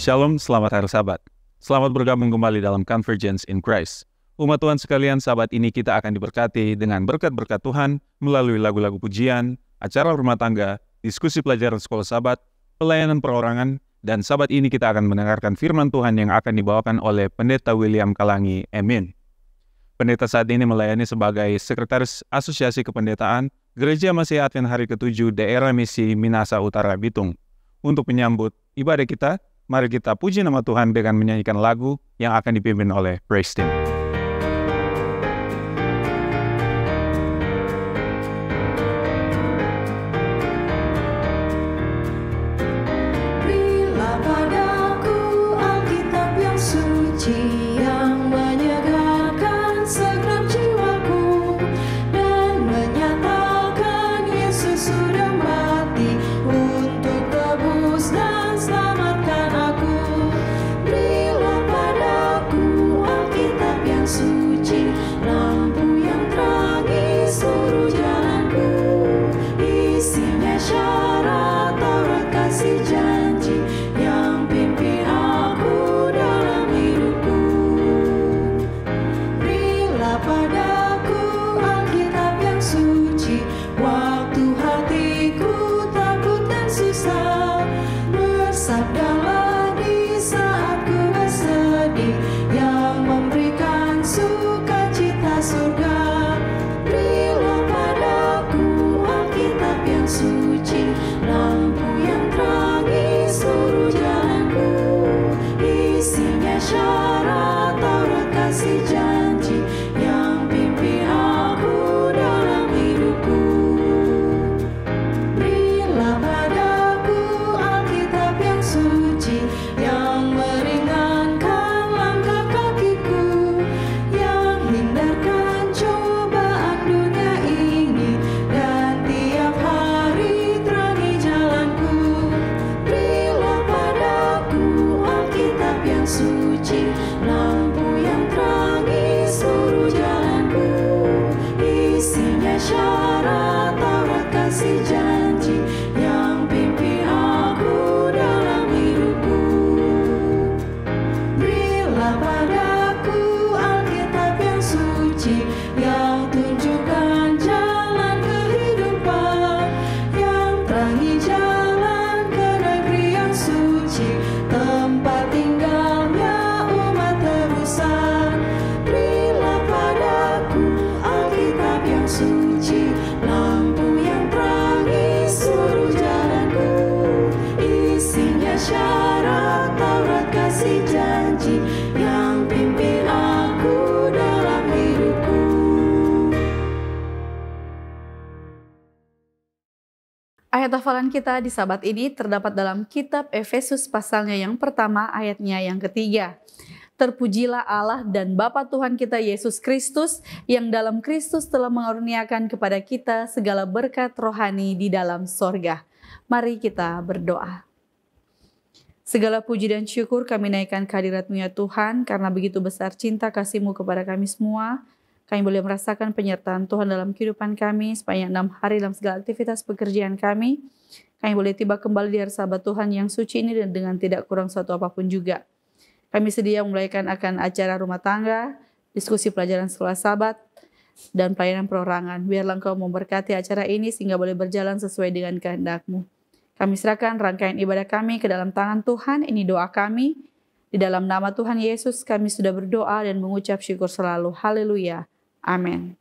Shalom, selamat hari sabat. Selamat bergabung kembali dalam Convergence in Christ. Umat Tuhan sekalian, sahabat ini kita akan diberkati dengan berkat-berkat Tuhan melalui lagu-lagu pujian, acara rumah tangga, diskusi pelajaran sekolah sahabat, pelayanan perorangan, dan sahabat ini kita akan mendengarkan firman Tuhan yang akan dibawakan oleh Pendeta William Kalangi. Amin. Pendeta saat ini melayani sebagai Sekretaris Asosiasi Kependetaan Gereja Masih Advent Hari Ketujuh Daerah Misi Minasa Utara Bitung. Untuk menyambut ibadah kita, Mari kita puji nama Tuhan dengan menyanyikan lagu yang akan dipimpin oleh Praise Team. Ayat hafalan kita di sabat ini terdapat dalam kitab Efesus pasalnya yang pertama ayatnya yang ketiga. Terpujilah Allah dan Bapa Tuhan kita Yesus Kristus yang dalam Kristus telah mengurniakan kepada kita segala berkat rohani di dalam sorga. Mari kita berdoa. Segala puji dan syukur kami naikkan kehadiratmu ya Tuhan, karena begitu besar cinta kasihmu kepada kami semua. Kami boleh merasakan penyertaan Tuhan dalam kehidupan kami sepanjang enam hari dalam segala aktivitas pekerjaan kami. Kami boleh tiba kembali di hari sahabat Tuhan yang suci ini dan dengan tidak kurang suatu apapun juga. Kami sedia memulaikan akan acara rumah tangga, diskusi pelajaran sekolah sahabat, dan pelayanan perorangan. Biarlah engkau memberkati acara ini sehingga boleh berjalan sesuai dengan kehendakmu. Kami serahkan rangkaian ibadah kami ke dalam tangan Tuhan. Ini doa kami. Di dalam nama Tuhan Yesus kami sudah berdoa dan mengucap syukur selalu. Haleluya. Amin.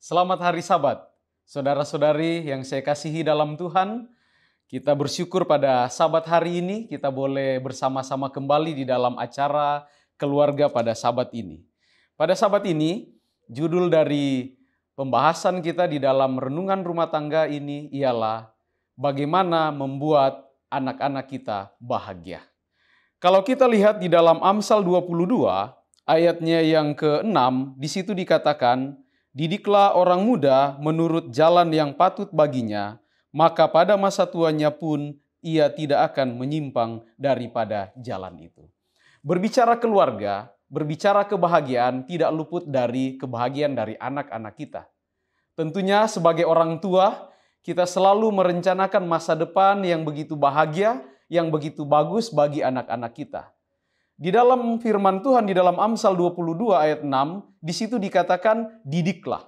Selamat hari Sabat, saudara-saudari yang saya kasihi dalam Tuhan. Kita bersyukur pada Sabat hari ini, kita boleh bersama-sama kembali di dalam acara keluarga pada Sabat ini. Pada Sabat ini, judul dari pembahasan kita di dalam renungan rumah tangga ini ialah bagaimana membuat anak-anak kita bahagia. Kalau kita lihat di dalam Amsal 22 ayatnya yang ke-6, di situ dikatakan, Didiklah orang muda menurut jalan yang patut baginya, maka pada masa tuanya pun ia tidak akan menyimpang daripada jalan itu. Berbicara keluarga, berbicara kebahagiaan tidak luput dari kebahagiaan dari anak-anak kita. Tentunya sebagai orang tua, kita selalu merencanakan masa depan yang begitu bahagia, yang begitu bagus bagi anak-anak kita. Di dalam firman Tuhan di dalam Amsal 22 ayat 6, di situ dikatakan didiklah.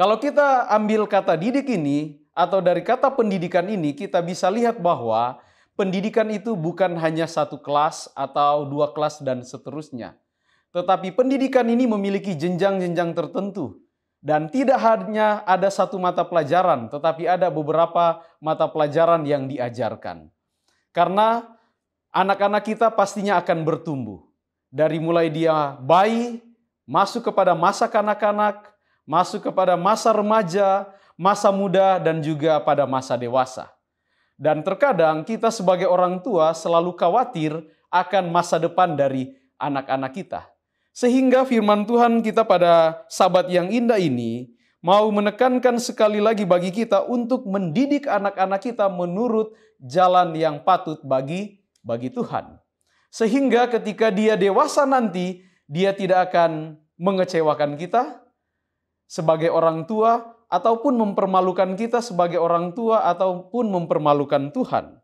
Kalau kita ambil kata didik ini atau dari kata pendidikan ini kita bisa lihat bahwa pendidikan itu bukan hanya satu kelas atau dua kelas dan seterusnya. Tetapi pendidikan ini memiliki jenjang-jenjang tertentu dan tidak hanya ada satu mata pelajaran, tetapi ada beberapa mata pelajaran yang diajarkan. Karena Anak-anak kita pastinya akan bertumbuh. Dari mulai dia bayi, masuk kepada masa kanak-kanak, masuk kepada masa remaja, masa muda, dan juga pada masa dewasa. Dan terkadang kita sebagai orang tua selalu khawatir akan masa depan dari anak-anak kita. Sehingga firman Tuhan kita pada sabat yang indah ini mau menekankan sekali lagi bagi kita untuk mendidik anak-anak kita menurut jalan yang patut bagi bagi Tuhan. Sehingga ketika dia dewasa nanti, dia tidak akan mengecewakan kita sebagai orang tua ataupun mempermalukan kita sebagai orang tua ataupun mempermalukan Tuhan.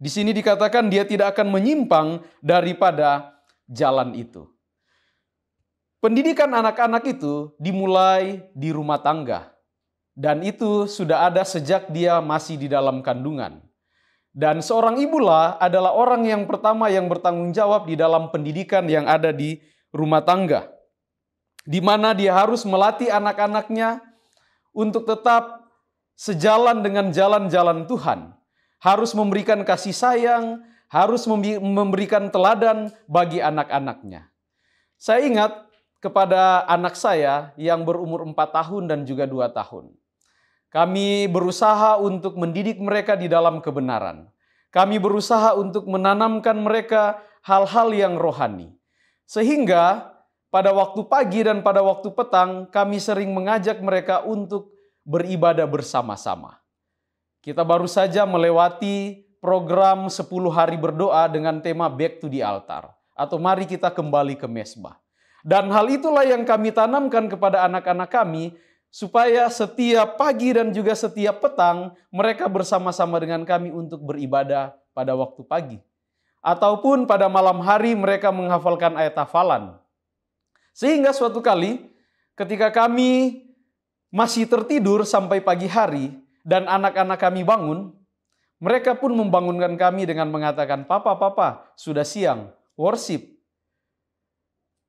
Di sini dikatakan dia tidak akan menyimpang daripada jalan itu. Pendidikan anak-anak itu dimulai di rumah tangga dan itu sudah ada sejak dia masih di dalam kandungan. Dan seorang ibulah adalah orang yang pertama yang bertanggung jawab di dalam pendidikan yang ada di rumah tangga. Di mana dia harus melatih anak-anaknya untuk tetap sejalan dengan jalan-jalan Tuhan. Harus memberikan kasih sayang, harus memberikan teladan bagi anak-anaknya. Saya ingat kepada anak saya yang berumur 4 tahun dan juga 2 tahun. Kami berusaha untuk mendidik mereka di dalam kebenaran. Kami berusaha untuk menanamkan mereka hal-hal yang rohani. Sehingga pada waktu pagi dan pada waktu petang kami sering mengajak mereka untuk beribadah bersama-sama. Kita baru saja melewati program 10 hari berdoa dengan tema Back to the Altar atau mari kita kembali ke mesbah. Dan hal itulah yang kami tanamkan kepada anak-anak kami supaya setiap pagi dan juga setiap petang mereka bersama-sama dengan kami untuk beribadah pada waktu pagi. Ataupun pada malam hari mereka menghafalkan ayat hafalan. Sehingga suatu kali ketika kami masih tertidur sampai pagi hari dan anak-anak kami bangun, mereka pun membangunkan kami dengan mengatakan, Papa, Papa, sudah siang, worship.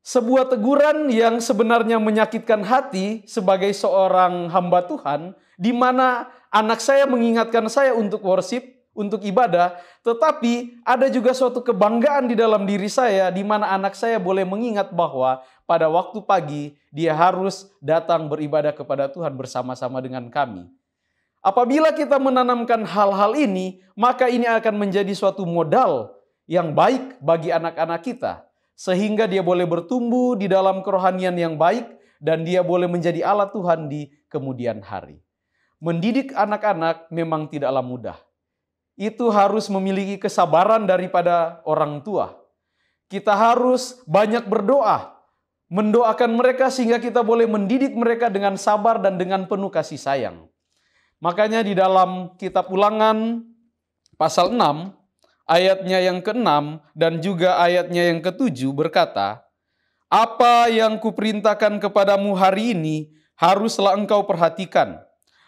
Sebuah teguran yang sebenarnya menyakitkan hati sebagai seorang hamba Tuhan, di mana anak saya mengingatkan saya untuk worship, untuk ibadah, tetapi ada juga suatu kebanggaan di dalam diri saya, di mana anak saya boleh mengingat bahwa pada waktu pagi dia harus datang beribadah kepada Tuhan bersama-sama dengan kami. Apabila kita menanamkan hal-hal ini, maka ini akan menjadi suatu modal yang baik bagi anak-anak kita sehingga dia boleh bertumbuh di dalam kerohanian yang baik dan dia boleh menjadi alat Tuhan di kemudian hari. Mendidik anak-anak memang tidaklah mudah. Itu harus memiliki kesabaran daripada orang tua. Kita harus banyak berdoa, mendoakan mereka sehingga kita boleh mendidik mereka dengan sabar dan dengan penuh kasih sayang. Makanya di dalam kitab Ulangan pasal 6 ayatnya yang keenam dan juga ayatnya yang ketujuh berkata, apa yang kuperintahkan kepadamu hari ini haruslah engkau perhatikan.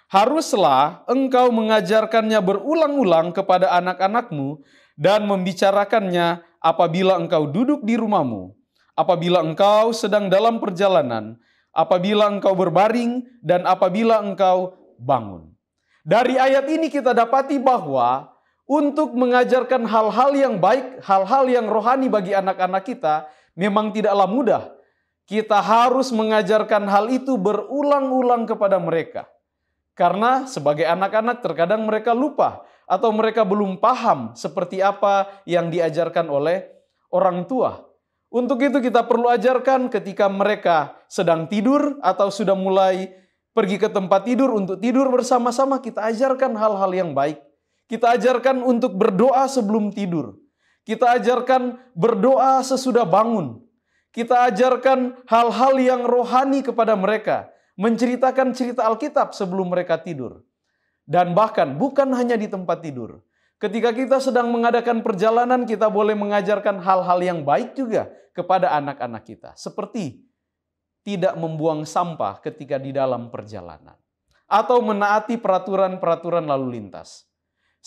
Haruslah engkau mengajarkannya berulang-ulang kepada anak-anakmu dan membicarakannya apabila engkau duduk di rumahmu, apabila engkau sedang dalam perjalanan, apabila engkau berbaring, dan apabila engkau bangun. Dari ayat ini kita dapati bahwa untuk mengajarkan hal-hal yang baik, hal-hal yang rohani bagi anak-anak kita memang tidaklah mudah. Kita harus mengajarkan hal itu berulang-ulang kepada mereka. Karena sebagai anak-anak terkadang mereka lupa atau mereka belum paham seperti apa yang diajarkan oleh orang tua. Untuk itu kita perlu ajarkan ketika mereka sedang tidur atau sudah mulai pergi ke tempat tidur untuk tidur bersama-sama kita ajarkan hal-hal yang baik. Kita ajarkan untuk berdoa sebelum tidur. Kita ajarkan berdoa sesudah bangun. Kita ajarkan hal-hal yang rohani kepada mereka, menceritakan cerita Alkitab sebelum mereka tidur. Dan bahkan bukan hanya di tempat tidur. Ketika kita sedang mengadakan perjalanan, kita boleh mengajarkan hal-hal yang baik juga kepada anak-anak kita, seperti tidak membuang sampah ketika di dalam perjalanan atau menaati peraturan-peraturan lalu lintas.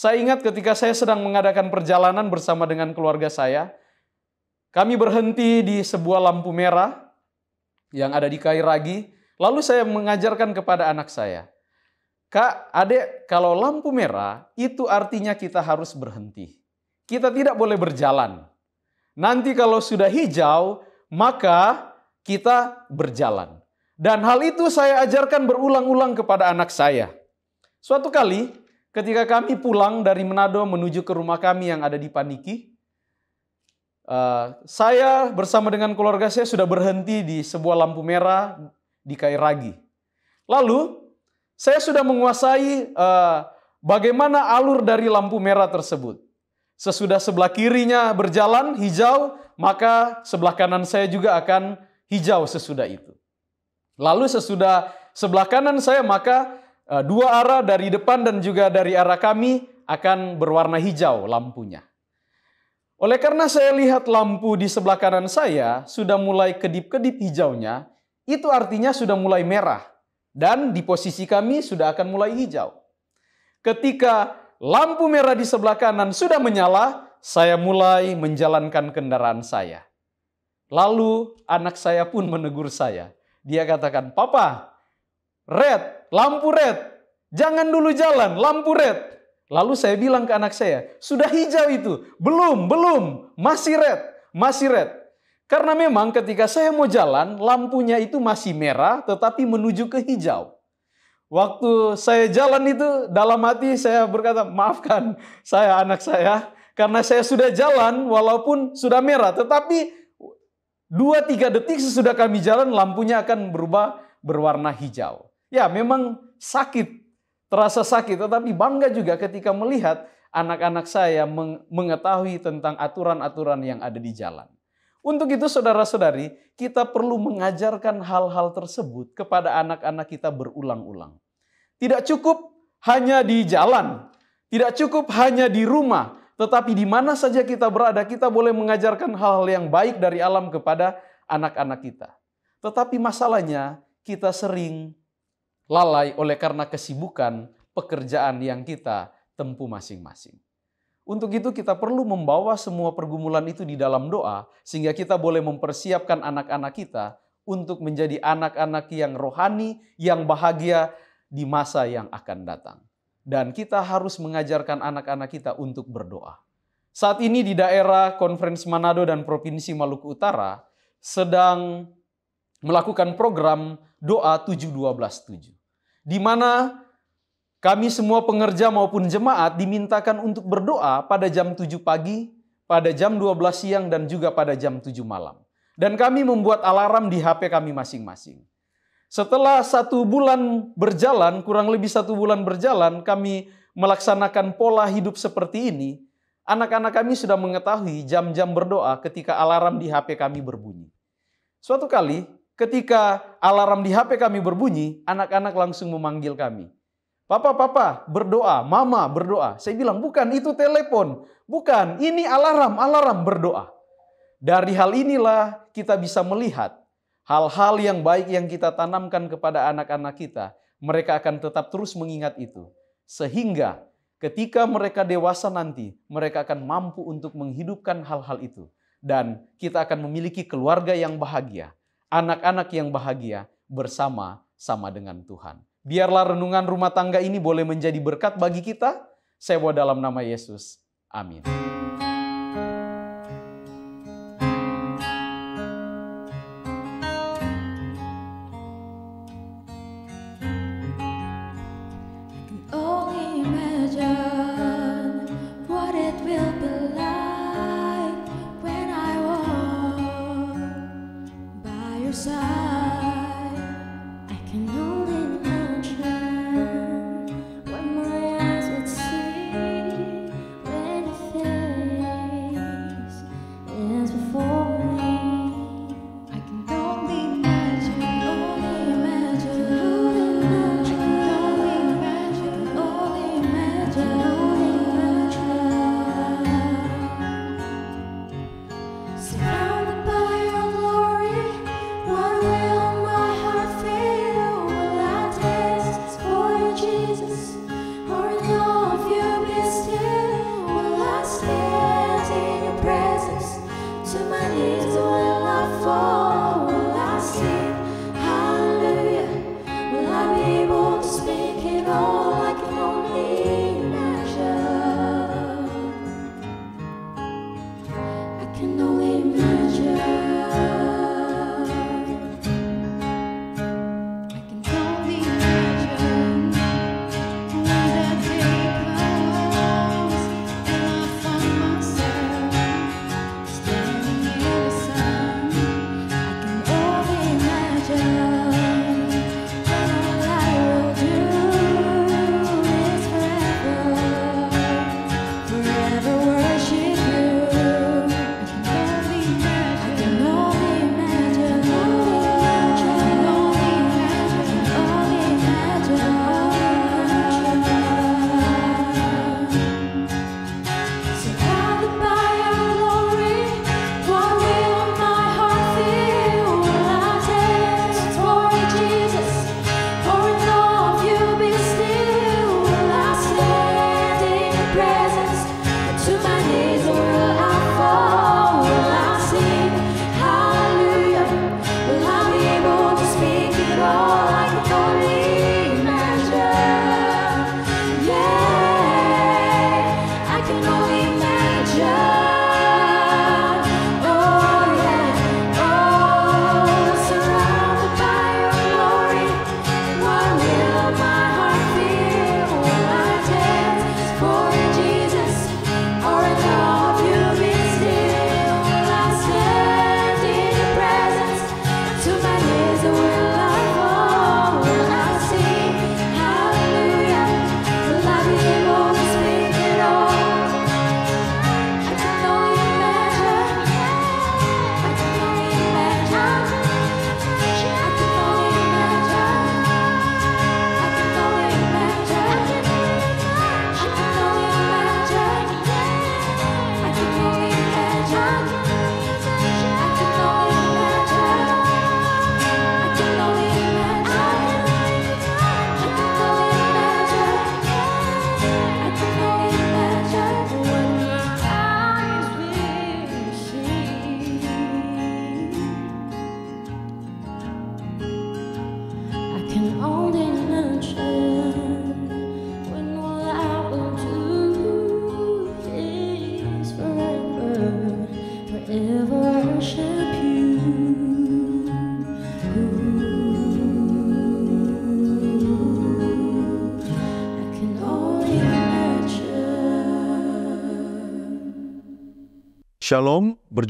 Saya ingat ketika saya sedang mengadakan perjalanan bersama dengan keluarga saya, kami berhenti di sebuah lampu merah yang ada di Kairagi. Lalu saya mengajarkan kepada anak saya, Kak, adek, kalau lampu merah itu artinya kita harus berhenti. Kita tidak boleh berjalan. Nanti kalau sudah hijau, maka kita berjalan. Dan hal itu saya ajarkan berulang-ulang kepada anak saya. Suatu kali, Ketika kami pulang dari Manado menuju ke rumah kami yang ada di Paniki, eh, saya bersama dengan keluarga saya sudah berhenti di sebuah lampu merah di Kairagi. Lalu, saya sudah menguasai eh, bagaimana alur dari lampu merah tersebut. Sesudah sebelah kirinya berjalan hijau, maka sebelah kanan saya juga akan hijau sesudah itu. Lalu sesudah sebelah kanan saya, maka Eh, dua arah dari depan dan juga dari arah kami akan berwarna hijau lampunya. Oleh karena saya lihat lampu di sebelah kanan saya sudah mulai kedip-kedip hijaunya, itu artinya sudah mulai merah dan di posisi kami sudah akan mulai hijau. Ketika lampu merah di sebelah kanan sudah menyala, saya mulai menjalankan kendaraan saya. Lalu anak saya pun menegur saya. Dia katakan, "Papa, red lampu red. Jangan dulu jalan, lampu red. Lalu saya bilang ke anak saya, sudah hijau itu, belum, belum, masih red, masih red. Karena memang ketika saya mau jalan, lampunya itu masih merah tetapi menuju ke hijau. Waktu saya jalan itu dalam hati saya berkata, maafkan saya anak saya. Karena saya sudah jalan walaupun sudah merah. Tetapi 2-3 detik sesudah kami jalan lampunya akan berubah berwarna hijau. Ya, memang sakit, terasa sakit, tetapi bangga juga ketika melihat anak-anak saya mengetahui tentang aturan-aturan yang ada di jalan. Untuk itu, saudara-saudari, kita perlu mengajarkan hal-hal tersebut kepada anak-anak kita berulang-ulang. Tidak cukup hanya di jalan, tidak cukup hanya di rumah, tetapi di mana saja kita berada, kita boleh mengajarkan hal-hal yang baik dari alam kepada anak-anak kita. Tetapi masalahnya, kita sering lalai oleh karena kesibukan pekerjaan yang kita tempuh masing-masing. Untuk itu kita perlu membawa semua pergumulan itu di dalam doa sehingga kita boleh mempersiapkan anak-anak kita untuk menjadi anak-anak yang rohani, yang bahagia di masa yang akan datang. Dan kita harus mengajarkan anak-anak kita untuk berdoa. Saat ini di daerah Konferensi Manado dan Provinsi Maluku Utara sedang melakukan program doa 7127 di mana kami semua pengerja maupun jemaat dimintakan untuk berdoa pada jam 7 pagi, pada jam 12 siang dan juga pada jam 7 malam. Dan kami membuat alarm di HP kami masing-masing. Setelah satu bulan berjalan, kurang lebih satu bulan berjalan, kami melaksanakan pola hidup seperti ini. Anak-anak kami sudah mengetahui jam-jam berdoa ketika alarm di HP kami berbunyi. Suatu kali, ketika alarm di HP kami berbunyi, anak-anak langsung memanggil kami. Papa, papa, berdoa. Mama, berdoa. Saya bilang, bukan itu telepon. Bukan, ini alarm, alarm berdoa. Dari hal inilah kita bisa melihat hal-hal yang baik yang kita tanamkan kepada anak-anak kita. Mereka akan tetap terus mengingat itu. Sehingga ketika mereka dewasa nanti, mereka akan mampu untuk menghidupkan hal-hal itu. Dan kita akan memiliki keluarga yang bahagia anak-anak yang bahagia bersama sama dengan Tuhan. Biarlah renungan rumah tangga ini boleh menjadi berkat bagi kita. Saya Sewa dalam nama Yesus. Amin.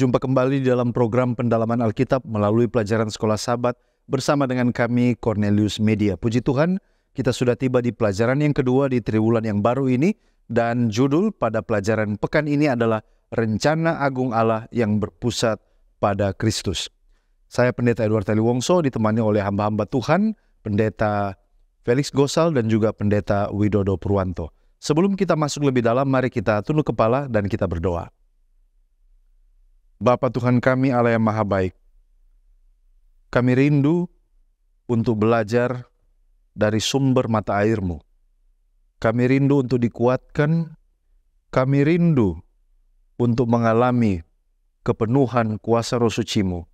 Berjumpa kembali di dalam program pendalaman Alkitab melalui pelajaran sekolah sabat bersama dengan kami Cornelius Media. Puji Tuhan, kita sudah tiba di pelajaran yang kedua di triwulan yang baru ini dan judul pada pelajaran pekan ini adalah Rencana Agung Allah yang berpusat pada Kristus. Saya Pendeta Edward Teliwongso ditemani oleh hamba-hamba Tuhan, Pendeta Felix Gosal dan juga Pendeta Widodo Purwanto. Sebelum kita masuk lebih dalam, mari kita tunduk kepala dan kita berdoa. Bapa Tuhan kami Allah yang maha baik, kami rindu untuk belajar dari sumber mata airmu. Kami rindu untuk dikuatkan, kami rindu untuk mengalami kepenuhan kuasa roh sucimu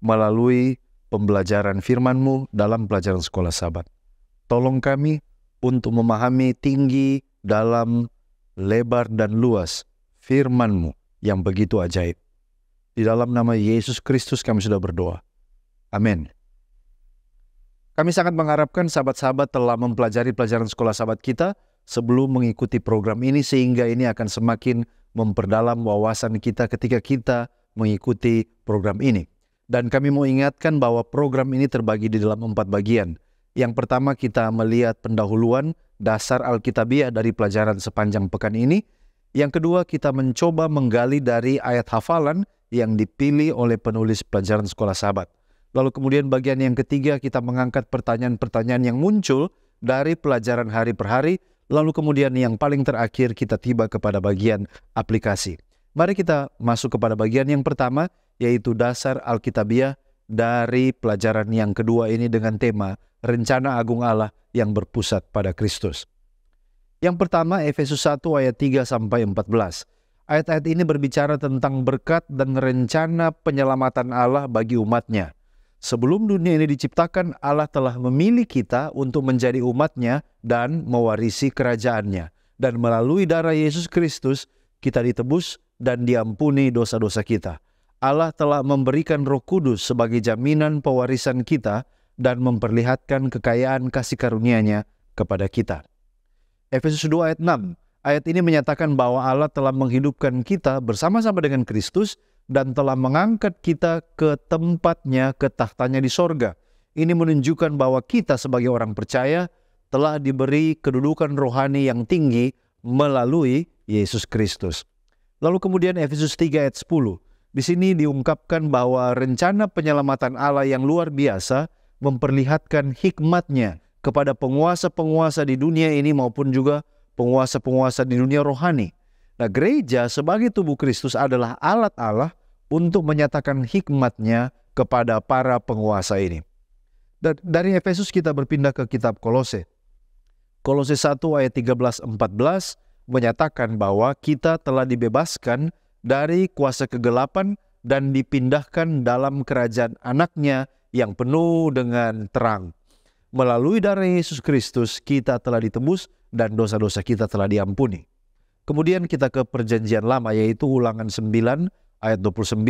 melalui pembelajaran firmanmu dalam pelajaran sekolah sabat. Tolong kami untuk memahami tinggi dalam lebar dan luas firmanmu yang begitu ajaib. Di dalam nama Yesus Kristus kami sudah berdoa. Amin. Kami sangat mengharapkan sahabat-sahabat telah mempelajari pelajaran sekolah sahabat kita sebelum mengikuti program ini sehingga ini akan semakin memperdalam wawasan kita ketika kita mengikuti program ini. Dan kami mau ingatkan bahwa program ini terbagi di dalam empat bagian. Yang pertama kita melihat pendahuluan dasar Alkitabiah dari pelajaran sepanjang pekan ini. Yang kedua kita mencoba menggali dari ayat hafalan yang dipilih oleh penulis pelajaran sekolah sahabat. Lalu kemudian bagian yang ketiga kita mengangkat pertanyaan-pertanyaan yang muncul dari pelajaran hari per hari. Lalu kemudian yang paling terakhir kita tiba kepada bagian aplikasi. Mari kita masuk kepada bagian yang pertama yaitu dasar Alkitabiah dari pelajaran yang kedua ini dengan tema rencana agung Allah yang berpusat pada Kristus. Yang pertama Efesus 1 ayat 3 sampai 14. Ayat-ayat ini berbicara tentang berkat dan rencana penyelamatan Allah bagi umatnya. Sebelum dunia ini diciptakan, Allah telah memilih kita untuk menjadi umatnya dan mewarisi kerajaannya. Dan melalui darah Yesus Kristus, kita ditebus dan diampuni dosa-dosa kita. Allah telah memberikan roh kudus sebagai jaminan pewarisan kita dan memperlihatkan kekayaan kasih karunia-Nya kepada kita. Efesus 2 ayat 6 Ayat ini menyatakan bahwa Allah telah menghidupkan kita bersama-sama dengan Kristus dan telah mengangkat kita ke tempatnya, ke tahtanya di sorga. Ini menunjukkan bahwa kita sebagai orang percaya telah diberi kedudukan rohani yang tinggi melalui Yesus Kristus. Lalu kemudian Efesus 3 ayat 10. Di sini diungkapkan bahwa rencana penyelamatan Allah yang luar biasa memperlihatkan hikmatnya kepada penguasa-penguasa di dunia ini maupun juga penguasa-penguasa di dunia rohani. Nah gereja sebagai tubuh Kristus adalah alat Allah untuk menyatakan hikmatnya kepada para penguasa ini. Dari Efesus kita berpindah ke kitab Kolose. Kolose 1 ayat 13 14 menyatakan bahwa kita telah dibebaskan dari kuasa kegelapan dan dipindahkan dalam kerajaan anaknya yang penuh dengan terang. Melalui darah Yesus Kristus kita telah ditebus dan dosa-dosa kita telah diampuni. Kemudian kita ke perjanjian lama yaitu ulangan 9 ayat 29.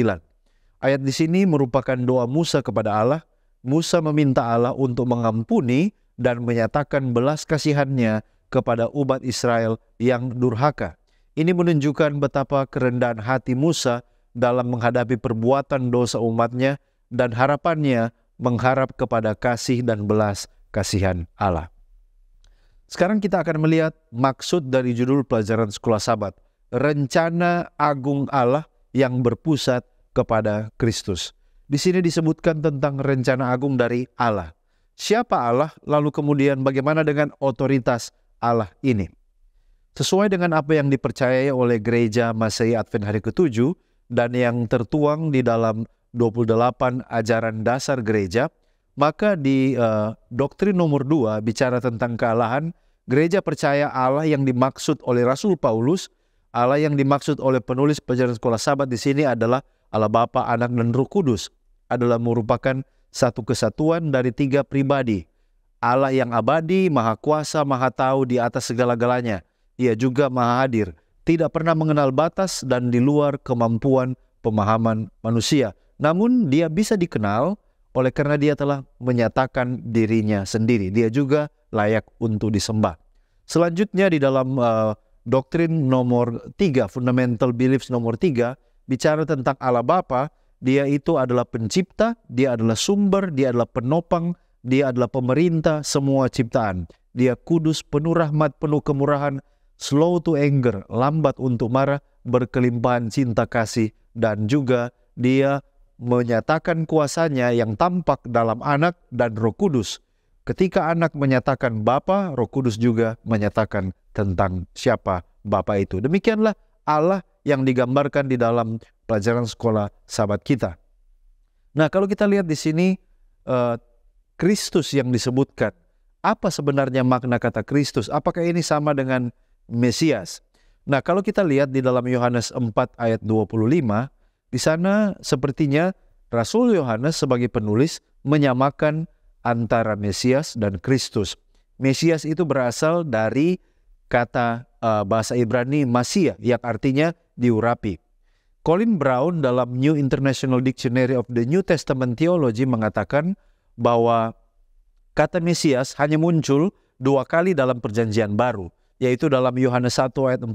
Ayat di sini merupakan doa Musa kepada Allah. Musa meminta Allah untuk mengampuni dan menyatakan belas kasihannya kepada umat Israel yang durhaka. Ini menunjukkan betapa kerendahan hati Musa dalam menghadapi perbuatan dosa umatnya dan harapannya mengharap kepada kasih dan belas kasihan Allah. Sekarang kita akan melihat maksud dari judul pelajaran sekolah sabat. Rencana agung Allah yang berpusat kepada Kristus. Di sini disebutkan tentang rencana agung dari Allah. Siapa Allah, lalu kemudian bagaimana dengan otoritas Allah ini. Sesuai dengan apa yang dipercayai oleh gereja Masehi Advent hari ke-7 dan yang tertuang di dalam 28 ajaran dasar gereja, maka di uh, doktrin nomor dua bicara tentang kealahan, gereja percaya Allah yang dimaksud oleh Rasul Paulus, Allah yang dimaksud oleh penulis pelajaran sekolah Sahabat di sini adalah Allah Bapa, Anak dan Roh Kudus. Adalah merupakan satu kesatuan dari tiga pribadi. Allah yang abadi, maha kuasa, maha tahu di atas segala-galanya. Ia juga maha hadir, tidak pernah mengenal batas dan di luar kemampuan pemahaman manusia. Namun dia bisa dikenal oleh karena dia telah menyatakan dirinya sendiri. Dia juga layak untuk disembah. Selanjutnya di dalam uh, doktrin nomor tiga, fundamental beliefs nomor tiga, bicara tentang Allah Bapa, dia itu adalah pencipta, dia adalah sumber, dia adalah penopang, dia adalah pemerintah semua ciptaan. Dia kudus, penuh rahmat, penuh kemurahan, slow to anger, lambat untuk marah, berkelimpahan cinta kasih, dan juga dia menyatakan kuasanya yang tampak dalam anak dan roh kudus. Ketika anak menyatakan Bapa, roh kudus juga menyatakan tentang siapa Bapa itu. Demikianlah Allah yang digambarkan di dalam pelajaran sekolah sahabat kita. Nah kalau kita lihat di sini eh, Kristus yang disebutkan, apa sebenarnya makna kata Kristus? Apakah ini sama dengan Mesias? Nah kalau kita lihat di dalam Yohanes 4 ayat 25, di sana sepertinya Rasul Yohanes sebagai penulis menyamakan antara Mesias dan Kristus. Mesias itu berasal dari kata uh, bahasa Ibrani Masia yang artinya diurapi. Colin Brown dalam New International Dictionary of the New Testament Theology mengatakan bahwa kata Mesias hanya muncul dua kali dalam perjanjian baru, yaitu dalam Yohanes 1 ayat 41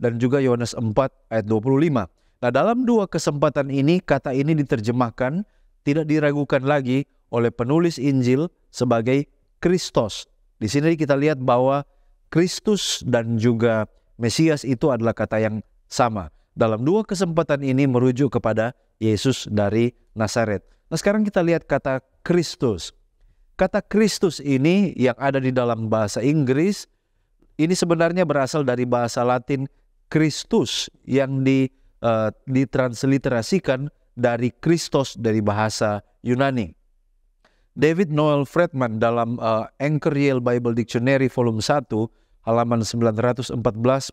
dan juga Yohanes 4 ayat 25. Nah, dalam dua kesempatan ini, kata ini diterjemahkan tidak diragukan lagi oleh penulis Injil sebagai Kristus. Di sini kita lihat bahwa Kristus dan juga Mesias itu adalah kata yang sama. Dalam dua kesempatan ini merujuk kepada Yesus dari Nazaret. Nah, sekarang kita lihat kata Kristus. Kata Kristus ini yang ada di dalam bahasa Inggris ini sebenarnya berasal dari bahasa Latin Kristus yang di Eh, ditransliterasikan dari Kristus dari bahasa Yunani. David Noel Fredman dalam uh, Anchor Yale Bible Dictionary volume 1 halaman 914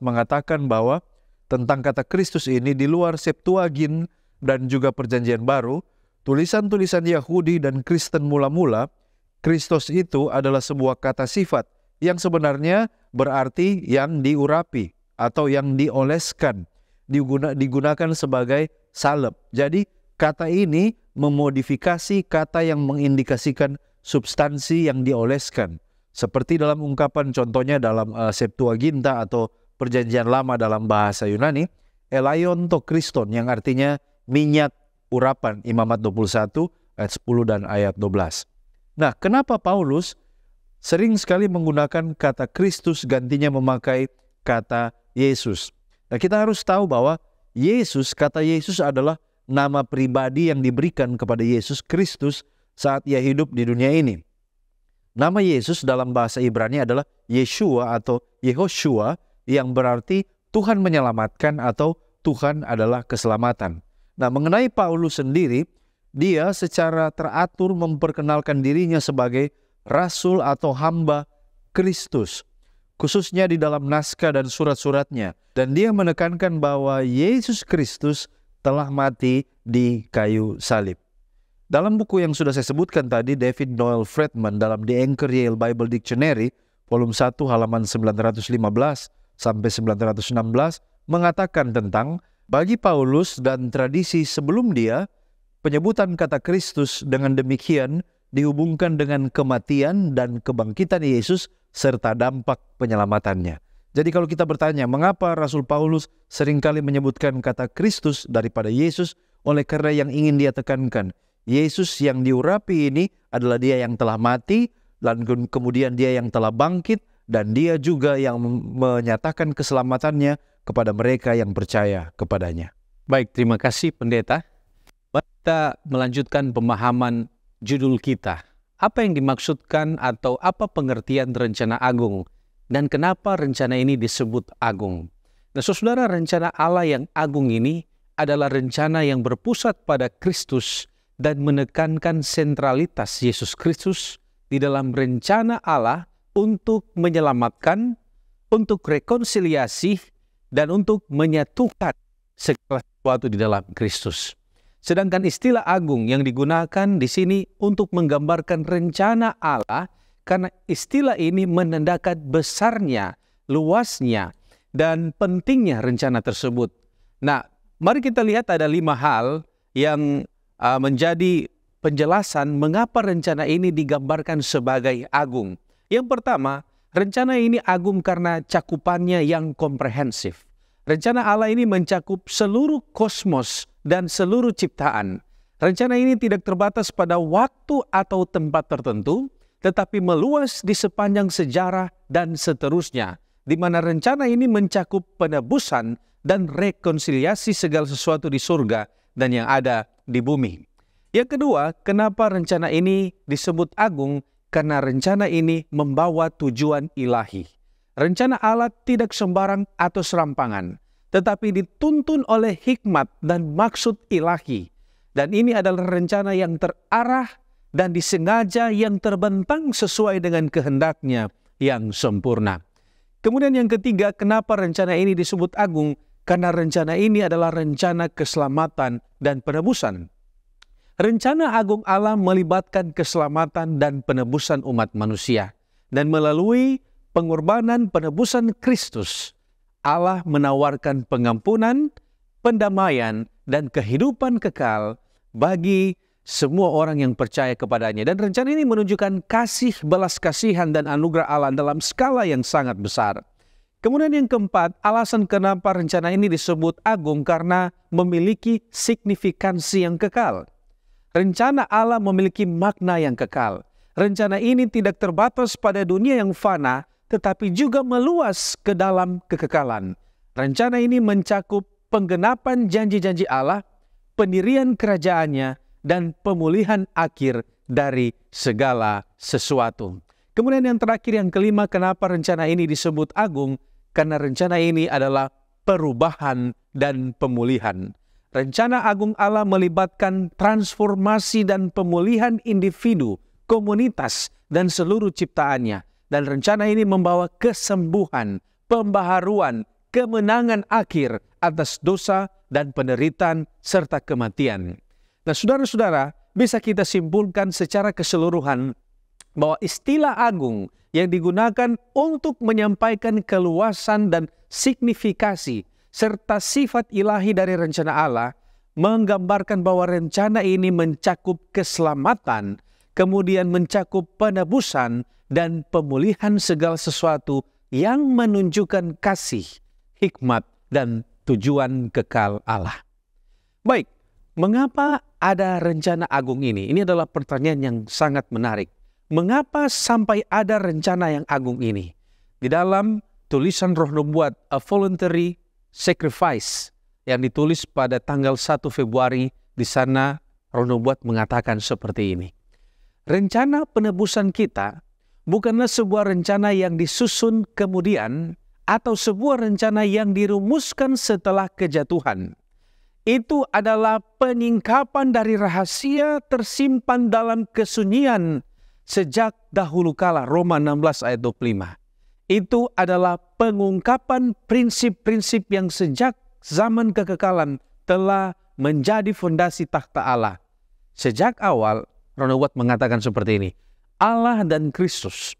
mengatakan bahwa tentang kata Kristus ini di luar Septuagint dan juga Perjanjian Baru, tulisan-tulisan Yahudi dan Kristen mula-mula, Kristus itu adalah sebuah kata sifat yang sebenarnya berarti yang diurapi atau yang dioleskan digunakan sebagai salep. Jadi kata ini memodifikasi kata yang mengindikasikan substansi yang dioleskan. Seperti dalam ungkapan contohnya dalam uh, Septuaginta atau perjanjian lama dalam bahasa Yunani, elion to Kriston yang artinya minyak urapan Imamat 21 ayat 10 dan ayat 12. Nah, kenapa Paulus sering sekali menggunakan kata Kristus gantinya memakai kata Yesus? Nah, kita harus tahu bahwa Yesus, kata Yesus adalah nama pribadi yang diberikan kepada Yesus Kristus saat ia hidup di dunia ini. Nama Yesus dalam bahasa Ibrani adalah Yeshua atau Yehoshua yang berarti Tuhan menyelamatkan atau Tuhan adalah keselamatan. Nah, mengenai Paulus sendiri, dia secara teratur memperkenalkan dirinya sebagai rasul atau hamba Kristus khususnya di dalam naskah dan surat-suratnya. Dan dia menekankan bahwa Yesus Kristus telah mati di kayu salib. Dalam buku yang sudah saya sebutkan tadi, David Noel Fredman dalam The Anchor Yale Bible Dictionary, volume 1 halaman 915 sampai 916 mengatakan tentang bagi Paulus dan tradisi sebelum dia, penyebutan kata Kristus dengan demikian dihubungkan dengan kematian dan kebangkitan Yesus serta dampak penyelamatannya. Jadi kalau kita bertanya mengapa Rasul Paulus seringkali menyebutkan kata Kristus daripada Yesus oleh karena yang ingin dia tekankan. Yesus yang diurapi ini adalah dia yang telah mati dan kemudian dia yang telah bangkit dan dia juga yang menyatakan keselamatannya kepada mereka yang percaya kepadanya. Baik, terima kasih pendeta. Kita melanjutkan pemahaman judul kita. Apa yang dimaksudkan atau apa pengertian rencana agung? Dan kenapa rencana ini disebut agung? Nah saudara rencana Allah yang agung ini adalah rencana yang berpusat pada Kristus dan menekankan sentralitas Yesus Kristus di dalam rencana Allah untuk menyelamatkan, untuk rekonsiliasi, dan untuk menyatukan segala sesuatu di dalam Kristus. Sedangkan istilah agung yang digunakan di sini untuk menggambarkan rencana Allah karena istilah ini menandakan besarnya, luasnya, dan pentingnya rencana tersebut. Nah, mari kita lihat ada lima hal yang uh, menjadi penjelasan mengapa rencana ini digambarkan sebagai agung. Yang pertama, rencana ini agung karena cakupannya yang komprehensif. Rencana Allah ini mencakup seluruh kosmos dan seluruh ciptaan. Rencana ini tidak terbatas pada waktu atau tempat tertentu, tetapi meluas di sepanjang sejarah dan seterusnya, di mana rencana ini mencakup penebusan dan rekonsiliasi segala sesuatu di surga dan yang ada di bumi. Yang kedua, kenapa rencana ini disebut agung? Karena rencana ini membawa tujuan ilahi. Rencana Allah tidak sembarang atau serampangan, tetapi dituntun oleh hikmat dan maksud ilahi. Dan ini adalah rencana yang terarah dan disengaja yang terbentang sesuai dengan kehendaknya yang sempurna. Kemudian yang ketiga, kenapa rencana ini disebut agung? Karena rencana ini adalah rencana keselamatan dan penebusan. Rencana agung Allah melibatkan keselamatan dan penebusan umat manusia. Dan melalui pengorbanan penebusan Kristus, Allah menawarkan pengampunan, pendamaian, dan kehidupan kekal bagi semua orang yang percaya kepadanya. Dan rencana ini menunjukkan kasih belas kasihan dan anugerah Allah dalam skala yang sangat besar. Kemudian yang keempat, alasan kenapa rencana ini disebut agung karena memiliki signifikansi yang kekal. Rencana Allah memiliki makna yang kekal. Rencana ini tidak terbatas pada dunia yang fana, tetapi juga meluas ke dalam kekekalan. Rencana ini mencakup penggenapan janji-janji Allah, pendirian kerajaannya, dan pemulihan akhir dari segala sesuatu. Kemudian yang terakhir yang kelima, kenapa rencana ini disebut agung? Karena rencana ini adalah perubahan dan pemulihan. Rencana agung Allah melibatkan transformasi dan pemulihan individu, komunitas, dan seluruh ciptaannya dan rencana ini membawa kesembuhan, pembaharuan, kemenangan akhir atas dosa dan penderitaan serta kematian. Nah, saudara-saudara, bisa kita simpulkan secara keseluruhan bahwa istilah agung yang digunakan untuk menyampaikan keluasan dan signifikasi serta sifat ilahi dari rencana Allah menggambarkan bahwa rencana ini mencakup keselamatan, kemudian mencakup penebusan, dan pemulihan segala sesuatu yang menunjukkan kasih, hikmat, dan tujuan kekal Allah. Baik, mengapa ada rencana agung ini? Ini adalah pertanyaan yang sangat menarik. Mengapa sampai ada rencana yang agung ini? Di dalam tulisan Roh Nubuat A Voluntary Sacrifice yang ditulis pada tanggal 1 Februari di sana Roh Nubuat mengatakan seperti ini. Rencana penebusan kita bukanlah sebuah rencana yang disusun kemudian atau sebuah rencana yang dirumuskan setelah kejatuhan. Itu adalah peningkapan dari rahasia tersimpan dalam kesunyian sejak dahulu kala Roma 16 ayat 25. Itu adalah pengungkapan prinsip-prinsip yang sejak zaman kekekalan telah menjadi fondasi tahta Allah. Sejak awal Ronald Watt mengatakan seperti ini, Allah dan Kristus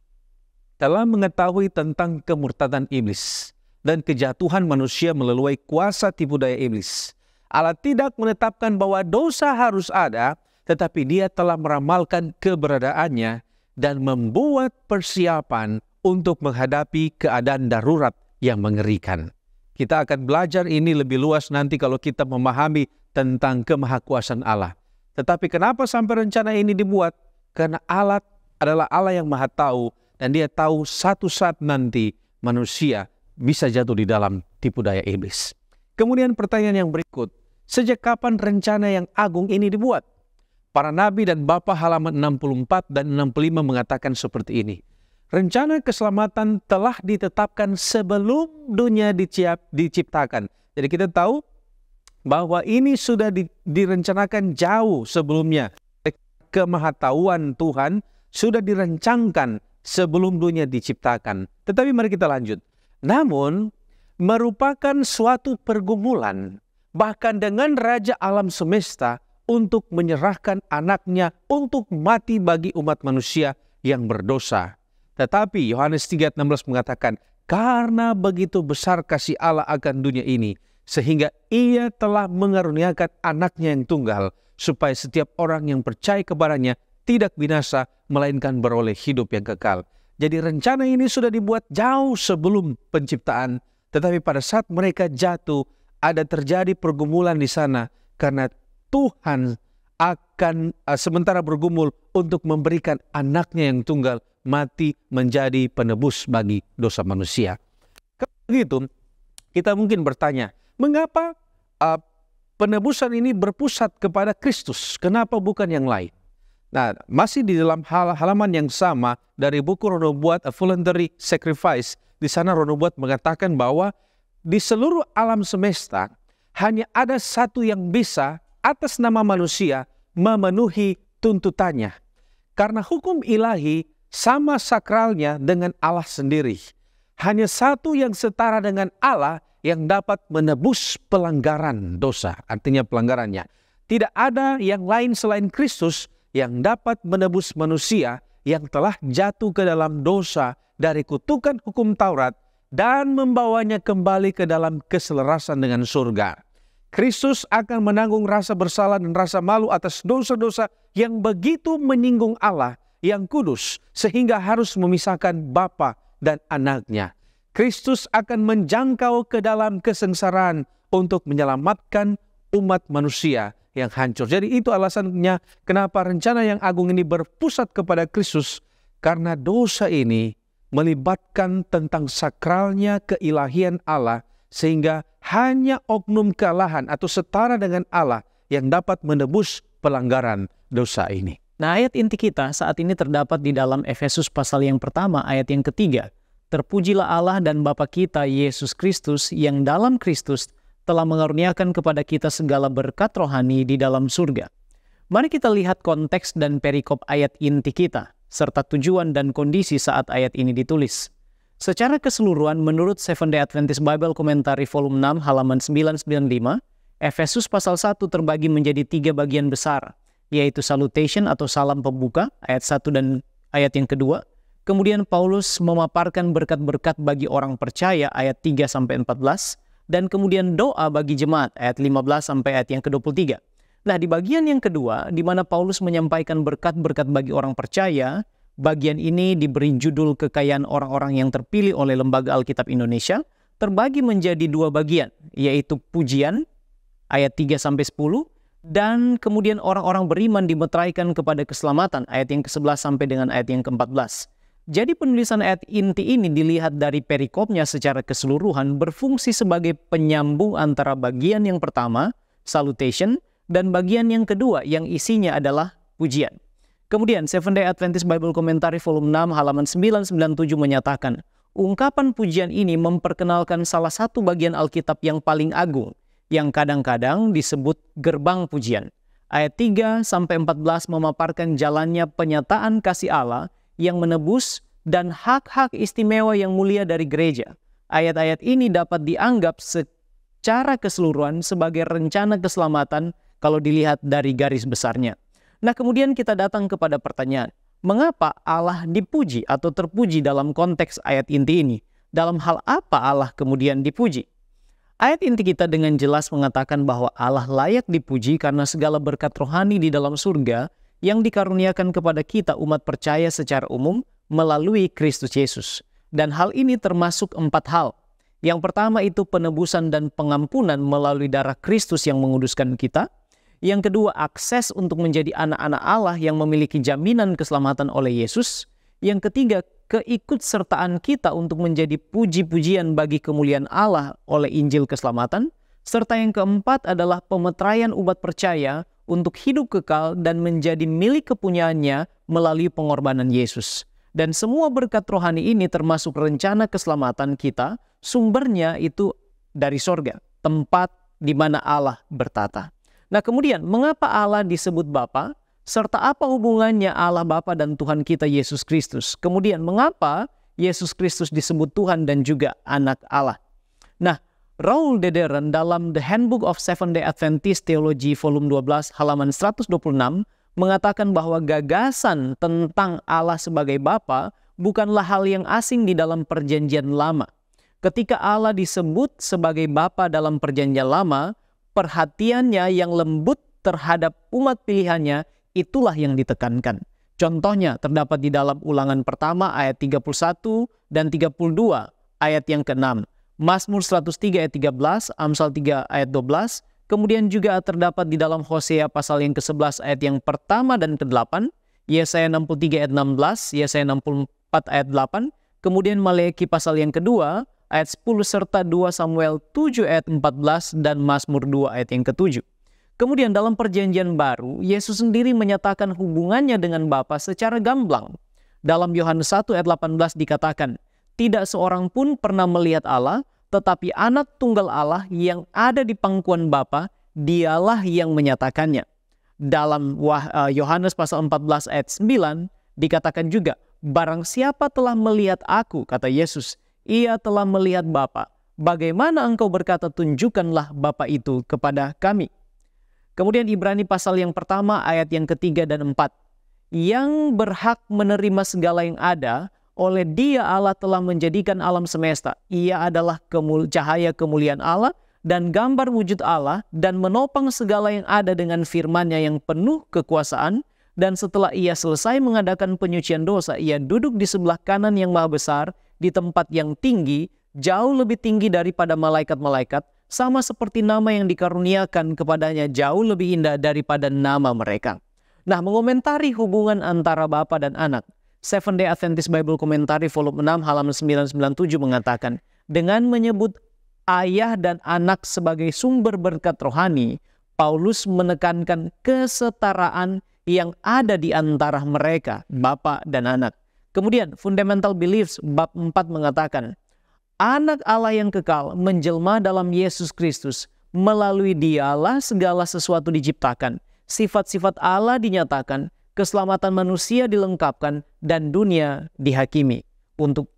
telah mengetahui tentang kemurtadan iblis dan kejatuhan manusia melalui kuasa tipu daya iblis. Allah tidak menetapkan bahwa dosa harus ada, tetapi dia telah meramalkan keberadaannya dan membuat persiapan untuk menghadapi keadaan darurat yang mengerikan. Kita akan belajar ini lebih luas nanti kalau kita memahami tentang kemahakuasaan Allah. Tetapi kenapa sampai rencana ini dibuat? Karena Allah adalah Allah yang maha tahu dan dia tahu satu saat nanti manusia bisa jatuh di dalam tipu daya iblis. Kemudian pertanyaan yang berikut, sejak kapan rencana yang agung ini dibuat? Para nabi dan bapa halaman 64 dan 65 mengatakan seperti ini. Rencana keselamatan telah ditetapkan sebelum dunia diciap, diciptakan. Jadi kita tahu bahwa ini sudah direncanakan jauh sebelumnya. Kemahatauan Tuhan sudah direncangkan sebelum dunia diciptakan. Tetapi mari kita lanjut. Namun merupakan suatu pergumulan bahkan dengan raja alam semesta untuk menyerahkan anaknya untuk mati bagi umat manusia yang berdosa. Tetapi Yohanes 3:16 mengatakan, "Karena begitu besar kasih Allah akan dunia ini, sehingga ia telah mengaruniakan anaknya yang tunggal, supaya setiap orang yang percaya kepadanya tidak binasa, melainkan beroleh hidup yang kekal. Jadi rencana ini sudah dibuat jauh sebelum penciptaan, tetapi pada saat mereka jatuh, ada terjadi pergumulan di sana karena Tuhan akan uh, sementara bergumul untuk memberikan anaknya yang tunggal mati menjadi penebus bagi dosa manusia. Kalau begitu, kita mungkin bertanya, mengapa uh, penebusan ini berpusat kepada Kristus? Kenapa bukan yang lain? Nah, masih di dalam hal halaman yang sama dari buku Ronobuat A Voluntary Sacrifice, di sana Ronobuat mengatakan bahwa di seluruh alam semesta hanya ada satu yang bisa atas nama manusia memenuhi tuntutannya. Karena hukum ilahi sama sakralnya dengan Allah sendiri. Hanya satu yang setara dengan Allah yang dapat menebus pelanggaran dosa, artinya pelanggarannya. Tidak ada yang lain selain Kristus yang dapat menebus manusia yang telah jatuh ke dalam dosa dari kutukan hukum Taurat dan membawanya kembali ke dalam keselarasan dengan surga. Kristus akan menanggung rasa bersalah dan rasa malu atas dosa-dosa yang begitu menyinggung Allah yang kudus sehingga harus memisahkan Bapa dan anaknya. Kristus akan menjangkau ke dalam kesengsaraan untuk menyelamatkan umat manusia yang hancur. Jadi itu alasannya kenapa rencana yang agung ini berpusat kepada Kristus karena dosa ini melibatkan tentang sakralnya keilahian Allah sehingga hanya oknum kealahan atau setara dengan Allah yang dapat menebus pelanggaran dosa ini. Nah ayat inti kita saat ini terdapat di dalam Efesus pasal yang pertama ayat yang ketiga. Terpujilah Allah dan Bapa kita Yesus Kristus yang dalam Kristus telah mengaruniakan kepada kita segala berkat rohani di dalam surga. Mari kita lihat konteks dan perikop ayat inti kita, serta tujuan dan kondisi saat ayat ini ditulis. Secara keseluruhan, menurut Seventh-day Adventist Bible Commentary Volume 6 halaman 995, Efesus pasal 1 terbagi menjadi tiga bagian besar, yaitu salutation atau salam pembuka, ayat 1 dan ayat yang kedua, Kemudian Paulus memaparkan berkat-berkat bagi orang percaya ayat 3 sampai 14 dan kemudian doa bagi jemaat ayat 15 sampai ayat yang ke-23. Nah, di bagian yang kedua di mana Paulus menyampaikan berkat-berkat bagi orang percaya, bagian ini diberi judul kekayaan orang-orang yang terpilih oleh Lembaga Alkitab Indonesia terbagi menjadi dua bagian, yaitu pujian ayat 3 sampai 10 dan kemudian orang-orang beriman dimeteraikan kepada keselamatan ayat yang ke-11 sampai dengan ayat yang ke-14. Jadi penulisan ayat inti ini dilihat dari perikopnya secara keseluruhan berfungsi sebagai penyambung antara bagian yang pertama, salutation, dan bagian yang kedua yang isinya adalah pujian. Kemudian Seventh Day Adventist Bible Commentary volume 6 halaman 997 menyatakan, ungkapan pujian ini memperkenalkan salah satu bagian Alkitab yang paling agung yang kadang-kadang disebut gerbang pujian. Ayat 3 sampai 14 memaparkan jalannya penyataan kasih Allah yang menebus dan hak-hak istimewa yang mulia dari gereja. Ayat-ayat ini dapat dianggap secara keseluruhan sebagai rencana keselamatan kalau dilihat dari garis besarnya. Nah, kemudian kita datang kepada pertanyaan, mengapa Allah dipuji atau terpuji dalam konteks ayat inti ini? Dalam hal apa Allah kemudian dipuji? Ayat inti kita dengan jelas mengatakan bahwa Allah layak dipuji karena segala berkat rohani di dalam surga yang dikaruniakan kepada kita umat percaya secara umum melalui Kristus Yesus. Dan hal ini termasuk empat hal. Yang pertama itu penebusan dan pengampunan melalui darah Kristus yang menguduskan kita. Yang kedua akses untuk menjadi anak-anak Allah yang memiliki jaminan keselamatan oleh Yesus. Yang ketiga keikutsertaan kita untuk menjadi puji-pujian bagi kemuliaan Allah oleh Injil keselamatan. Serta yang keempat adalah pemetraian umat percaya untuk hidup kekal dan menjadi milik kepunyaannya melalui pengorbanan Yesus. Dan semua berkat rohani ini termasuk rencana keselamatan kita, sumbernya itu dari sorga, tempat di mana Allah bertata. Nah kemudian, mengapa Allah disebut Bapa? Serta apa hubungannya Allah Bapa dan Tuhan kita Yesus Kristus? Kemudian, mengapa Yesus Kristus disebut Tuhan dan juga anak Allah? Nah, Raul Dederen dalam The Handbook of Seventh-day Adventist Theology volume 12 halaman 126 mengatakan bahwa gagasan tentang Allah sebagai Bapa bukanlah hal yang asing di dalam perjanjian lama. Ketika Allah disebut sebagai Bapa dalam perjanjian lama, perhatiannya yang lembut terhadap umat pilihannya itulah yang ditekankan. Contohnya terdapat di dalam ulangan pertama ayat 31 dan 32 ayat yang ke-6 Mazmur 103 ayat 13, Amsal 3 ayat 12, kemudian juga terdapat di dalam Hosea pasal yang ke-11 ayat yang pertama dan ke-8, Yesaya 63 ayat 16, Yesaya 64 ayat 8, kemudian Maleki pasal yang kedua ayat 10 serta 2 Samuel 7 ayat 14 dan Mazmur 2 ayat yang ke-7. Kemudian dalam perjanjian baru, Yesus sendiri menyatakan hubungannya dengan Bapa secara gamblang. Dalam Yohanes 1 ayat 18 dikatakan, tidak seorang pun pernah melihat Allah, tetapi anak tunggal Allah yang ada di pangkuan Bapa, dialah yang menyatakannya. Dalam eh, Yohanes pasal 14 ayat 9 dikatakan juga, Barang siapa telah melihat aku, kata Yesus, ia telah melihat Bapa. Bagaimana engkau berkata tunjukkanlah Bapa itu kepada kami. Kemudian Ibrani pasal yang pertama ayat yang ketiga dan empat. Yang berhak menerima segala yang ada oleh dia Allah telah menjadikan alam semesta. Ia adalah kemul cahaya kemuliaan Allah dan gambar wujud Allah dan menopang segala yang ada dengan firman-Nya yang penuh kekuasaan. Dan setelah ia selesai mengadakan penyucian dosa, ia duduk di sebelah kanan yang maha besar di tempat yang tinggi, jauh lebih tinggi daripada malaikat-malaikat, sama seperti nama yang dikaruniakan kepadanya jauh lebih indah daripada nama mereka. Nah, mengomentari hubungan antara bapa dan anak, Seven Day Adventist Bible Commentary volume 6 halaman 997 mengatakan, dengan menyebut ayah dan anak sebagai sumber berkat rohani, Paulus menekankan kesetaraan yang ada di antara mereka, bapak dan anak. Kemudian Fundamental Beliefs bab 4 mengatakan, anak Allah yang kekal menjelma dalam Yesus Kristus, melalui dialah segala sesuatu diciptakan, sifat-sifat Allah dinyatakan, keselamatan manusia dilengkapkan dan dunia dihakimi. Untuk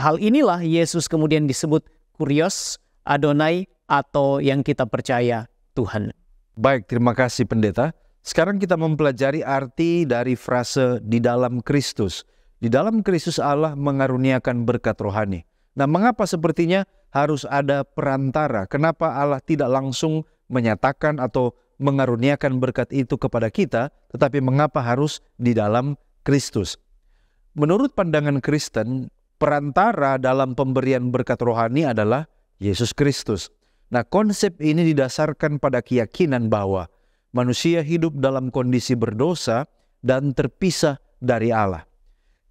hal inilah Yesus kemudian disebut Kurios, Adonai, atau yang kita percaya Tuhan. Baik, terima kasih pendeta. Sekarang kita mempelajari arti dari frase di dalam Kristus. Di dalam Kristus Allah mengaruniakan berkat rohani. Nah, mengapa sepertinya harus ada perantara? Kenapa Allah tidak langsung menyatakan atau mengaruniakan berkat itu kepada kita, tetapi mengapa harus di dalam Kristus? Menurut pandangan Kristen, perantara dalam pemberian berkat rohani adalah Yesus Kristus. Nah, konsep ini didasarkan pada keyakinan bahwa manusia hidup dalam kondisi berdosa dan terpisah dari Allah.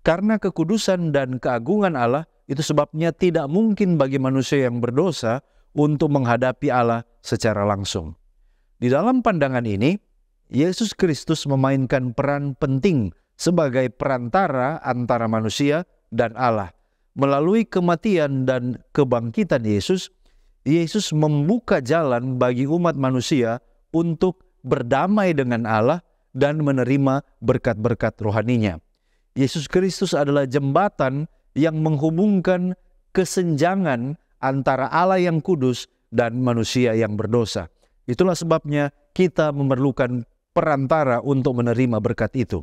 Karena kekudusan dan keagungan Allah, itu sebabnya tidak mungkin bagi manusia yang berdosa untuk menghadapi Allah secara langsung. Di dalam pandangan ini, Yesus Kristus memainkan peran penting sebagai perantara antara manusia dan Allah. Melalui kematian dan kebangkitan Yesus, Yesus membuka jalan bagi umat manusia untuk berdamai dengan Allah dan menerima berkat-berkat rohaninya. Yesus Kristus adalah jembatan yang menghubungkan kesenjangan antara Allah yang kudus dan manusia yang berdosa. Itulah sebabnya kita memerlukan perantara untuk menerima berkat itu.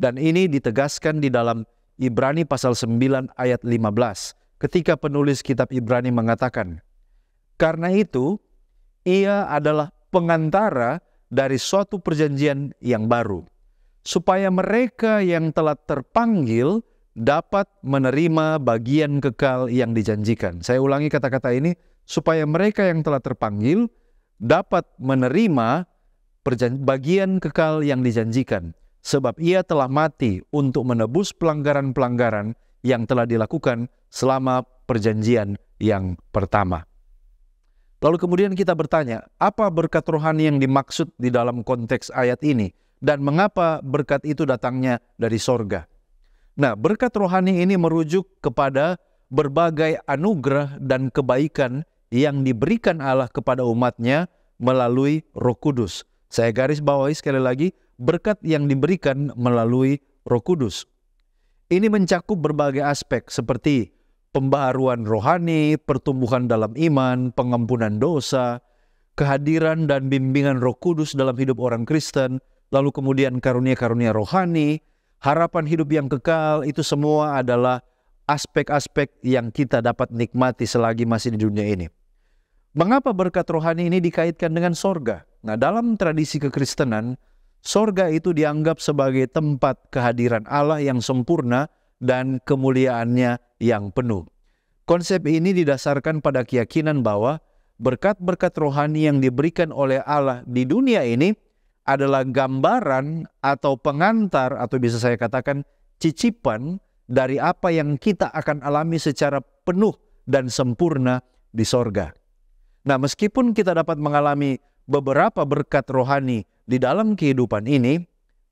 Dan ini ditegaskan di dalam Ibrani pasal 9 ayat 15 ketika penulis kitab Ibrani mengatakan, "Karena itu, ia adalah pengantara dari suatu perjanjian yang baru, supaya mereka yang telah terpanggil dapat menerima bagian kekal yang dijanjikan." Saya ulangi kata-kata ini, supaya mereka yang telah terpanggil dapat menerima bagian kekal yang dijanjikan, sebab ia telah mati untuk menebus pelanggaran-pelanggaran yang telah dilakukan selama perjanjian yang pertama. Lalu kemudian kita bertanya, apa berkat rohani yang dimaksud di dalam konteks ayat ini? Dan mengapa berkat itu datangnya dari sorga? Nah, berkat rohani ini merujuk kepada berbagai anugerah dan kebaikan yang diberikan Allah kepada umatnya melalui roh kudus. Saya garis bawahi sekali lagi, berkat yang diberikan melalui roh kudus. Ini mencakup berbagai aspek seperti pembaharuan rohani, pertumbuhan dalam iman, pengampunan dosa, kehadiran dan bimbingan roh kudus dalam hidup orang Kristen, lalu kemudian karunia-karunia rohani, harapan hidup yang kekal, itu semua adalah aspek-aspek yang kita dapat nikmati selagi masih di dunia ini. Mengapa berkat rohani ini dikaitkan dengan sorga? Nah, dalam tradisi kekristenan, sorga itu dianggap sebagai tempat kehadiran Allah yang sempurna dan kemuliaannya yang penuh. Konsep ini didasarkan pada keyakinan bahwa berkat-berkat rohani yang diberikan oleh Allah di dunia ini adalah gambaran atau pengantar atau bisa saya katakan cicipan dari apa yang kita akan alami secara penuh dan sempurna di sorga. Nah, meskipun kita dapat mengalami beberapa berkat rohani di dalam kehidupan ini,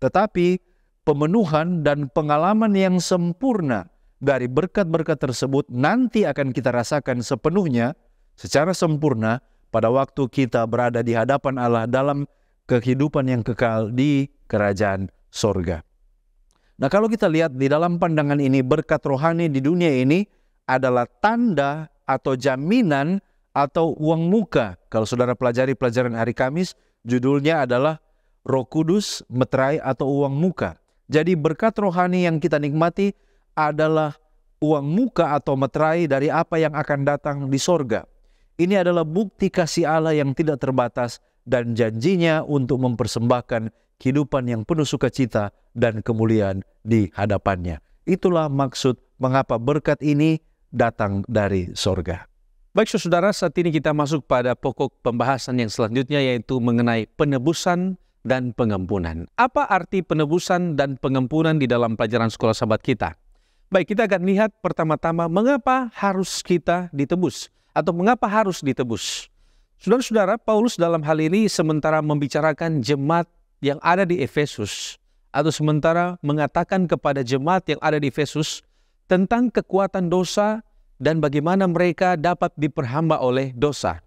tetapi pemenuhan dan pengalaman yang sempurna dari berkat-berkat tersebut nanti akan kita rasakan sepenuhnya secara sempurna pada waktu kita berada di hadapan Allah dalam kehidupan yang kekal di kerajaan sorga. Nah kalau kita lihat di dalam pandangan ini berkat rohani di dunia ini adalah tanda atau jaminan atau uang muka. Kalau saudara pelajari pelajaran hari Kamis, judulnya adalah Roh Kudus, Meterai atau Uang Muka. Jadi berkat rohani yang kita nikmati adalah uang muka atau meterai dari apa yang akan datang di sorga. Ini adalah bukti kasih Allah yang tidak terbatas dan janjinya untuk mempersembahkan kehidupan yang penuh sukacita dan kemuliaan di hadapannya. Itulah maksud mengapa berkat ini datang dari sorga. Baik saudara, saat ini kita masuk pada pokok pembahasan yang selanjutnya yaitu mengenai penebusan dan pengampunan. Apa arti penebusan dan pengampunan di dalam pelajaran sekolah sahabat kita? Baik, kita akan lihat pertama-tama mengapa harus kita ditebus atau mengapa harus ditebus. Saudara-saudara, Paulus dalam hal ini sementara membicarakan jemaat yang ada di Efesus atau sementara mengatakan kepada jemaat yang ada di Efesus tentang kekuatan dosa dan bagaimana mereka dapat diperhamba oleh dosa.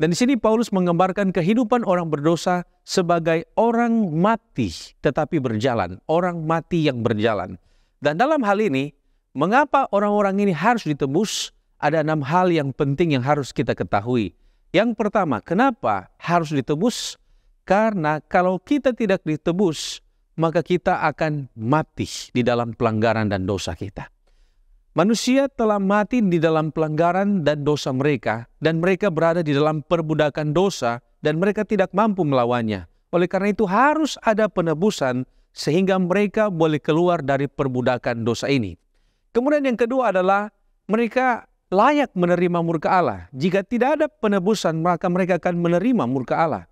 Dan di sini Paulus menggambarkan kehidupan orang berdosa sebagai orang mati tetapi berjalan, orang mati yang berjalan. Dan dalam hal ini, mengapa orang-orang ini harus ditebus? Ada enam hal yang penting yang harus kita ketahui. Yang pertama, kenapa harus ditebus? Karena kalau kita tidak ditebus, maka kita akan mati di dalam pelanggaran dan dosa kita. Manusia telah mati di dalam pelanggaran dan dosa mereka, dan mereka berada di dalam perbudakan dosa, dan mereka tidak mampu melawannya. Oleh karena itu, harus ada penebusan sehingga mereka boleh keluar dari perbudakan dosa ini. Kemudian, yang kedua adalah mereka layak menerima murka Allah. Jika tidak ada penebusan, maka mereka akan menerima murka Allah.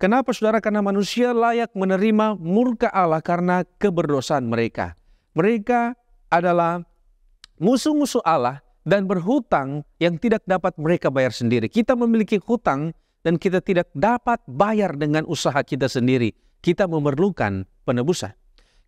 Kenapa, saudara? Karena manusia layak menerima murka Allah karena keberdosaan mereka. Mereka adalah musuh-musuh Allah dan berhutang yang tidak dapat mereka bayar sendiri. Kita memiliki hutang dan kita tidak dapat bayar dengan usaha kita sendiri. Kita memerlukan penebusan.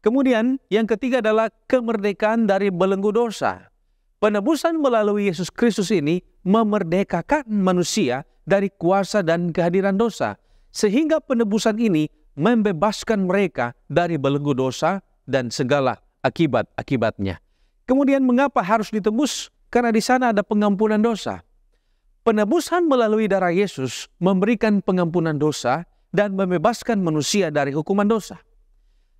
Kemudian yang ketiga adalah kemerdekaan dari belenggu dosa. Penebusan melalui Yesus Kristus ini memerdekakan manusia dari kuasa dan kehadiran dosa. Sehingga penebusan ini membebaskan mereka dari belenggu dosa dan segala akibat-akibatnya. Kemudian mengapa harus ditebus? Karena di sana ada pengampunan dosa. Penebusan melalui darah Yesus memberikan pengampunan dosa dan membebaskan manusia dari hukuman dosa.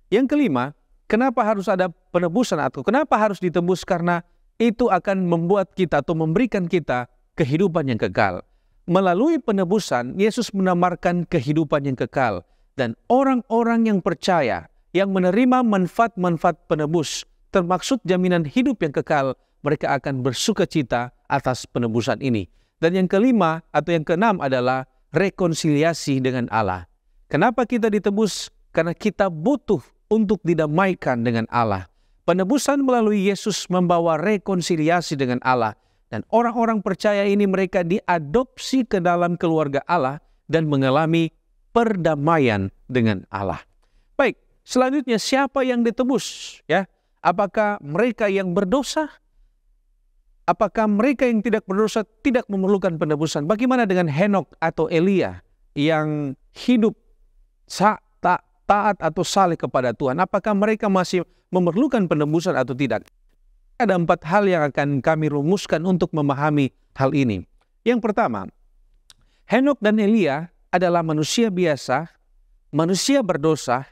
Yang kelima, kenapa harus ada penebusan atau kenapa harus ditebus? Karena itu akan membuat kita atau memberikan kita kehidupan yang kekal. Melalui penebusan, Yesus menamarkan kehidupan yang kekal. Dan orang-orang yang percaya, yang menerima manfaat-manfaat penebus, termaksud jaminan hidup yang kekal, mereka akan bersuka cita atas penebusan ini. Dan yang kelima atau yang keenam adalah rekonsiliasi dengan Allah. Kenapa kita ditebus? Karena kita butuh untuk didamaikan dengan Allah. Penebusan melalui Yesus membawa rekonsiliasi dengan Allah. Dan orang-orang percaya ini mereka diadopsi ke dalam keluarga Allah dan mengalami perdamaian dengan Allah. Baik, selanjutnya siapa yang ditebus? Ya, Apakah mereka yang berdosa? Apakah mereka yang tidak berdosa tidak memerlukan penebusan? Bagaimana dengan Henok atau Elia yang hidup tak taat atau saleh kepada Tuhan? Apakah mereka masih memerlukan penebusan atau tidak? Ada empat hal yang akan kami rumuskan untuk memahami hal ini. Yang pertama, Henok dan Elia adalah manusia biasa, manusia berdosa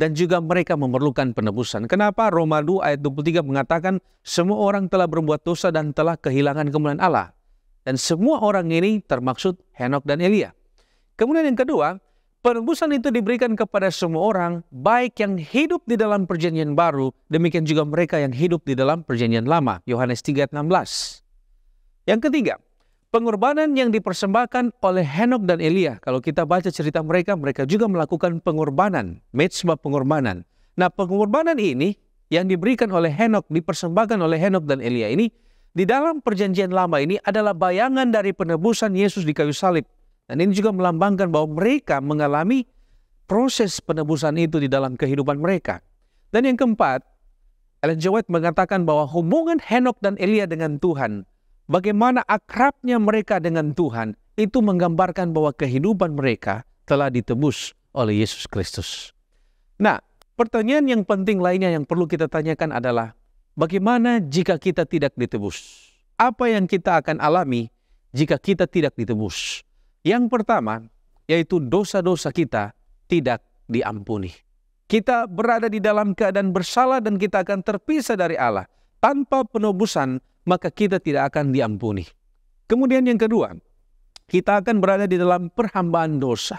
dan juga mereka memerlukan penebusan. Kenapa Roma 2 ayat 23 mengatakan semua orang telah berbuat dosa dan telah kehilangan kemuliaan Allah. Dan semua orang ini termaksud Henok dan Elia. Kemudian yang kedua, penebusan itu diberikan kepada semua orang, baik yang hidup di dalam perjanjian baru, demikian juga mereka yang hidup di dalam perjanjian lama. Yohanes 3 ayat 16. Yang ketiga, Pengorbanan yang dipersembahkan oleh Henok dan Elia, kalau kita baca cerita mereka, mereka juga melakukan pengorbanan, mitzvah pengorbanan. Nah pengorbanan ini yang diberikan oleh Henok, dipersembahkan oleh Henok dan Elia ini, di dalam perjanjian lama ini adalah bayangan dari penebusan Yesus di kayu salib. Dan ini juga melambangkan bahwa mereka mengalami proses penebusan itu di dalam kehidupan mereka. Dan yang keempat, Ellen G. mengatakan bahwa hubungan Henok dan Elia dengan Tuhan bagaimana akrabnya mereka dengan Tuhan itu menggambarkan bahwa kehidupan mereka telah ditebus oleh Yesus Kristus. Nah, pertanyaan yang penting lainnya yang perlu kita tanyakan adalah bagaimana jika kita tidak ditebus? Apa yang kita akan alami jika kita tidak ditebus? Yang pertama, yaitu dosa-dosa kita tidak diampuni. Kita berada di dalam keadaan bersalah dan kita akan terpisah dari Allah. Tanpa penebusan maka kita tidak akan diampuni. Kemudian yang kedua, kita akan berada di dalam perhambaan dosa.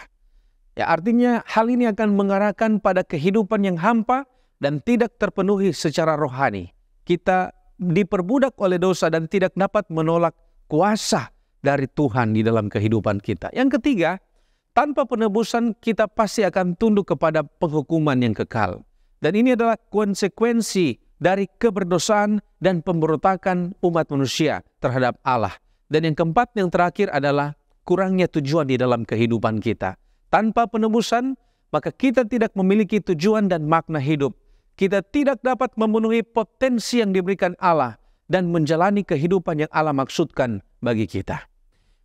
Ya, artinya hal ini akan mengarahkan pada kehidupan yang hampa dan tidak terpenuhi secara rohani. Kita diperbudak oleh dosa dan tidak dapat menolak kuasa dari Tuhan di dalam kehidupan kita. Yang ketiga, tanpa penebusan kita pasti akan tunduk kepada penghukuman yang kekal. Dan ini adalah konsekuensi dari keberdosaan dan pemberontakan umat manusia terhadap Allah. Dan yang keempat yang terakhir adalah kurangnya tujuan di dalam kehidupan kita. Tanpa penebusan, maka kita tidak memiliki tujuan dan makna hidup. Kita tidak dapat memenuhi potensi yang diberikan Allah dan menjalani kehidupan yang Allah maksudkan bagi kita.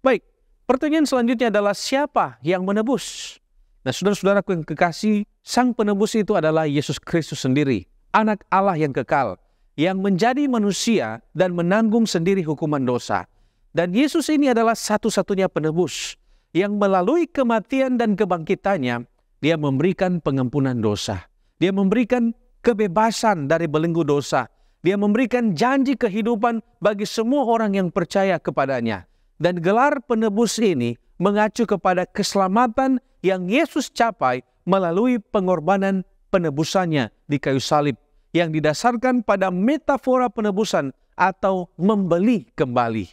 Baik, pertanyaan selanjutnya adalah siapa yang menebus? Nah, saudara-saudaraku yang kekasih, sang penebus itu adalah Yesus Kristus sendiri anak Allah yang kekal, yang menjadi manusia dan menanggung sendiri hukuman dosa. Dan Yesus ini adalah satu-satunya penebus yang melalui kematian dan kebangkitannya, dia memberikan pengampunan dosa. Dia memberikan kebebasan dari belenggu dosa. Dia memberikan janji kehidupan bagi semua orang yang percaya kepadanya. Dan gelar penebus ini mengacu kepada keselamatan yang Yesus capai melalui pengorbanan penebusannya di kayu salib yang didasarkan pada metafora penebusan atau membeli kembali.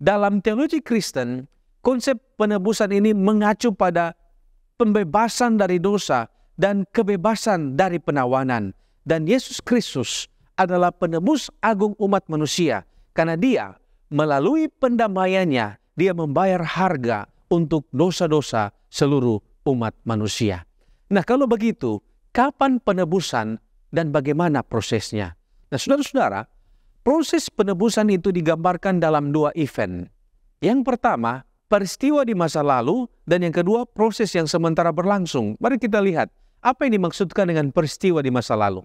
Dalam teologi Kristen, konsep penebusan ini mengacu pada pembebasan dari dosa dan kebebasan dari penawanan. Dan Yesus Kristus adalah penebus agung umat manusia karena dia melalui pendamaiannya dia membayar harga untuk dosa-dosa seluruh umat manusia. Nah kalau begitu kapan penebusan dan bagaimana prosesnya. Nah, saudara-saudara, proses penebusan itu digambarkan dalam dua event. Yang pertama, peristiwa di masa lalu, dan yang kedua, proses yang sementara berlangsung. Mari kita lihat apa yang dimaksudkan dengan peristiwa di masa lalu.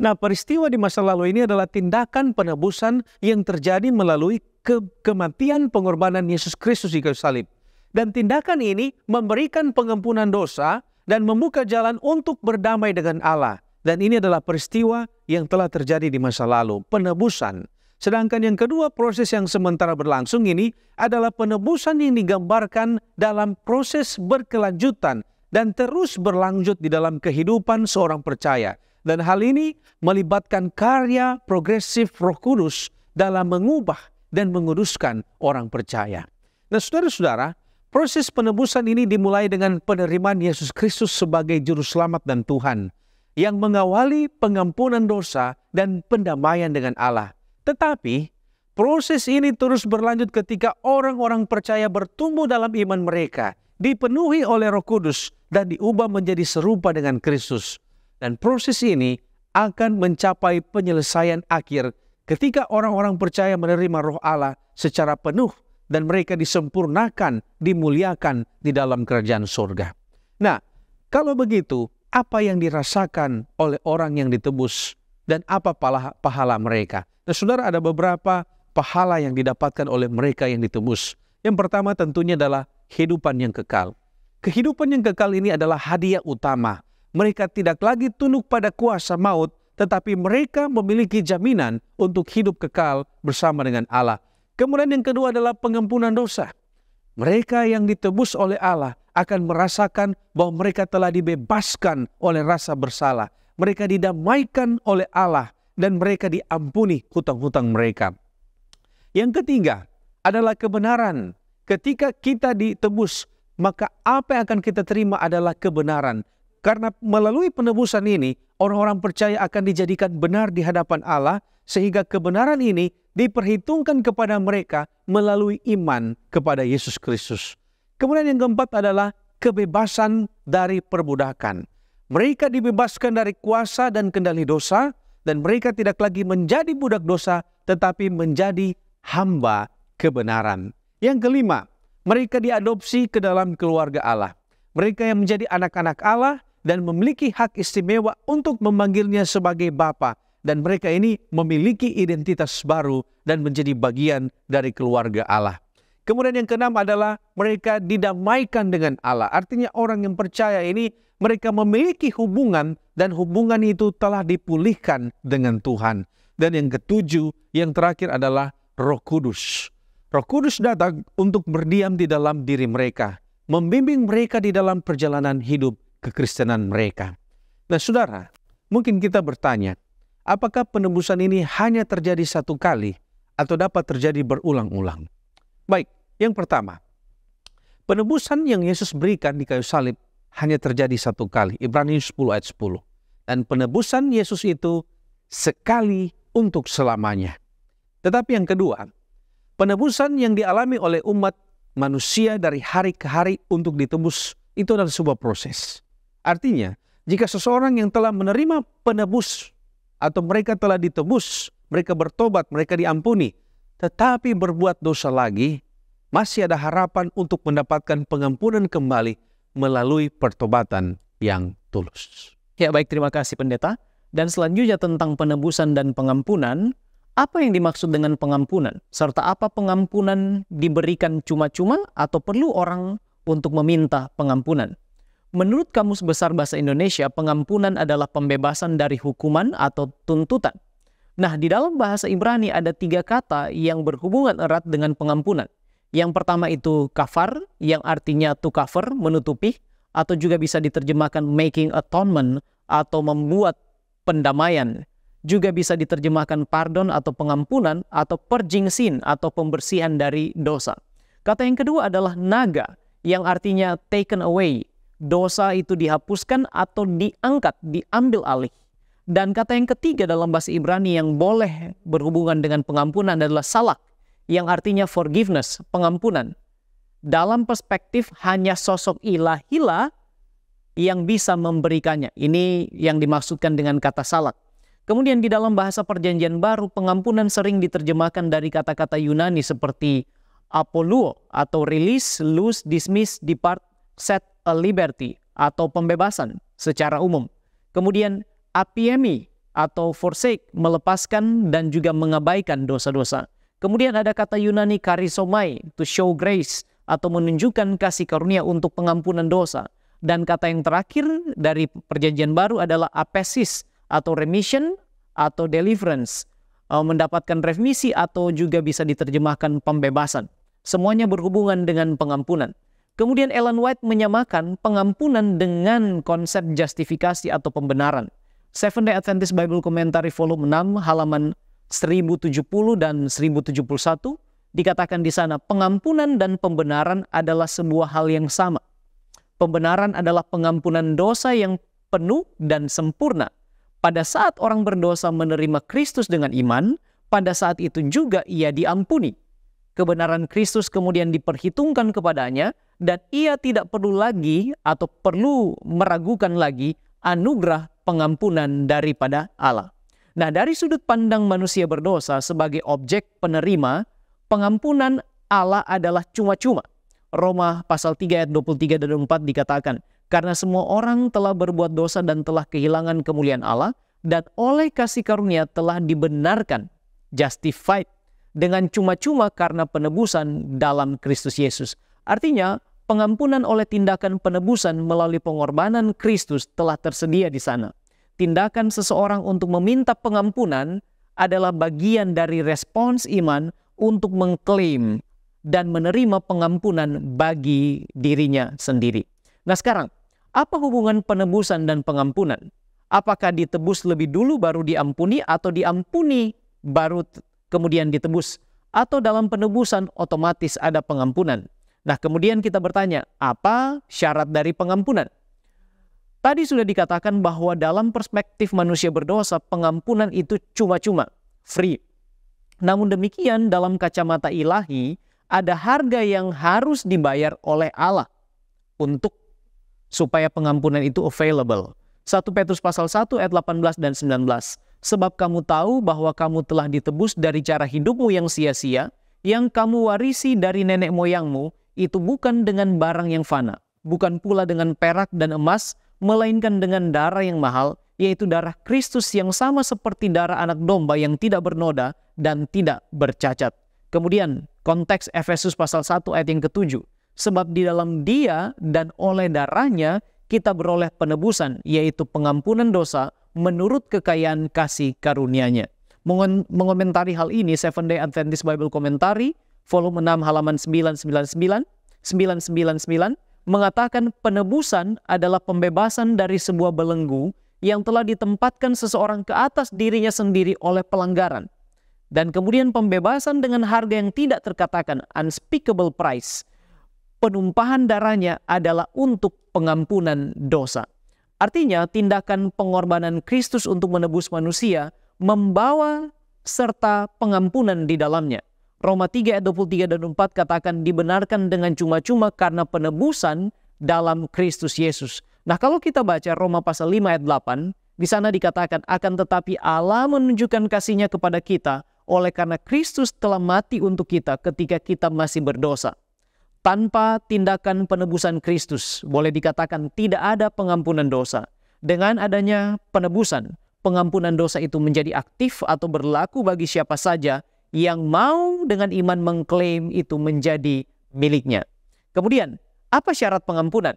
Nah, peristiwa di masa lalu ini adalah tindakan penebusan yang terjadi melalui ke kematian pengorbanan Yesus Kristus di kayu salib. Dan tindakan ini memberikan pengampunan dosa dan membuka jalan untuk berdamai dengan Allah. Dan ini adalah peristiwa yang telah terjadi di masa lalu, penebusan. Sedangkan yang kedua proses yang sementara berlangsung ini adalah penebusan yang digambarkan dalam proses berkelanjutan dan terus berlanjut di dalam kehidupan seorang percaya. Dan hal ini melibatkan karya progresif Roh Kudus dalam mengubah dan menguduskan orang percaya. Nah, saudara-saudara, Proses penebusan ini dimulai dengan penerimaan Yesus Kristus sebagai juru selamat dan Tuhan yang mengawali pengampunan dosa dan pendamaian dengan Allah. Tetapi proses ini terus berlanjut ketika orang-orang percaya bertumbuh dalam iman mereka, dipenuhi oleh Roh Kudus dan diubah menjadi serupa dengan Kristus. Dan proses ini akan mencapai penyelesaian akhir ketika orang-orang percaya menerima Roh Allah secara penuh dan mereka disempurnakan, dimuliakan di dalam kerajaan surga. Nah, kalau begitu, apa yang dirasakan oleh orang yang ditebus dan apa pahala, mereka? Nah, saudara ada beberapa pahala yang didapatkan oleh mereka yang ditebus. Yang pertama tentunya adalah kehidupan yang kekal. Kehidupan yang kekal ini adalah hadiah utama. Mereka tidak lagi tunduk pada kuasa maut, tetapi mereka memiliki jaminan untuk hidup kekal bersama dengan Allah. Kemudian yang kedua adalah pengampunan dosa. Mereka yang ditebus oleh Allah akan merasakan bahwa mereka telah dibebaskan oleh rasa bersalah. Mereka didamaikan oleh Allah dan mereka diampuni hutang-hutang mereka. Yang ketiga adalah kebenaran. Ketika kita ditebus, maka apa yang akan kita terima adalah kebenaran. Karena melalui penebusan ini, orang-orang percaya akan dijadikan benar di hadapan Allah sehingga kebenaran ini diperhitungkan kepada mereka melalui iman kepada Yesus Kristus. Kemudian yang keempat adalah kebebasan dari perbudakan. Mereka dibebaskan dari kuasa dan kendali dosa dan mereka tidak lagi menjadi budak dosa tetapi menjadi hamba kebenaran. Yang kelima, mereka diadopsi ke dalam keluarga Allah. Mereka yang menjadi anak-anak Allah dan memiliki hak istimewa untuk memanggilnya sebagai Bapa dan mereka ini memiliki identitas baru dan menjadi bagian dari keluarga Allah. Kemudian yang keenam adalah mereka didamaikan dengan Allah. Artinya orang yang percaya ini mereka memiliki hubungan dan hubungan itu telah dipulihkan dengan Tuhan. Dan yang ketujuh, yang terakhir adalah Roh Kudus. Roh Kudus datang untuk berdiam di dalam diri mereka, membimbing mereka di dalam perjalanan hidup kekristenan mereka. Nah, saudara, mungkin kita bertanya, Apakah penebusan ini hanya terjadi satu kali atau dapat terjadi berulang-ulang? Baik, yang pertama, penebusan yang Yesus berikan di kayu salib hanya terjadi satu kali. Ibrani 10 ayat 10. Dan penebusan Yesus itu sekali untuk selamanya. Tetapi yang kedua, penebusan yang dialami oleh umat manusia dari hari ke hari untuk ditebus itu adalah sebuah proses. Artinya, jika seseorang yang telah menerima penebus atau mereka telah ditebus, mereka bertobat, mereka diampuni, tetapi berbuat dosa lagi, masih ada harapan untuk mendapatkan pengampunan kembali melalui pertobatan yang tulus. Ya baik, terima kasih pendeta. Dan selanjutnya tentang penebusan dan pengampunan, apa yang dimaksud dengan pengampunan? Serta apa pengampunan diberikan cuma-cuma atau perlu orang untuk meminta pengampunan? Menurut Kamus Besar Bahasa Indonesia, pengampunan adalah pembebasan dari hukuman atau tuntutan. Nah, di dalam bahasa Ibrani ada tiga kata yang berhubungan erat dengan pengampunan. Yang pertama itu kafar, yang artinya to cover, menutupi, atau juga bisa diterjemahkan making atonement atau membuat pendamaian. Juga bisa diterjemahkan pardon atau pengampunan atau purging sin atau pembersihan dari dosa. Kata yang kedua adalah naga, yang artinya taken away, dosa itu dihapuskan atau diangkat, diambil alih. Dan kata yang ketiga dalam bahasa Ibrani yang boleh berhubungan dengan pengampunan adalah salak, yang artinya forgiveness, pengampunan. Dalam perspektif hanya sosok Ilah-Ilah yang bisa memberikannya. Ini yang dimaksudkan dengan kata salak. Kemudian di dalam bahasa perjanjian baru, pengampunan sering diterjemahkan dari kata-kata Yunani seperti apoluo atau release, lose, dismiss, depart, set, liberty atau pembebasan secara umum. Kemudian apiemi atau forsake melepaskan dan juga mengabaikan dosa-dosa. Kemudian ada kata Yunani karisomai to show grace atau menunjukkan kasih karunia untuk pengampunan dosa. Dan kata yang terakhir dari perjanjian baru adalah apesis atau remission atau deliverance eh, mendapatkan remisi atau juga bisa diterjemahkan pembebasan. Semuanya berhubungan dengan pengampunan. Kemudian Ellen White menyamakan pengampunan dengan konsep justifikasi atau pembenaran. Seven Day Adventist Bible Commentary volume 6 halaman 1070 dan 1071 dikatakan di sana pengampunan dan pembenaran adalah sebuah hal yang sama. Pembenaran adalah pengampunan dosa yang penuh dan sempurna. Pada saat orang berdosa menerima Kristus dengan iman, pada saat itu juga ia diampuni. Kebenaran Kristus kemudian diperhitungkan kepadanya dan ia tidak perlu lagi atau perlu meragukan lagi anugerah pengampunan daripada Allah. Nah, dari sudut pandang manusia berdosa sebagai objek penerima, pengampunan Allah adalah cuma-cuma. Roma pasal 3 ayat 23 dan 24 dikatakan, karena semua orang telah berbuat dosa dan telah kehilangan kemuliaan Allah, dan oleh kasih karunia telah dibenarkan, justified, dengan cuma-cuma karena penebusan dalam Kristus Yesus. Artinya, Pengampunan oleh tindakan penebusan melalui pengorbanan Kristus telah tersedia di sana. Tindakan seseorang untuk meminta pengampunan adalah bagian dari respons iman untuk mengklaim dan menerima pengampunan bagi dirinya sendiri. Nah, sekarang apa hubungan penebusan dan pengampunan? Apakah ditebus lebih dulu baru diampuni atau diampuni baru kemudian ditebus? Atau dalam penebusan otomatis ada pengampunan? Nah, kemudian kita bertanya, apa syarat dari pengampunan? Tadi sudah dikatakan bahwa dalam perspektif manusia berdosa, pengampunan itu cuma-cuma, free. Namun demikian, dalam kacamata ilahi, ada harga yang harus dibayar oleh Allah untuk supaya pengampunan itu available. 1 Petrus pasal 1 ayat 18 dan 19. Sebab kamu tahu bahwa kamu telah ditebus dari cara hidupmu yang sia-sia, yang kamu warisi dari nenek moyangmu, itu bukan dengan barang yang fana, bukan pula dengan perak dan emas, melainkan dengan darah yang mahal, yaitu darah Kristus yang sama seperti darah anak domba yang tidak bernoda dan tidak bercacat. Kemudian konteks Efesus pasal 1 ayat yang ketujuh. Sebab di dalam dia dan oleh darahnya kita beroleh penebusan yaitu pengampunan dosa menurut kekayaan kasih karunia-Nya. Mengomentari hal ini Seven Day Adventist Bible Commentary volume 6 halaman 999, 999 mengatakan penebusan adalah pembebasan dari sebuah belenggu yang telah ditempatkan seseorang ke atas dirinya sendiri oleh pelanggaran. Dan kemudian pembebasan dengan harga yang tidak terkatakan, unspeakable price. Penumpahan darahnya adalah untuk pengampunan dosa. Artinya tindakan pengorbanan Kristus untuk menebus manusia membawa serta pengampunan di dalamnya. Roma 3 ayat 23 dan 4 katakan dibenarkan dengan cuma-cuma karena penebusan dalam Kristus Yesus. Nah kalau kita baca Roma pasal 5 ayat 8, di sana dikatakan akan tetapi Allah menunjukkan kasihnya kepada kita oleh karena Kristus telah mati untuk kita ketika kita masih berdosa. Tanpa tindakan penebusan Kristus, boleh dikatakan tidak ada pengampunan dosa. Dengan adanya penebusan, pengampunan dosa itu menjadi aktif atau berlaku bagi siapa saja yang mau dengan iman mengklaim itu menjadi miliknya. Kemudian, apa syarat pengampunan?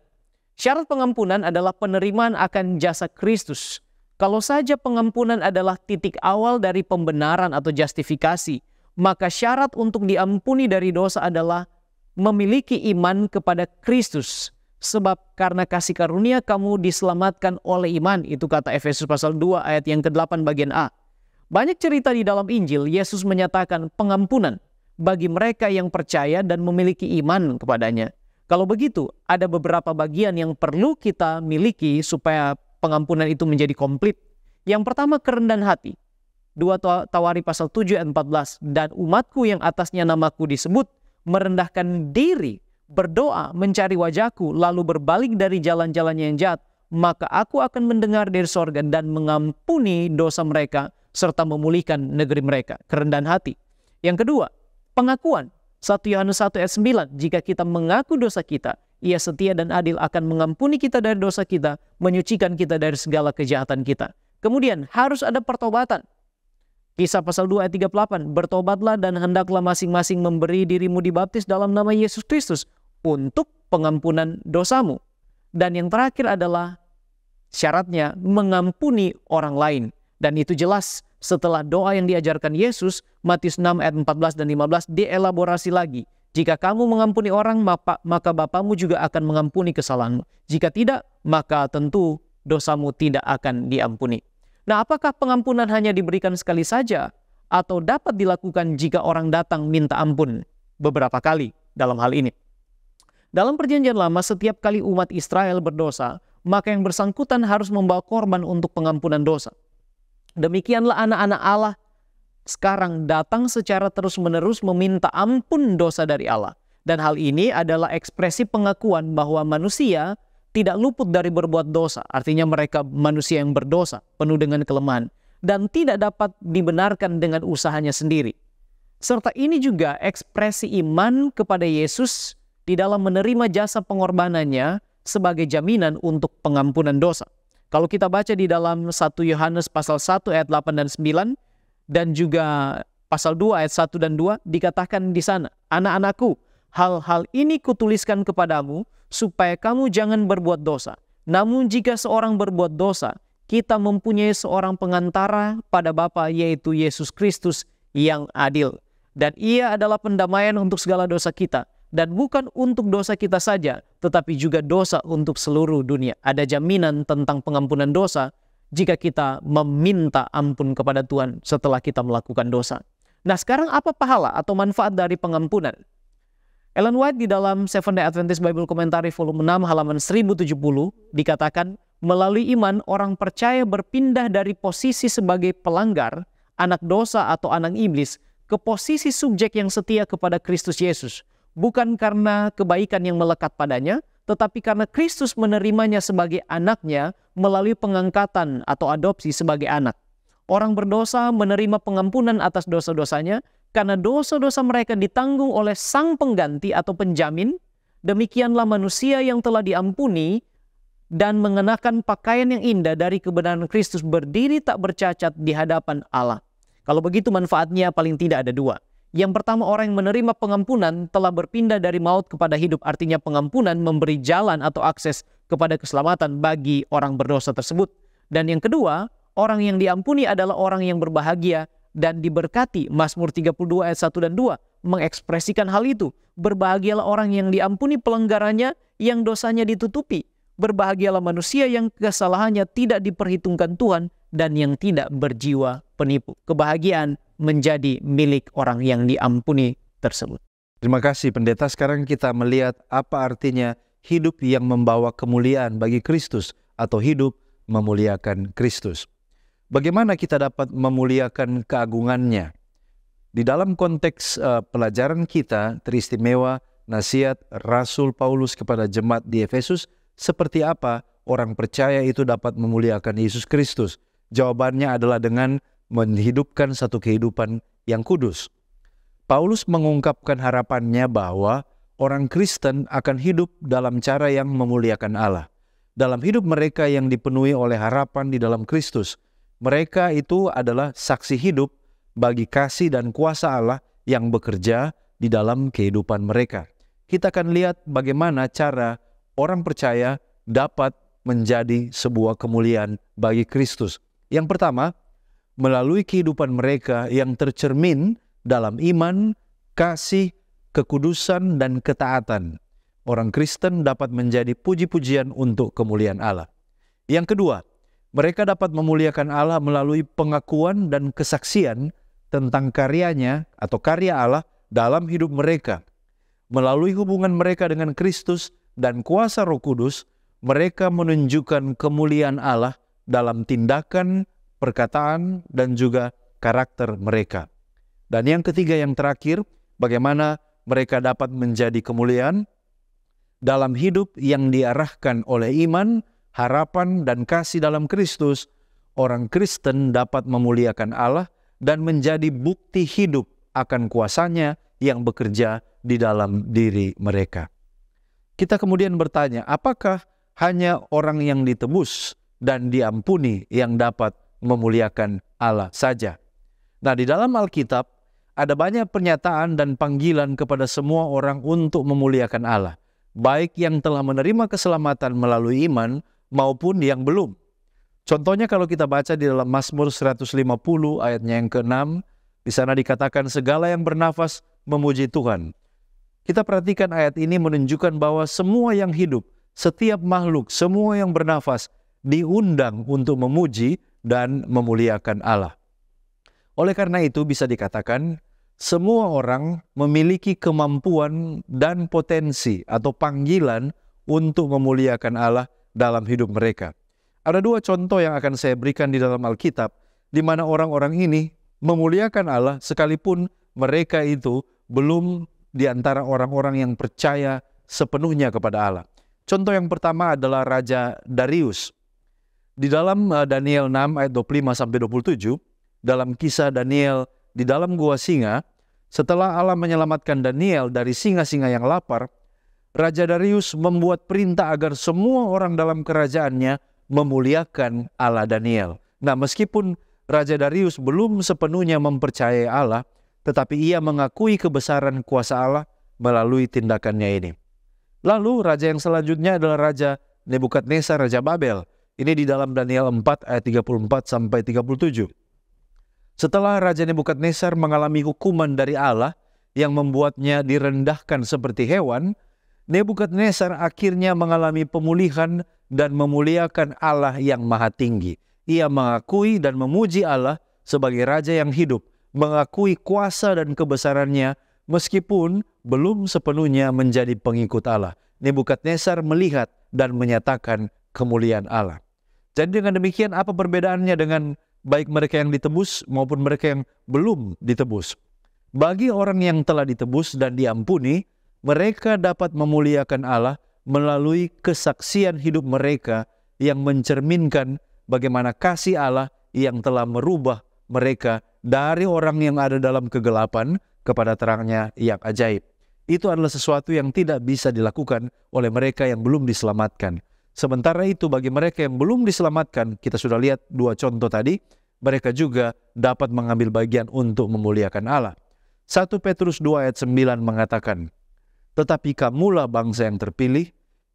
Syarat pengampunan adalah penerimaan akan jasa Kristus. Kalau saja pengampunan adalah titik awal dari pembenaran atau justifikasi, maka syarat untuk diampuni dari dosa adalah memiliki iman kepada Kristus. Sebab karena kasih karunia kamu diselamatkan oleh iman. Itu kata Efesus pasal 2 ayat yang ke-8 bagian A. Banyak cerita di dalam Injil, Yesus menyatakan pengampunan bagi mereka yang percaya dan memiliki iman kepadanya. Kalau begitu, ada beberapa bagian yang perlu kita miliki supaya pengampunan itu menjadi komplit. Yang pertama, kerendahan hati. Dua Tawari pasal 7 ayat 14 dan umatku yang atasnya namaku disebut merendahkan diri berdoa mencari wajahku lalu berbalik dari jalan-jalannya yang jahat maka aku akan mendengar dari sorga dan mengampuni dosa mereka serta memulihkan negeri mereka. Kerendahan hati. Yang kedua, pengakuan. 1 Yohanes 1 ayat 9, jika kita mengaku dosa kita, ia setia dan adil akan mengampuni kita dari dosa kita, menyucikan kita dari segala kejahatan kita. Kemudian harus ada pertobatan. Kisah pasal 2 ayat 38, bertobatlah dan hendaklah masing-masing memberi dirimu dibaptis dalam nama Yesus Kristus untuk pengampunan dosamu. Dan yang terakhir adalah syaratnya mengampuni orang lain. Dan itu jelas setelah doa yang diajarkan Yesus, Matius 6 ayat 14 dan 15 dielaborasi lagi. Jika kamu mengampuni orang, maka Bapamu juga akan mengampuni kesalahanmu. Jika tidak, maka tentu dosamu tidak akan diampuni. Nah, apakah pengampunan hanya diberikan sekali saja? Atau dapat dilakukan jika orang datang minta ampun beberapa kali dalam hal ini? Dalam perjanjian lama, setiap kali umat Israel berdosa, maka yang bersangkutan harus membawa korban untuk pengampunan dosa. Demikianlah anak-anak Allah sekarang datang secara terus-menerus meminta ampun dosa dari Allah. Dan hal ini adalah ekspresi pengakuan bahwa manusia tidak luput dari berbuat dosa. Artinya mereka manusia yang berdosa, penuh dengan kelemahan. Dan tidak dapat dibenarkan dengan usahanya sendiri. Serta ini juga ekspresi iman kepada Yesus di dalam menerima jasa pengorbanannya sebagai jaminan untuk pengampunan dosa. Kalau kita baca di dalam 1 Yohanes pasal 1 ayat 8 dan 9 dan juga pasal 2 ayat 1 dan 2 dikatakan di sana, anak-anakku, hal-hal ini kutuliskan kepadamu supaya kamu jangan berbuat dosa. Namun jika seorang berbuat dosa, kita mempunyai seorang pengantara pada Bapa yaitu Yesus Kristus yang adil dan ia adalah pendamaian untuk segala dosa kita dan bukan untuk dosa kita saja, tetapi juga dosa untuk seluruh dunia. Ada jaminan tentang pengampunan dosa jika kita meminta ampun kepada Tuhan setelah kita melakukan dosa. Nah, sekarang apa pahala atau manfaat dari pengampunan? Ellen White di dalam Seventh Day Adventist Bible Commentary volume 6 halaman 1070 dikatakan melalui iman orang percaya berpindah dari posisi sebagai pelanggar, anak dosa atau anak iblis ke posisi subjek yang setia kepada Kristus Yesus bukan karena kebaikan yang melekat padanya, tetapi karena Kristus menerimanya sebagai anaknya melalui pengangkatan atau adopsi sebagai anak. Orang berdosa menerima pengampunan atas dosa-dosanya karena dosa-dosa mereka ditanggung oleh sang pengganti atau penjamin. Demikianlah manusia yang telah diampuni dan mengenakan pakaian yang indah dari kebenaran Kristus berdiri tak bercacat di hadapan Allah. Kalau begitu manfaatnya paling tidak ada dua. Yang pertama orang yang menerima pengampunan telah berpindah dari maut kepada hidup. Artinya pengampunan memberi jalan atau akses kepada keselamatan bagi orang berdosa tersebut. Dan yang kedua, orang yang diampuni adalah orang yang berbahagia dan diberkati. Mazmur 32 ayat 1 dan 2 mengekspresikan hal itu. Berbahagialah orang yang diampuni pelenggarannya yang dosanya ditutupi. Berbahagialah manusia yang kesalahannya tidak diperhitungkan Tuhan dan yang tidak berjiwa penipu. Kebahagiaan menjadi milik orang yang diampuni tersebut. Terima kasih pendeta. Sekarang kita melihat apa artinya hidup yang membawa kemuliaan bagi Kristus atau hidup memuliakan Kristus. Bagaimana kita dapat memuliakan keagungannya? Di dalam konteks uh, pelajaran kita teristimewa nasihat Rasul Paulus kepada jemaat di Efesus seperti apa orang percaya itu dapat memuliakan Yesus Kristus. Jawabannya adalah dengan menghidupkan satu kehidupan yang kudus. Paulus mengungkapkan harapannya bahwa orang Kristen akan hidup dalam cara yang memuliakan Allah. Dalam hidup mereka yang dipenuhi oleh harapan di dalam Kristus, mereka itu adalah saksi hidup bagi kasih dan kuasa Allah yang bekerja di dalam kehidupan mereka. Kita akan lihat bagaimana cara orang percaya dapat menjadi sebuah kemuliaan bagi Kristus. Yang pertama, melalui kehidupan mereka yang tercermin dalam iman, kasih, kekudusan, dan ketaatan. Orang Kristen dapat menjadi puji-pujian untuk kemuliaan Allah. Yang kedua, mereka dapat memuliakan Allah melalui pengakuan dan kesaksian tentang karyanya atau karya Allah dalam hidup mereka. Melalui hubungan mereka dengan Kristus dan kuasa Roh Kudus, mereka menunjukkan kemuliaan Allah dalam tindakan, perkataan, dan juga karakter mereka. Dan yang ketiga, yang terakhir, bagaimana mereka dapat menjadi kemuliaan dalam hidup yang diarahkan oleh iman, harapan, dan kasih dalam Kristus. Orang Kristen dapat memuliakan Allah dan menjadi bukti hidup akan kuasanya yang bekerja di dalam diri mereka. Kita kemudian bertanya, apakah hanya orang yang ditebus dan diampuni yang dapat memuliakan Allah saja. Nah, di dalam Alkitab ada banyak pernyataan dan panggilan kepada semua orang untuk memuliakan Allah, baik yang telah menerima keselamatan melalui iman maupun yang belum. Contohnya kalau kita baca di dalam Mazmur 150 ayatnya yang ke-6, di sana dikatakan segala yang bernafas memuji Tuhan. Kita perhatikan ayat ini menunjukkan bahwa semua yang hidup, setiap makhluk, semua yang bernafas diundang untuk memuji dan memuliakan Allah. Oleh karena itu, bisa dikatakan semua orang memiliki kemampuan dan potensi atau panggilan untuk memuliakan Allah dalam hidup mereka. Ada dua contoh yang akan saya berikan di dalam Alkitab, di mana orang-orang ini memuliakan Allah sekalipun mereka itu belum di antara orang-orang yang percaya sepenuhnya kepada Allah. Contoh yang pertama adalah Raja Darius. Di dalam eh, Daniel 6 ayat 25 sampai 27, dalam kisah Daniel di dalam gua singa, setelah Allah menyelamatkan Daniel dari singa-singa yang lapar, Raja Darius membuat perintah agar semua orang dalam kerajaannya memuliakan Allah Daniel. Nah, meskipun Raja Darius belum sepenuhnya mempercayai Allah, tetapi ia mengakui kebesaran kuasa Allah melalui tindakannya ini. Lalu raja yang selanjutnya adalah Raja Nebukadnezar Raja Babel ini di dalam Daniel 4 ayat 34 sampai 37. Setelah Raja Nebukadnezar mengalami hukuman dari Allah yang membuatnya direndahkan seperti hewan, Nebukadnezar akhirnya mengalami pemulihan dan memuliakan Allah yang maha tinggi. Ia mengakui dan memuji Allah sebagai raja yang hidup, mengakui kuasa dan kebesarannya meskipun belum sepenuhnya menjadi pengikut Allah. Nebukadnezar melihat dan menyatakan kemuliaan Allah. Jadi dengan demikian apa perbedaannya dengan baik mereka yang ditebus maupun mereka yang belum ditebus? Bagi orang yang telah ditebus dan diampuni, mereka dapat memuliakan Allah melalui kesaksian hidup mereka yang mencerminkan bagaimana kasih Allah yang telah merubah mereka dari orang yang ada dalam kegelapan kepada terangnya yang ajaib. Itu adalah sesuatu yang tidak bisa dilakukan oleh mereka yang belum diselamatkan. Sementara itu bagi mereka yang belum diselamatkan, kita sudah lihat dua contoh tadi, mereka juga dapat mengambil bagian untuk memuliakan Allah. 1 Petrus 2 ayat 9 mengatakan, Tetapi kamulah bangsa yang terpilih,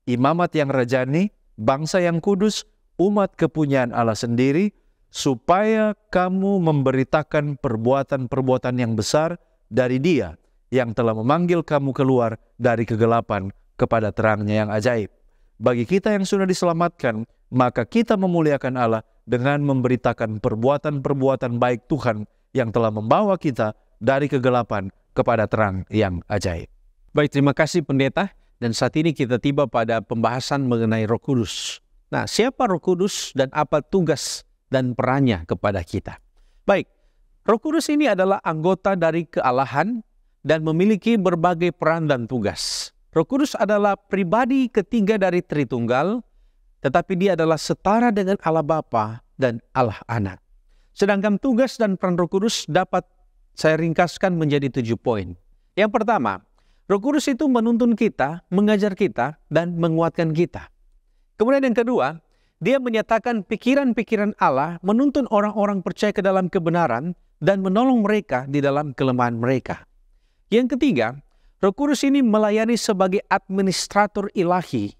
imamat yang rajani, bangsa yang kudus, umat kepunyaan Allah sendiri, supaya kamu memberitakan perbuatan-perbuatan yang besar dari dia yang telah memanggil kamu keluar dari kegelapan kepada terangnya yang ajaib. Bagi kita yang sudah diselamatkan, maka kita memuliakan Allah dengan memberitakan perbuatan-perbuatan baik Tuhan yang telah membawa kita dari kegelapan kepada terang yang ajaib. Baik, terima kasih pendeta. Dan saat ini kita tiba pada pembahasan mengenai roh kudus. Nah, siapa roh kudus dan apa tugas dan perannya kepada kita? Baik, roh kudus ini adalah anggota dari kealahan dan memiliki berbagai peran dan tugas. Roh Kudus adalah pribadi ketiga dari Tritunggal, tetapi dia adalah setara dengan Allah Bapa dan Allah Anak. Sedangkan tugas dan peran Roh Kudus dapat saya ringkaskan menjadi tujuh poin. Yang pertama, Roh Kudus itu menuntun kita, mengajar kita, dan menguatkan kita. Kemudian yang kedua, dia menyatakan pikiran-pikiran Allah menuntun orang-orang percaya ke dalam kebenaran dan menolong mereka di dalam kelemahan mereka. Yang ketiga, Roh Kudus ini melayani sebagai administrator ilahi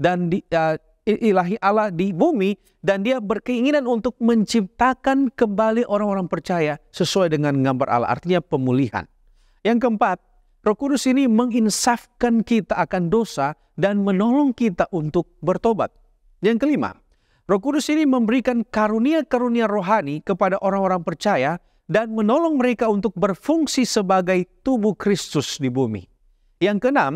dan di, uh, ilahi Allah di bumi dan dia berkeinginan untuk menciptakan kembali orang-orang percaya sesuai dengan gambar Allah artinya pemulihan. Yang keempat, Roh Kudus ini menginsafkan kita akan dosa dan menolong kita untuk bertobat. Yang kelima, Roh Kudus ini memberikan karunia-karunia rohani kepada orang-orang percaya dan menolong mereka untuk berfungsi sebagai tubuh Kristus di bumi. Yang keenam,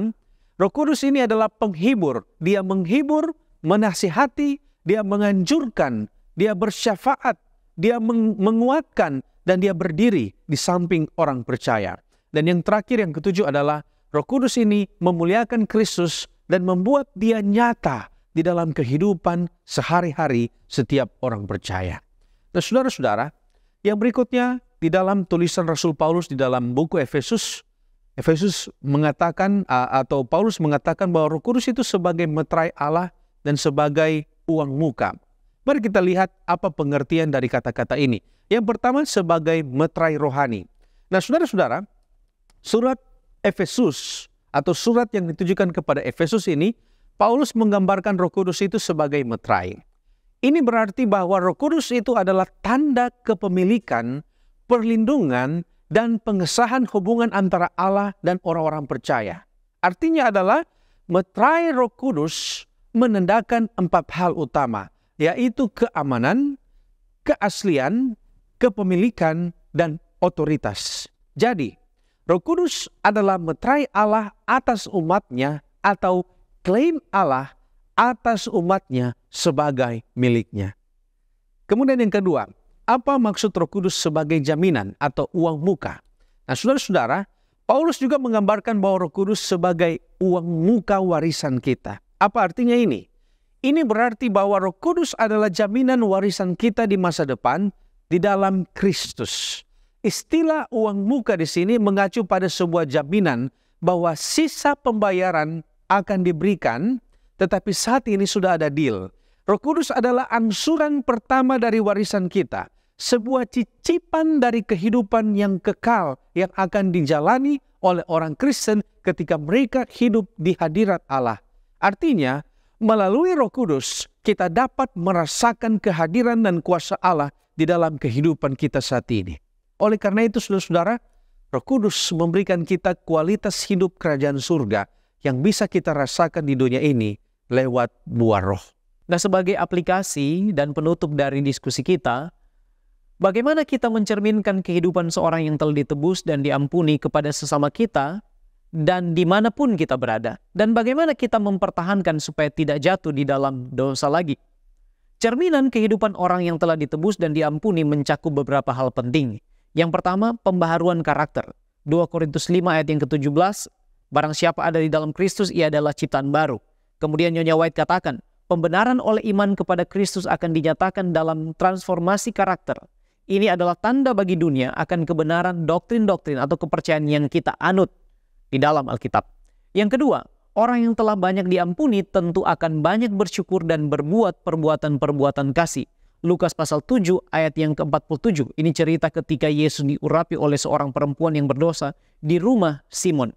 Roh Kudus ini adalah penghibur. Dia menghibur, menasihati, dia menganjurkan, dia bersyafaat, dia menguatkan, dan dia berdiri di samping orang percaya. Dan yang terakhir, yang ketujuh adalah Roh Kudus ini memuliakan Kristus dan membuat dia nyata di dalam kehidupan sehari-hari setiap orang percaya. Nah, saudara-saudara, yang berikutnya di dalam tulisan Rasul Paulus di dalam buku Efesus, Efesus mengatakan atau Paulus mengatakan bahwa Roh Kudus itu sebagai metrai Allah dan sebagai uang muka. Mari kita lihat apa pengertian dari kata-kata ini. Yang pertama sebagai metrai rohani. Nah, saudara-saudara, surat Efesus atau surat yang ditujukan kepada Efesus ini, Paulus menggambarkan Roh Kudus itu sebagai metrai. Ini berarti bahwa Roh Kudus itu adalah tanda kepemilikan, perlindungan, dan pengesahan hubungan antara Allah dan orang-orang percaya. Artinya adalah metrai Roh Kudus menandakan empat hal utama, yaitu keamanan, keaslian, kepemilikan, dan otoritas. Jadi, Roh Kudus adalah metrai Allah atas umatnya atau klaim Allah atas umatnya sebagai miliknya. Kemudian yang kedua, apa maksud Roh Kudus sebagai jaminan atau uang muka? Nah, saudara-saudara, Paulus juga menggambarkan bahwa Roh Kudus sebagai uang muka warisan kita. Apa artinya ini? Ini berarti bahwa Roh Kudus adalah jaminan warisan kita di masa depan di dalam Kristus. Istilah uang muka di sini mengacu pada sebuah jaminan bahwa sisa pembayaran akan diberikan, tetapi saat ini sudah ada deal. Roh Kudus adalah angsuran pertama dari warisan kita, sebuah cicipan dari kehidupan yang kekal yang akan dijalani oleh orang Kristen ketika mereka hidup di hadirat Allah. Artinya, melalui Roh Kudus kita dapat merasakan kehadiran dan kuasa Allah di dalam kehidupan kita saat ini. Oleh karena itu, saudara-saudara, Roh Kudus memberikan kita kualitas hidup kerajaan surga yang bisa kita rasakan di dunia ini lewat buah roh. Nah, sebagai aplikasi dan penutup dari diskusi kita, bagaimana kita mencerminkan kehidupan seorang yang telah ditebus dan diampuni kepada sesama kita dan dimanapun kita berada, dan bagaimana kita mempertahankan supaya tidak jatuh di dalam dosa lagi. Cerminan kehidupan orang yang telah ditebus dan diampuni mencakup beberapa hal penting. Yang pertama, pembaharuan karakter. 2 Korintus 5 ayat yang ke-17, barang siapa ada di dalam Kristus, ia adalah ciptaan baru. Kemudian Nyonya White katakan, Pembenaran oleh iman kepada Kristus akan dinyatakan dalam transformasi karakter. Ini adalah tanda bagi dunia akan kebenaran doktrin-doktrin atau kepercayaan yang kita anut di dalam Alkitab. Yang kedua, orang yang telah banyak diampuni tentu akan banyak bersyukur dan berbuat perbuatan-perbuatan kasih. Lukas pasal 7 ayat yang ke-47. Ini cerita ketika Yesus diurapi oleh seorang perempuan yang berdosa di rumah Simon.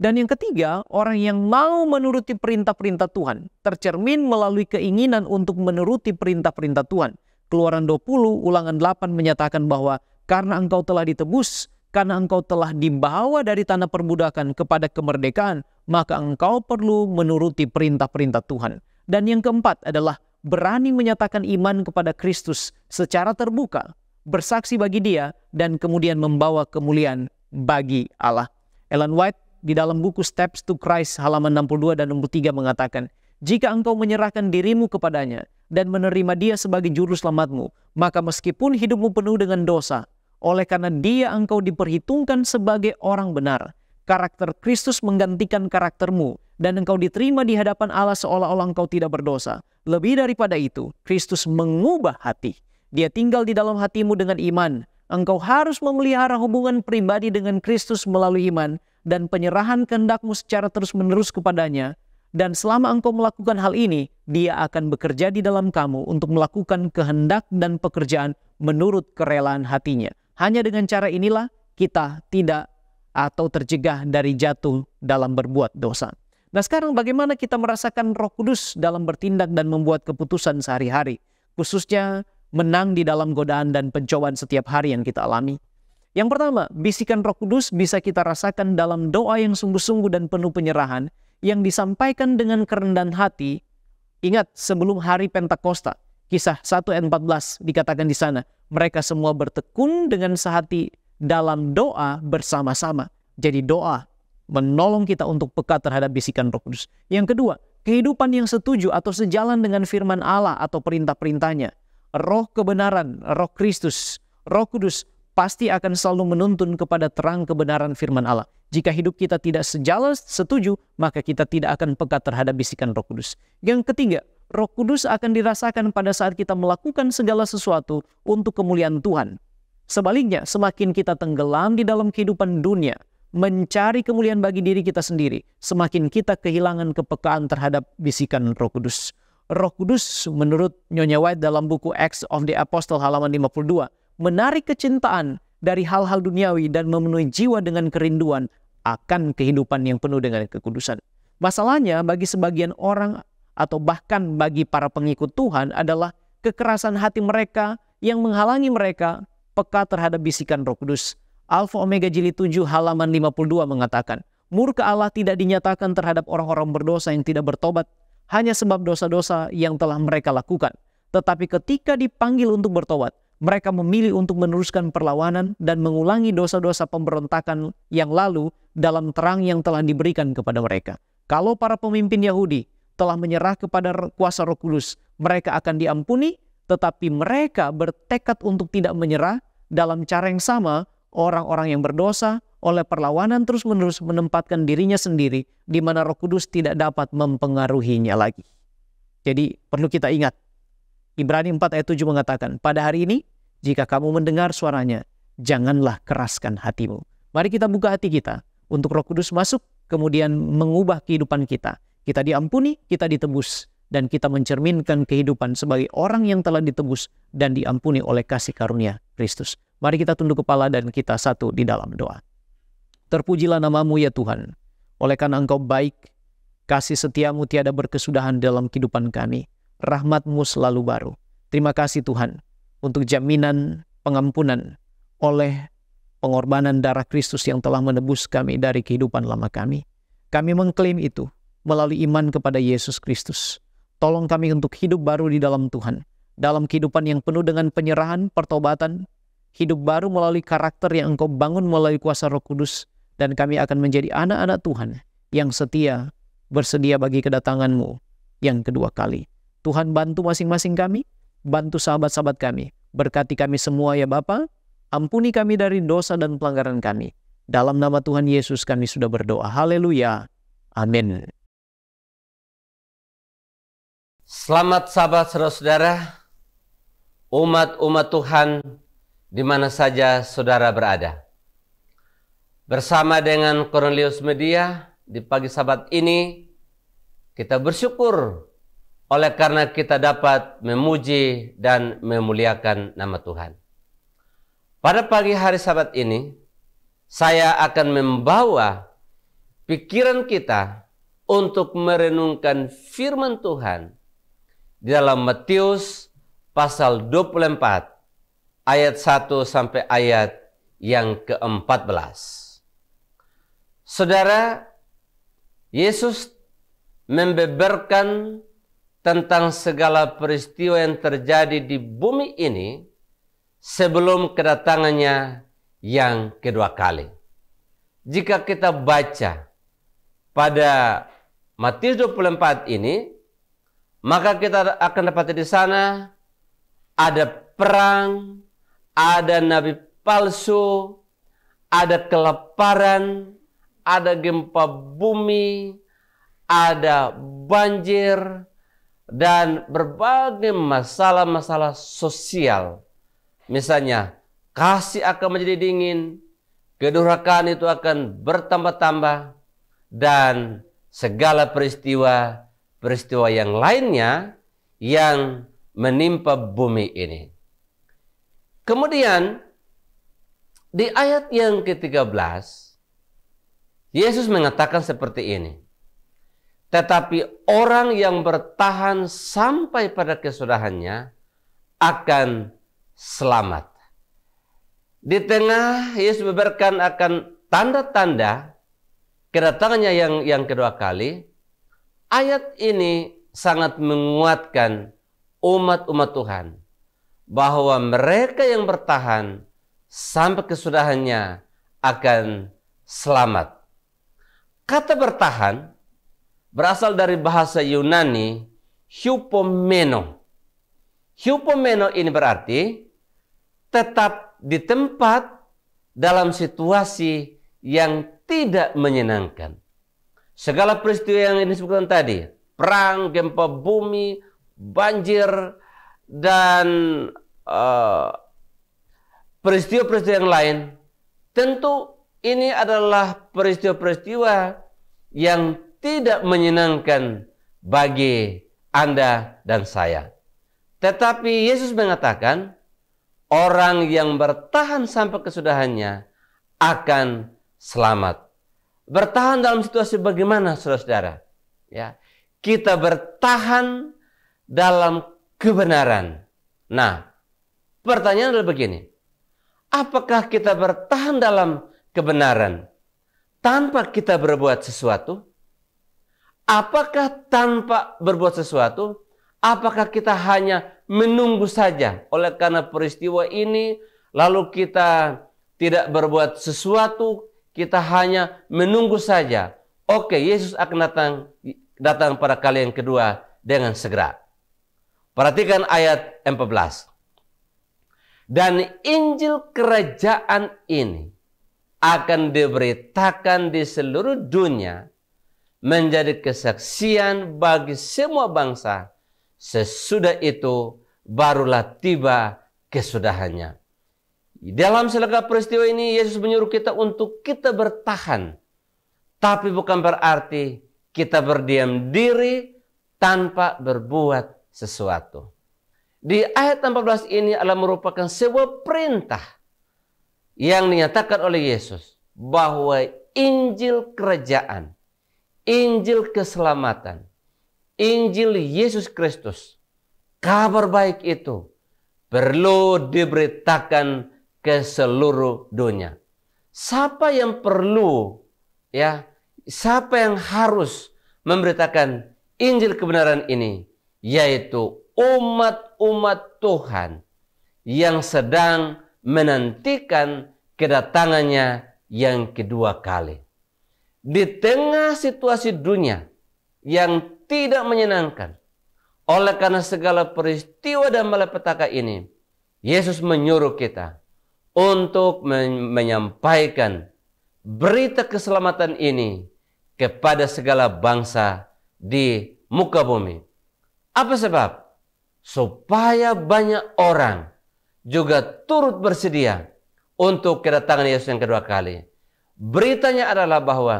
Dan yang ketiga, orang yang mau menuruti perintah-perintah Tuhan tercermin melalui keinginan untuk menuruti perintah-perintah Tuhan. Keluaran 20, ulangan 8 menyatakan bahwa karena engkau telah ditebus, karena engkau telah dibawa dari tanah perbudakan kepada kemerdekaan, maka engkau perlu menuruti perintah-perintah Tuhan. Dan yang keempat adalah berani menyatakan iman kepada Kristus secara terbuka, bersaksi bagi dia, dan kemudian membawa kemuliaan bagi Allah. Ellen White di dalam buku Steps to Christ halaman 62 dan 63 mengatakan, "Jika engkau menyerahkan dirimu kepadanya dan menerima dia sebagai juru selamatmu, maka meskipun hidupmu penuh dengan dosa, oleh karena dia engkau diperhitungkan sebagai orang benar. Karakter Kristus menggantikan karaktermu dan engkau diterima di hadapan Allah seolah-olah engkau tidak berdosa. Lebih daripada itu, Kristus mengubah hati. Dia tinggal di dalam hatimu dengan iman. Engkau harus memelihara hubungan pribadi dengan Kristus melalui iman dan penyerahan kehendakmu secara terus-menerus kepadanya, dan selama engkau melakukan hal ini, dia akan bekerja di dalam kamu untuk melakukan kehendak dan pekerjaan menurut kerelaan hatinya. Hanya dengan cara inilah kita tidak atau terjegah dari jatuh dalam berbuat dosa. Nah sekarang bagaimana kita merasakan roh kudus dalam bertindak dan membuat keputusan sehari-hari. Khususnya menang di dalam godaan dan pencobaan setiap hari yang kita alami. Yang pertama, bisikan Roh Kudus bisa kita rasakan dalam doa yang sungguh-sungguh dan penuh penyerahan yang disampaikan dengan kerendahan hati. Ingat, sebelum hari Pentakosta, kisah 1 ayat 14 dikatakan di sana, mereka semua bertekun dengan sehati dalam doa bersama-sama. Jadi doa menolong kita untuk peka terhadap bisikan Roh Kudus. Yang kedua, kehidupan yang setuju atau sejalan dengan firman Allah atau perintah-perintahnya. Roh kebenaran, Roh Kristus, Roh Kudus pasti akan selalu menuntun kepada terang kebenaran firman Allah. Jika hidup kita tidak sejalan setuju, maka kita tidak akan peka terhadap bisikan Roh Kudus. Yang ketiga, Roh Kudus akan dirasakan pada saat kita melakukan segala sesuatu untuk kemuliaan Tuhan. Sebaliknya, semakin kita tenggelam di dalam kehidupan dunia, mencari kemuliaan bagi diri kita sendiri, semakin kita kehilangan kepekaan terhadap bisikan Roh Kudus. Roh Kudus menurut Nyonya White dalam buku Acts of the Apostle halaman 52 menarik kecintaan dari hal-hal duniawi dan memenuhi jiwa dengan kerinduan akan kehidupan yang penuh dengan kekudusan. Masalahnya bagi sebagian orang atau bahkan bagi para pengikut Tuhan adalah kekerasan hati mereka yang menghalangi mereka peka terhadap bisikan Roh Kudus. Alfa Omega jilid 7 halaman 52 mengatakan, murka Allah tidak dinyatakan terhadap orang-orang berdosa yang tidak bertobat hanya sebab dosa-dosa yang telah mereka lakukan. Tetapi ketika dipanggil untuk bertobat, mereka memilih untuk meneruskan perlawanan dan mengulangi dosa-dosa pemberontakan yang lalu dalam terang yang telah diberikan kepada mereka. Kalau para pemimpin Yahudi telah menyerah kepada kuasa Roh Kudus, mereka akan diampuni, tetapi mereka bertekad untuk tidak menyerah dalam cara yang sama orang-orang yang berdosa oleh perlawanan terus-menerus menempatkan dirinya sendiri di mana Roh Kudus tidak dapat mempengaruhinya lagi. Jadi perlu kita ingat Ibrani 4 ayat 7 mengatakan, pada hari ini jika kamu mendengar suaranya, janganlah keraskan hatimu. Mari kita buka hati kita untuk roh kudus masuk, kemudian mengubah kehidupan kita. Kita diampuni, kita ditebus. Dan kita mencerminkan kehidupan sebagai orang yang telah ditebus dan diampuni oleh kasih karunia Kristus. Mari kita tunduk kepala dan kita satu di dalam doa. Terpujilah namamu ya Tuhan. Oleh karena engkau baik, kasih setiamu tiada berkesudahan dalam kehidupan kami rahmatmu selalu baru. Terima kasih Tuhan untuk jaminan pengampunan oleh pengorbanan darah Kristus yang telah menebus kami dari kehidupan lama kami. Kami mengklaim itu melalui iman kepada Yesus Kristus. Tolong kami untuk hidup baru di dalam Tuhan. Dalam kehidupan yang penuh dengan penyerahan, pertobatan, hidup baru melalui karakter yang engkau bangun melalui kuasa roh kudus, dan kami akan menjadi anak-anak Tuhan yang setia, bersedia bagi kedatanganmu yang kedua kali. Tuhan bantu masing-masing kami, bantu sahabat-sahabat kami. Berkati kami semua ya Bapa. Ampuni kami dari dosa dan pelanggaran kami. Dalam nama Tuhan Yesus kami sudah berdoa. Haleluya. Amin. Selamat sahabat saudara-saudara, umat-umat Tuhan di mana saja saudara berada. Bersama dengan Cornelius Media di pagi sabat ini, kita bersyukur oleh karena kita dapat memuji dan memuliakan nama Tuhan. Pada pagi hari Sabat ini, saya akan membawa pikiran kita untuk merenungkan firman Tuhan di dalam Matius pasal 24 ayat 1 sampai ayat yang ke-14. Saudara, Yesus membeberkan tentang segala peristiwa yang terjadi di bumi ini sebelum kedatangannya yang kedua kali. Jika kita baca pada Matius 24 ini, maka kita akan dapat di sana ada perang, ada nabi palsu, ada kelaparan, ada gempa bumi, ada banjir, dan berbagai masalah-masalah sosial. Misalnya, kasih akan menjadi dingin, kedurhakaan itu akan bertambah-tambah, dan segala peristiwa-peristiwa yang lainnya yang menimpa bumi ini. Kemudian, di ayat yang ke-13, Yesus mengatakan seperti ini. Tetapi orang yang bertahan sampai pada kesudahannya akan selamat. Di tengah Yesus beberkan akan tanda-tanda kedatangannya yang yang kedua kali. Ayat ini sangat menguatkan umat-umat Tuhan bahwa mereka yang bertahan sampai kesudahannya akan selamat. Kata bertahan berasal dari bahasa Yunani hypomeno. Hypomeno ini berarti tetap di tempat dalam situasi yang tidak menyenangkan. Segala peristiwa yang ini disebutkan tadi, perang, gempa bumi, banjir, dan eh, peristiwa-peristiwa uh, peristiwa -peristiwa yang lain, tentu ini adalah peristiwa-peristiwa yang tidak menyenangkan bagi Anda dan saya. Tetapi Yesus mengatakan, orang yang bertahan sampai kesudahannya akan selamat. Bertahan dalam situasi bagaimana Saudara-saudara? Ya. Kita bertahan dalam kebenaran. Nah, pertanyaan adalah begini. Apakah kita bertahan dalam kebenaran tanpa kita berbuat sesuatu? Apakah tanpa berbuat sesuatu? Apakah kita hanya menunggu saja oleh karena peristiwa ini lalu kita tidak berbuat sesuatu, kita hanya menunggu saja. Oke, Yesus akan datang datang pada kalian kedua dengan segera. Perhatikan ayat 14. Dan Injil kerajaan ini akan diberitakan di seluruh dunia menjadi kesaksian bagi semua bangsa. Sesudah itu barulah tiba kesudahannya. Dalam segala peristiwa ini Yesus menyuruh kita untuk kita bertahan. Tapi bukan berarti kita berdiam diri tanpa berbuat sesuatu. Di ayat 14 ini adalah merupakan sebuah perintah yang dinyatakan oleh Yesus bahwa Injil kerajaan Injil keselamatan, Injil Yesus Kristus, kabar baik itu perlu diberitakan ke seluruh dunia. Siapa yang perlu ya, siapa yang harus memberitakan Injil kebenaran ini yaitu umat-umat Tuhan yang sedang menantikan kedatangannya yang kedua kali di tengah situasi dunia yang tidak menyenangkan, oleh karena segala peristiwa dan malapetaka ini, Yesus menyuruh kita untuk menyampaikan berita keselamatan ini kepada segala bangsa di muka bumi. Apa sebab? Supaya banyak orang juga turut bersedia untuk kedatangan Yesus yang kedua kali. Beritanya adalah bahwa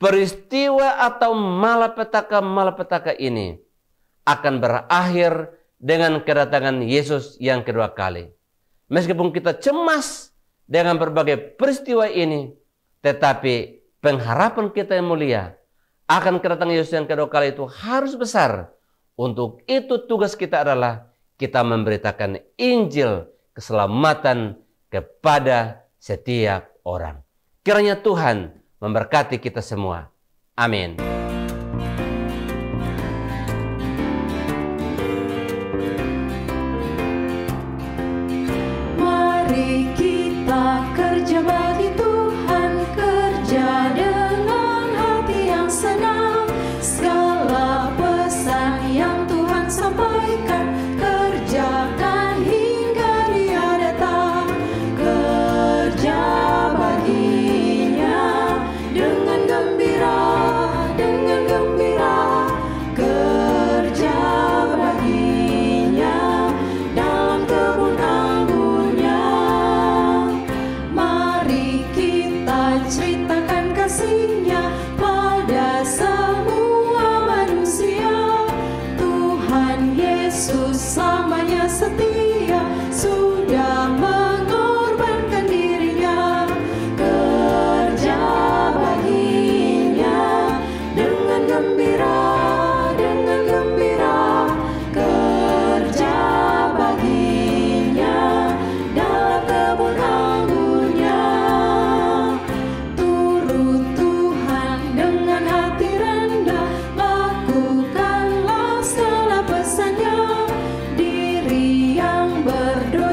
peristiwa atau malapetaka-malapetaka ini akan berakhir dengan kedatangan Yesus yang kedua kali. Meskipun kita cemas dengan berbagai peristiwa ini, tetapi pengharapan kita yang mulia akan kedatangan Yesus yang kedua kali itu harus besar. Untuk itu tugas kita adalah kita memberitakan Injil keselamatan kepada setiap orang. Kiranya Tuhan memberkati kita semua. Amin.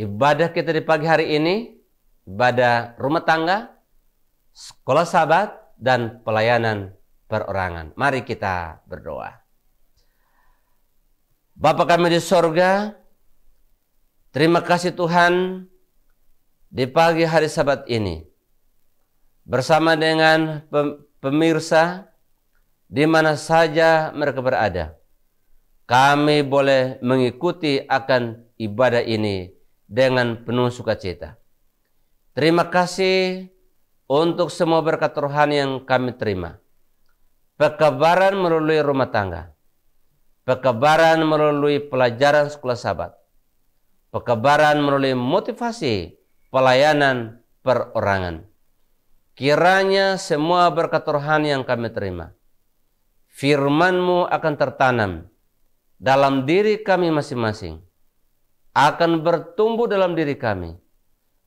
ibadah kita di pagi hari ini, ibadah rumah tangga, sekolah sahabat, dan pelayanan perorangan. Mari kita berdoa. Bapa kami di sorga, terima kasih Tuhan di pagi hari sabat ini. Bersama dengan pemirsa di mana saja mereka berada. Kami boleh mengikuti akan ibadah ini dengan penuh sukacita. Terima kasih untuk semua berkat rohani yang kami terima. Pekabaran melalui rumah tangga. Pekabaran melalui pelajaran sekolah sahabat. Pekabaran melalui motivasi pelayanan perorangan. Kiranya semua berkat rohani yang kami terima. Firmanmu akan tertanam dalam diri kami masing-masing akan bertumbuh dalam diri kami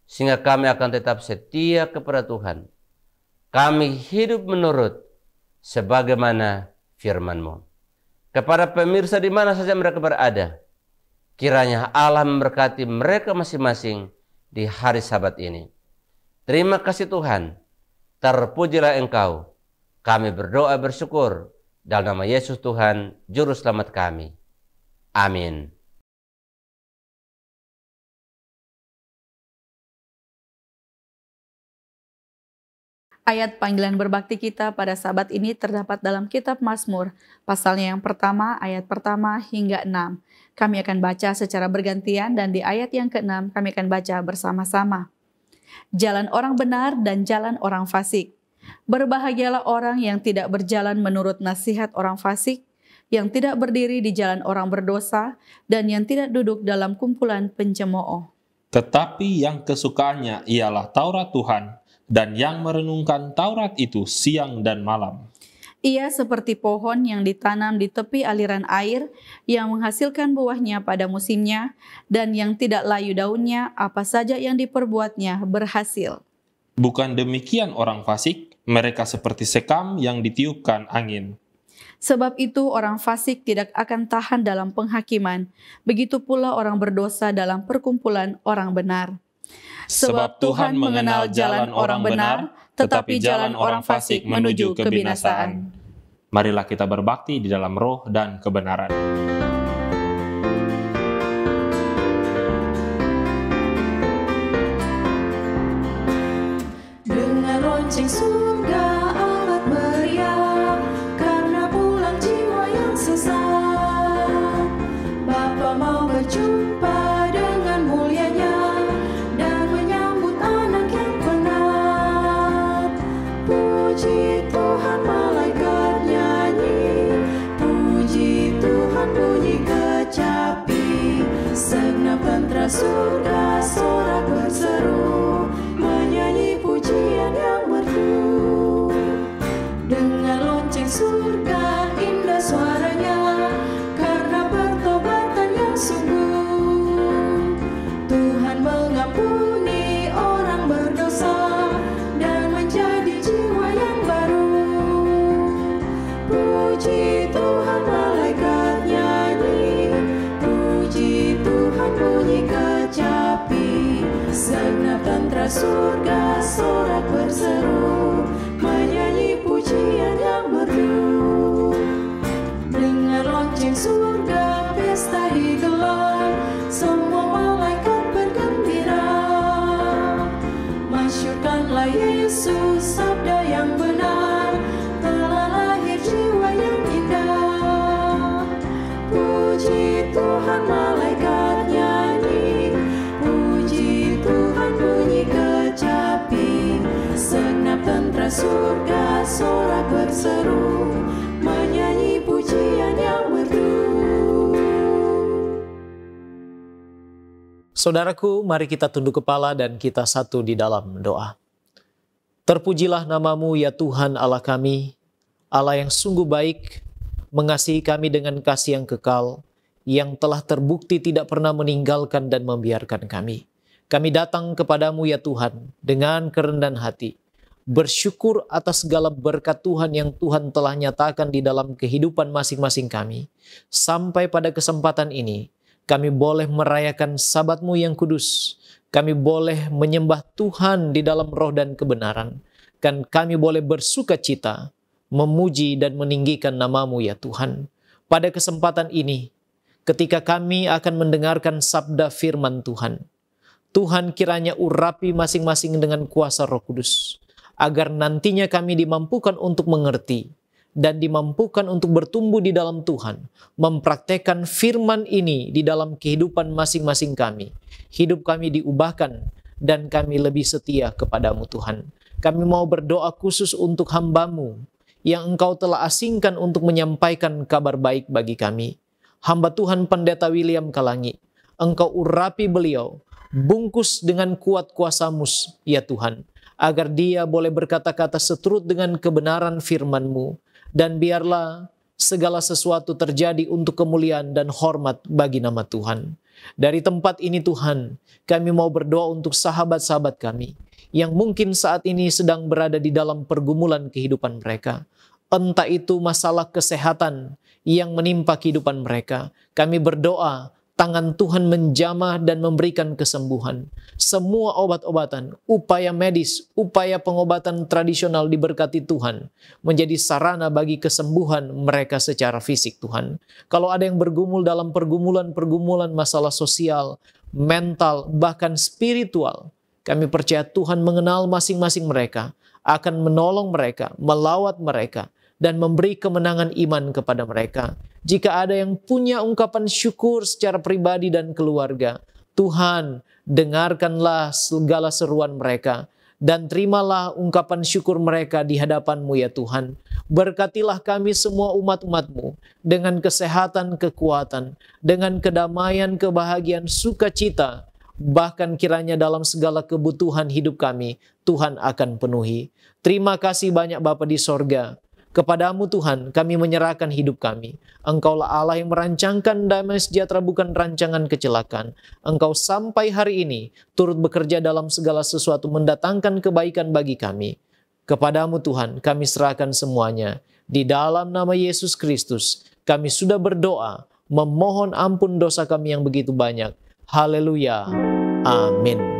sehingga kami akan tetap setia kepada Tuhan. Kami hidup menurut sebagaimana firman-Mu. Kepada pemirsa di mana saja mereka berada, kiranya Allah memberkati mereka masing-masing di hari sabat ini. Terima kasih Tuhan, terpujilah Engkau. Kami berdoa bersyukur dalam nama Yesus Tuhan, Juru Selamat kami. Amin. Ayat panggilan berbakti kita pada sabat ini terdapat dalam kitab Mazmur, pasalnya yang pertama, ayat pertama hingga enam. Kami akan baca secara bergantian dan di ayat yang keenam kami akan baca bersama-sama. Jalan orang benar dan jalan orang fasik. Berbahagialah orang yang tidak berjalan menurut nasihat orang fasik, yang tidak berdiri di jalan orang berdosa, dan yang tidak duduk dalam kumpulan pencemooh. Tetapi yang kesukaannya ialah Taurat Tuhan, dan yang merenungkan Taurat itu siang dan malam. Ia seperti pohon yang ditanam di tepi aliran air, yang menghasilkan buahnya pada musimnya, dan yang tidak layu daunnya, apa saja yang diperbuatnya berhasil. Bukan demikian orang fasik, mereka seperti sekam yang ditiupkan angin. Sebab itu orang fasik tidak akan tahan dalam penghakiman, begitu pula orang berdosa dalam perkumpulan orang benar. Sebab Tuhan mengenal jalan orang benar, tetapi jalan orang fasik menuju kebinasaan. Marilah kita berbakti di dalam roh dan kebenaran. Dengan lonceng suara resurga sora per serur. tentera surga sorak berseru menyanyi pujian yang merdu. Saudaraku, mari kita tunduk kepala dan kita satu di dalam doa. Terpujilah namamu ya Tuhan Allah kami, Allah yang sungguh baik, mengasihi kami dengan kasih yang kekal, yang telah terbukti tidak pernah meninggalkan dan membiarkan kami. Kami datang kepadamu ya Tuhan dengan kerendahan hati bersyukur atas segala berkat Tuhan yang Tuhan telah nyatakan di dalam kehidupan masing-masing kami. Sampai pada kesempatan ini, kami boleh merayakan sabatmu yang kudus. Kami boleh menyembah Tuhan di dalam roh dan kebenaran. Dan kami boleh bersuka cita, memuji dan meninggikan namamu ya Tuhan. Pada kesempatan ini, ketika kami akan mendengarkan sabda firman Tuhan, Tuhan kiranya urapi masing-masing dengan kuasa roh kudus agar nantinya kami dimampukan untuk mengerti dan dimampukan untuk bertumbuh di dalam Tuhan, mempraktekkan firman ini di dalam kehidupan masing-masing kami. Hidup kami diubahkan dan kami lebih setia kepadamu Tuhan. Kami mau berdoa khusus untuk hambamu yang engkau telah asingkan untuk menyampaikan kabar baik bagi kami. Hamba Tuhan Pendeta William Kalangi, engkau urapi beliau, bungkus dengan kuat kuasamu ya Tuhan agar dia boleh berkata-kata seturut dengan kebenaran firman-Mu. Dan biarlah segala sesuatu terjadi untuk kemuliaan dan hormat bagi nama Tuhan. Dari tempat ini Tuhan, kami mau berdoa untuk sahabat-sahabat kami yang mungkin saat ini sedang berada di dalam pergumulan kehidupan mereka. Entah itu masalah kesehatan yang menimpa kehidupan mereka. Kami berdoa tangan Tuhan menjamah dan memberikan kesembuhan. Semua obat-obatan, upaya medis, upaya pengobatan tradisional diberkati Tuhan, menjadi sarana bagi kesembuhan mereka secara fisik Tuhan. Kalau ada yang bergumul dalam pergumulan-pergumulan masalah sosial, mental, bahkan spiritual, kami percaya Tuhan mengenal masing-masing mereka, akan menolong mereka, melawat mereka, dan memberi kemenangan iman kepada mereka. Jika ada yang punya ungkapan syukur secara pribadi dan keluarga, Tuhan, dengarkanlah segala seruan mereka dan terimalah ungkapan syukur mereka di hadapanmu ya Tuhan. Berkatilah kami semua umat-umatmu dengan kesehatan, kekuatan, dengan kedamaian, kebahagiaan, sukacita, bahkan kiranya dalam segala kebutuhan hidup kami, Tuhan akan penuhi. Terima kasih banyak Bapa di sorga Kepadamu Tuhan, kami menyerahkan hidup kami. Engkaulah Allah yang merancangkan damai sejahtera bukan rancangan kecelakaan. Engkau sampai hari ini turut bekerja dalam segala sesuatu mendatangkan kebaikan bagi kami. Kepadamu Tuhan, kami serahkan semuanya. Di dalam nama Yesus Kristus, kami sudah berdoa, memohon ampun dosa kami yang begitu banyak. Haleluya. Amin.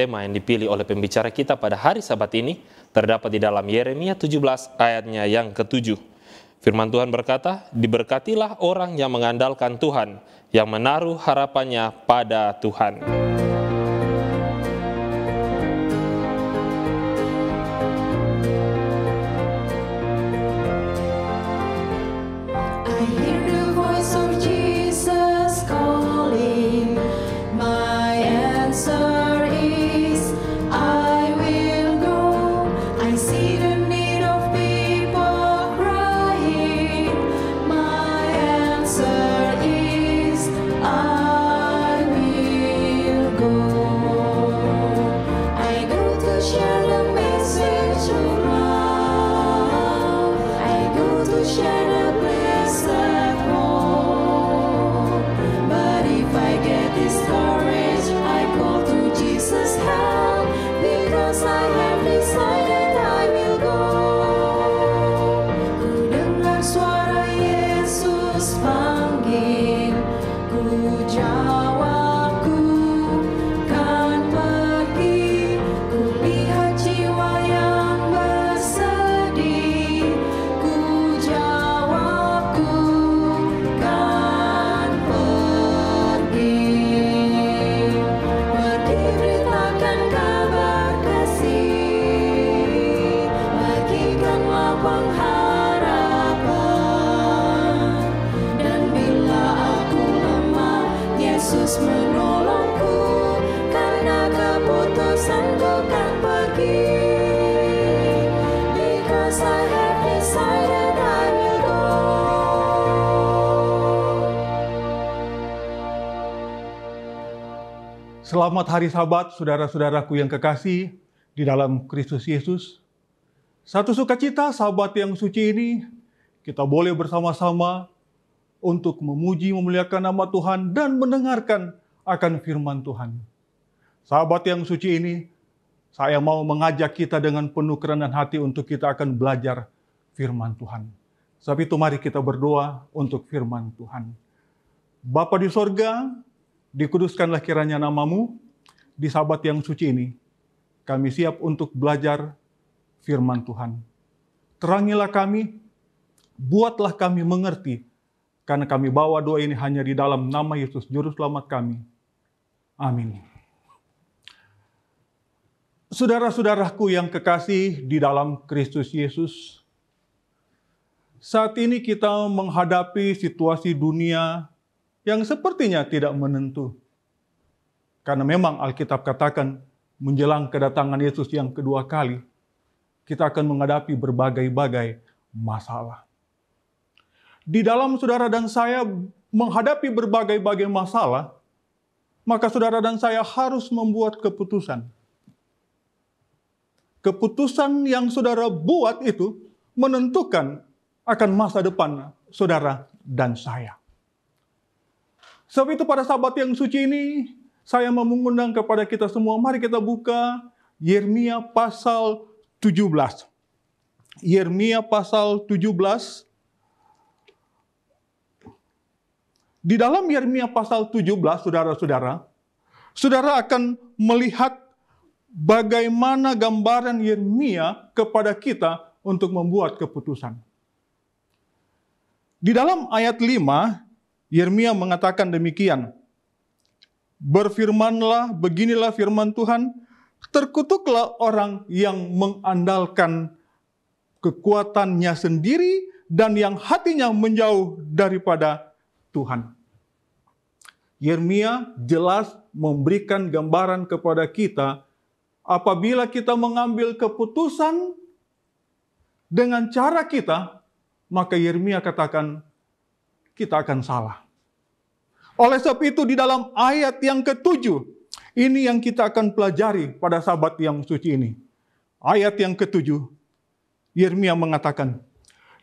tema yang dipilih oleh pembicara kita pada hari Sabat ini terdapat di dalam Yeremia 17 ayatnya yang ketujuh. Firman Tuhan berkata, "Diberkatilah orang yang mengandalkan Tuhan, yang menaruh harapannya pada Tuhan." Selamat hari Sabat, saudara-saudaraku yang kekasih di dalam Kristus Yesus. Satu sukacita sahabat yang suci ini, kita boleh bersama-sama untuk memuji, memuliakan nama Tuhan, dan mendengarkan akan firman Tuhan. Sahabat yang suci ini, saya mau mengajak kita dengan penuh kerendahan hati untuk kita akan belajar firman Tuhan. Sebab itu mari kita berdoa untuk firman Tuhan. Bapa di sorga, Dikuduskanlah kiranya namamu di sabat yang suci ini. Kami siap untuk belajar firman Tuhan. Terangilah kami, buatlah kami mengerti, karena kami bawa doa ini hanya di dalam nama Yesus, Juru Selamat kami. Amin. Saudara-saudaraku yang kekasih di dalam Kristus Yesus, saat ini kita menghadapi situasi dunia yang sepertinya tidak menentu. Karena memang Alkitab katakan menjelang kedatangan Yesus yang kedua kali, kita akan menghadapi berbagai-bagai masalah. Di dalam saudara dan saya menghadapi berbagai-bagai masalah, maka saudara dan saya harus membuat keputusan. Keputusan yang saudara buat itu menentukan akan masa depan saudara dan saya. Sebab itu pada sahabat yang suci ini, saya mau mengundang kepada kita semua, mari kita buka Yermia pasal 17. Yermia pasal 17. Di dalam Yermia pasal 17, saudara-saudara, saudara akan melihat bagaimana gambaran Yermia kepada kita untuk membuat keputusan. Di dalam ayat 5, Yeremia mengatakan demikian. Berfirmanlah, beginilah firman Tuhan, terkutuklah orang yang mengandalkan kekuatannya sendiri dan yang hatinya menjauh daripada Tuhan. Yeremia jelas memberikan gambaran kepada kita apabila kita mengambil keputusan dengan cara kita, maka Yeremia katakan kita akan salah. Oleh sebab itu di dalam ayat yang ketujuh, ini yang kita akan pelajari pada sabat yang suci ini. Ayat yang ketujuh, Yeremia mengatakan,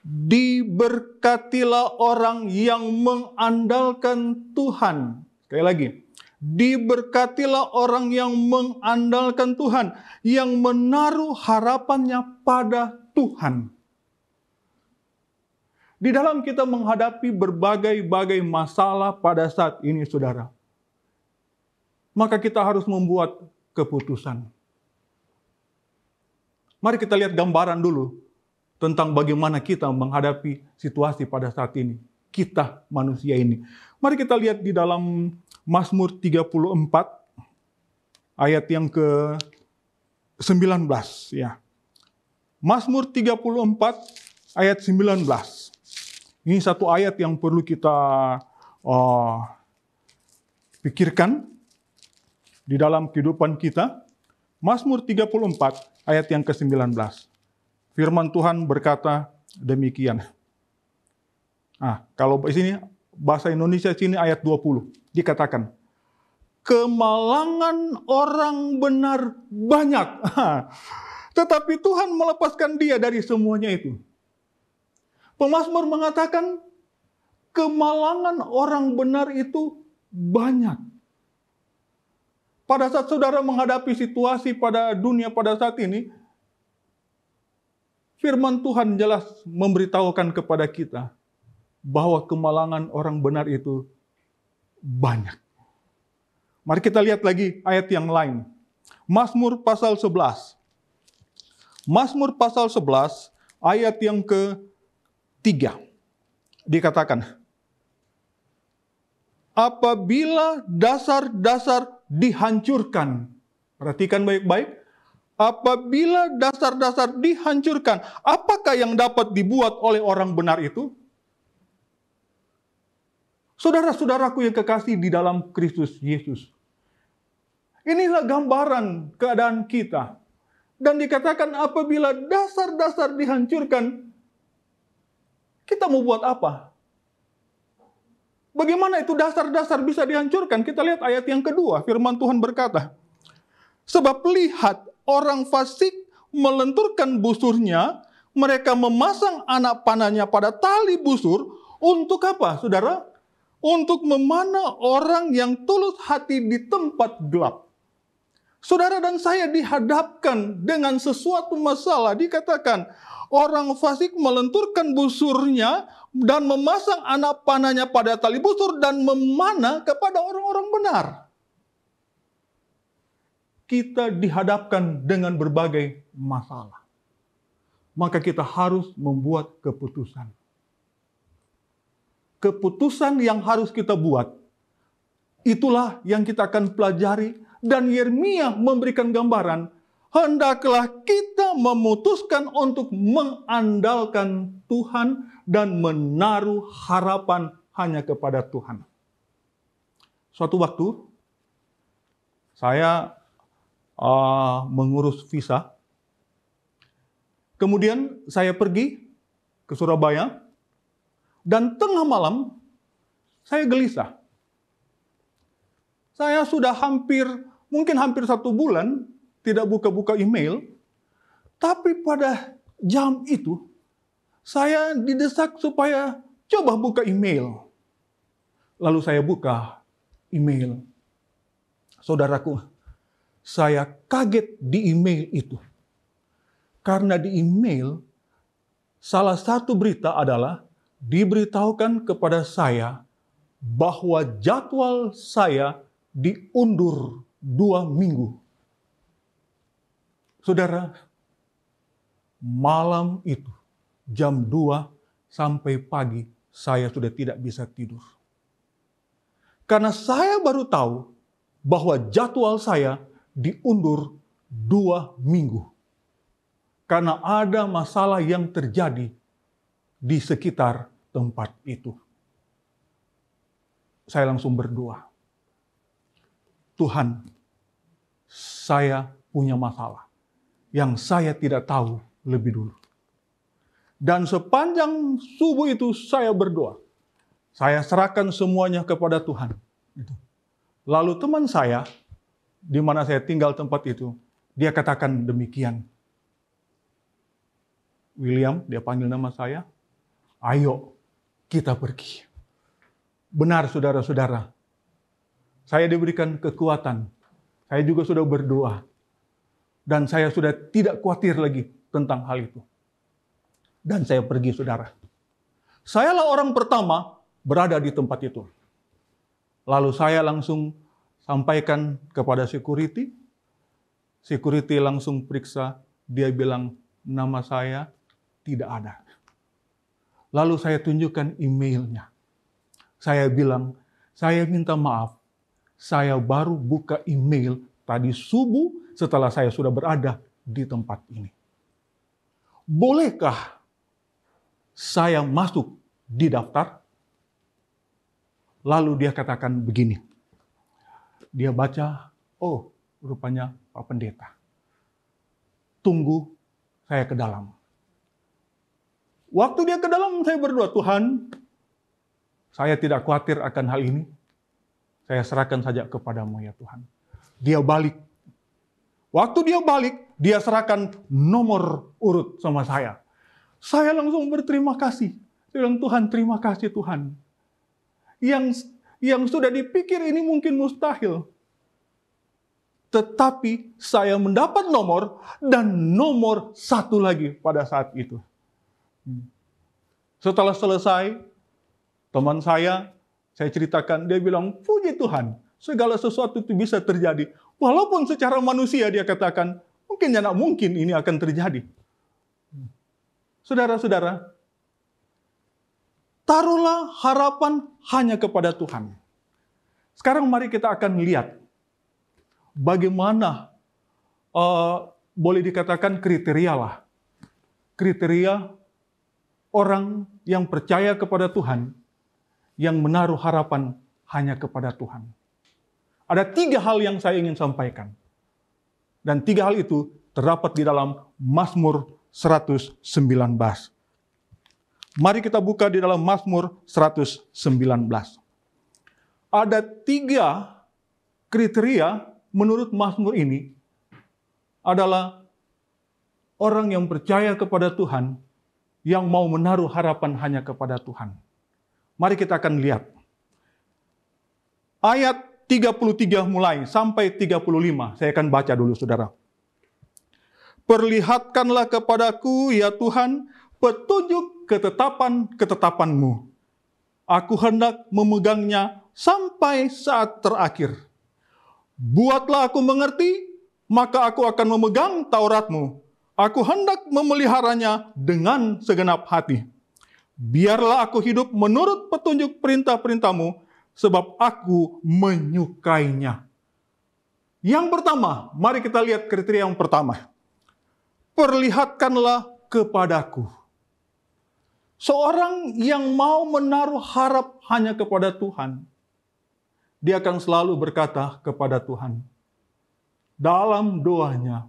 Diberkatilah orang yang mengandalkan Tuhan. Sekali lagi, Diberkatilah orang yang mengandalkan Tuhan, yang menaruh harapannya pada Tuhan di dalam kita menghadapi berbagai-bagai masalah pada saat ini, saudara. Maka kita harus membuat keputusan. Mari kita lihat gambaran dulu tentang bagaimana kita menghadapi situasi pada saat ini. Kita manusia ini. Mari kita lihat di dalam Mazmur 34 ayat yang ke 19 ya. Mazmur 34 ayat 19. Ini satu ayat yang perlu kita uh, pikirkan di dalam kehidupan kita. Mazmur 34 ayat yang ke-19. Firman Tuhan berkata demikian. Ah, kalau di sini bahasa Indonesia sini ayat 20 dikatakan kemalangan orang benar banyak. Tetapi Tuhan melepaskan dia dari semuanya itu. Pemasmur mengatakan kemalangan orang benar itu banyak. Pada saat saudara menghadapi situasi pada dunia pada saat ini, firman Tuhan jelas memberitahukan kepada kita bahwa kemalangan orang benar itu banyak. Mari kita lihat lagi ayat yang lain. Mazmur pasal 11. Mazmur pasal 11 ayat yang ke 3. Dikatakan, apabila dasar-dasar dihancurkan, perhatikan baik-baik, apabila dasar-dasar dihancurkan, apakah yang dapat dibuat oleh orang benar itu? Saudara-saudaraku yang kekasih di dalam Kristus Yesus. Inilah gambaran keadaan kita. Dan dikatakan apabila dasar-dasar dihancurkan, kita mau buat apa? Bagaimana itu dasar-dasar bisa dihancurkan? Kita lihat ayat yang kedua, firman Tuhan berkata, Sebab lihat orang fasik melenturkan busurnya, mereka memasang anak panahnya pada tali busur, untuk apa saudara? Untuk memana orang yang tulus hati di tempat gelap. Saudara dan saya dihadapkan dengan sesuatu masalah. Dikatakan orang fasik melenturkan busurnya dan memasang anak panahnya pada tali busur dan memanah kepada orang-orang benar. Kita dihadapkan dengan berbagai masalah. Maka kita harus membuat keputusan. Keputusan yang harus kita buat, itulah yang kita akan pelajari dan Yeremia memberikan gambaran, hendaklah kita memutuskan untuk mengandalkan Tuhan dan menaruh harapan hanya kepada Tuhan. Suatu waktu, saya uh, mengurus visa. Kemudian saya pergi ke Surabaya, dan tengah malam saya gelisah. Saya sudah hampir mungkin hampir satu bulan tidak buka-buka email, tapi pada jam itu saya didesak supaya coba buka email. Lalu saya buka email. Saudaraku, saya kaget di email itu. Karena di email, salah satu berita adalah diberitahukan kepada saya bahwa jadwal saya diundur dua minggu. Saudara, malam itu jam 2 sampai pagi saya sudah tidak bisa tidur. Karena saya baru tahu bahwa jadwal saya diundur dua minggu. Karena ada masalah yang terjadi di sekitar tempat itu. Saya langsung berdoa. Tuhan, saya punya masalah yang saya tidak tahu lebih dulu. Dan sepanjang subuh itu saya berdoa. Saya serahkan semuanya kepada Tuhan. Lalu teman saya, di mana saya tinggal tempat itu, dia katakan demikian. William, dia panggil nama saya, ayo kita pergi. Benar saudara-saudara, saya diberikan kekuatan. Saya juga sudah berdoa. Dan saya sudah tidak khawatir lagi tentang hal itu. Dan saya pergi, saudara. Sayalah orang pertama berada di tempat itu. Lalu saya langsung sampaikan kepada security. Security langsung periksa. Dia bilang, nama saya tidak ada. Lalu saya tunjukkan emailnya. Saya bilang, saya minta maaf saya baru buka email tadi subuh setelah saya sudah berada di tempat ini. Bolehkah saya masuk di daftar? Lalu dia katakan begini. Dia baca, oh rupanya Pak Pendeta. Tunggu saya ke dalam. Waktu dia ke dalam, saya berdoa, Tuhan, saya tidak khawatir akan hal ini. Saya serahkan saja kepadamu ya Tuhan. Dia balik. Waktu dia balik, dia serahkan nomor urut sama saya. Saya langsung berterima kasih. Saya bilang, Tuhan terima kasih Tuhan. Yang yang sudah dipikir ini mungkin mustahil. Tetapi saya mendapat nomor dan nomor satu lagi pada saat itu. Hmm. Setelah selesai, teman saya saya ceritakan, dia bilang, puji Tuhan, segala sesuatu itu bisa terjadi. Walaupun secara manusia dia katakan, mungkin ya mungkin ini akan terjadi. Saudara-saudara, taruhlah harapan hanya kepada Tuhan. Sekarang mari kita akan lihat bagaimana uh, boleh dikatakan kriteria lah. Kriteria orang yang percaya kepada Tuhan yang menaruh harapan hanya kepada Tuhan. Ada tiga hal yang saya ingin sampaikan. Dan tiga hal itu terdapat di dalam Mazmur 119. Mari kita buka di dalam Mazmur 119. Ada tiga kriteria menurut Mazmur ini adalah orang yang percaya kepada Tuhan, yang mau menaruh harapan hanya kepada Tuhan. Mari kita akan lihat. Ayat 33 mulai sampai 35. Saya akan baca dulu saudara. Perlihatkanlah kepadaku ya Tuhan petunjuk ketetapan-ketetapanmu. Aku hendak memegangnya sampai saat terakhir. Buatlah aku mengerti, maka aku akan memegang Tauratmu. Aku hendak memeliharanya dengan segenap hati biarlah aku hidup menurut petunjuk perintah-perintahmu, sebab aku menyukainya. Yang pertama, mari kita lihat kriteria yang pertama. Perlihatkanlah kepadaku. Seorang yang mau menaruh harap hanya kepada Tuhan, dia akan selalu berkata kepada Tuhan. Dalam doanya,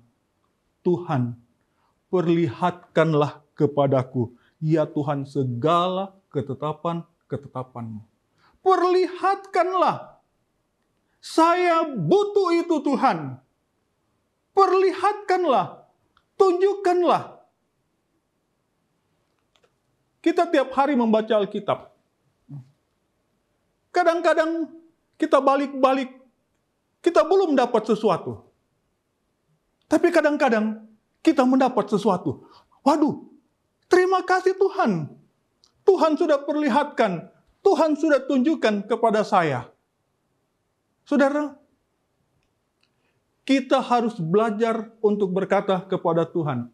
Tuhan, perlihatkanlah kepadaku Ya Tuhan segala ketetapan-ketetapanmu. Perlihatkanlah. Saya butuh itu Tuhan. Perlihatkanlah. Tunjukkanlah. Kita tiap hari membaca Alkitab. Kadang-kadang kita balik-balik. Kita belum dapat sesuatu. Tapi kadang-kadang kita mendapat sesuatu. Waduh, Terima kasih Tuhan. Tuhan sudah perlihatkan, Tuhan sudah tunjukkan kepada saya. Saudara, kita harus belajar untuk berkata kepada Tuhan,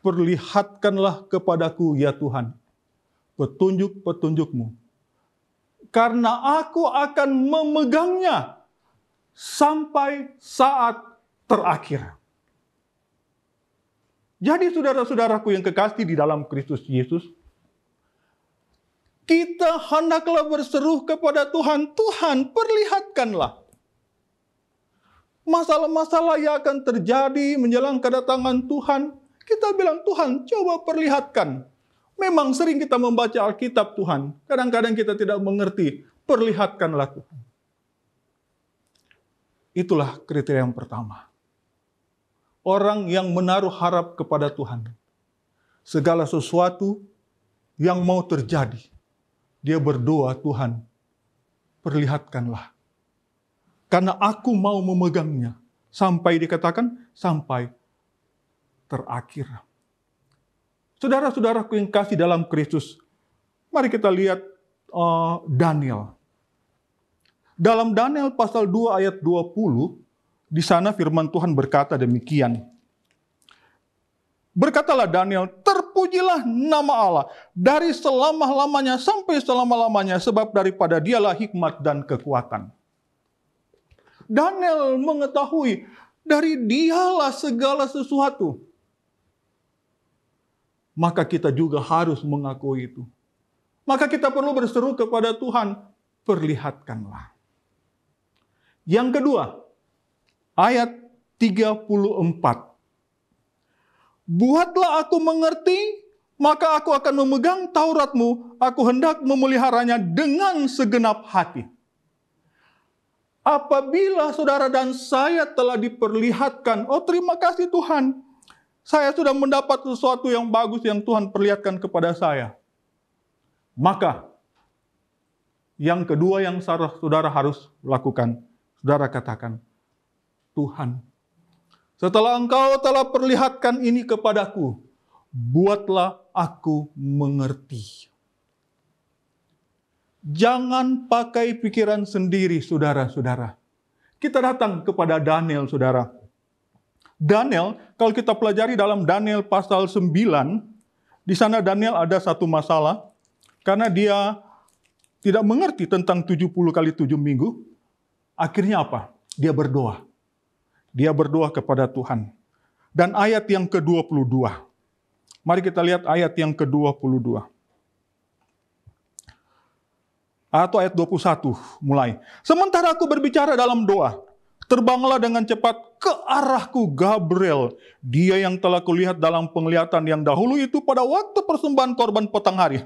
"Perlihatkanlah kepadaku, ya Tuhan, petunjuk-petunjukmu, karena aku akan memegangnya sampai saat terakhir." Jadi saudara-saudaraku yang kekasih di dalam Kristus Yesus, kita hendaklah berseru kepada Tuhan, Tuhan perlihatkanlah masalah-masalah yang akan terjadi menjelang kedatangan Tuhan. Kita bilang, Tuhan coba perlihatkan. Memang sering kita membaca Alkitab Tuhan, kadang-kadang kita tidak mengerti, perlihatkanlah Tuhan. Itulah kriteria yang pertama orang yang menaruh harap kepada Tuhan. Segala sesuatu yang mau terjadi, dia berdoa, "Tuhan, perlihatkanlah." Karena aku mau memegangnya sampai dikatakan sampai terakhir. Saudara-saudaraku yang kasih dalam Kristus, mari kita lihat uh, Daniel. Dalam Daniel pasal 2 ayat 20, di sana firman Tuhan berkata demikian. Berkatalah Daniel, terpujilah nama Allah dari selama-lamanya sampai selama-lamanya sebab daripada dialah hikmat dan kekuatan. Daniel mengetahui dari dialah segala sesuatu. Maka kita juga harus mengakui itu. Maka kita perlu berseru kepada Tuhan, perlihatkanlah. Yang kedua, ayat 34. Buatlah aku mengerti, maka aku akan memegang Tauratmu, aku hendak memeliharanya dengan segenap hati. Apabila saudara dan saya telah diperlihatkan, oh terima kasih Tuhan, saya sudah mendapat sesuatu yang bagus yang Tuhan perlihatkan kepada saya. Maka, yang kedua yang saudara harus lakukan, saudara katakan, Tuhan. Setelah engkau telah perlihatkan ini kepadaku, buatlah aku mengerti. Jangan pakai pikiran sendiri, saudara-saudara. Kita datang kepada Daniel, saudara. Daniel, kalau kita pelajari dalam Daniel pasal 9, di sana Daniel ada satu masalah, karena dia tidak mengerti tentang 70 kali 7 minggu, akhirnya apa? Dia berdoa. Dia berdoa kepada Tuhan. Dan ayat yang ke-22. Mari kita lihat ayat yang ke-22. Atau ayat 21 mulai. Sementara aku berbicara dalam doa, terbanglah dengan cepat ke arahku Gabriel, dia yang telah kulihat dalam penglihatan yang dahulu itu pada waktu persembahan korban petang hari.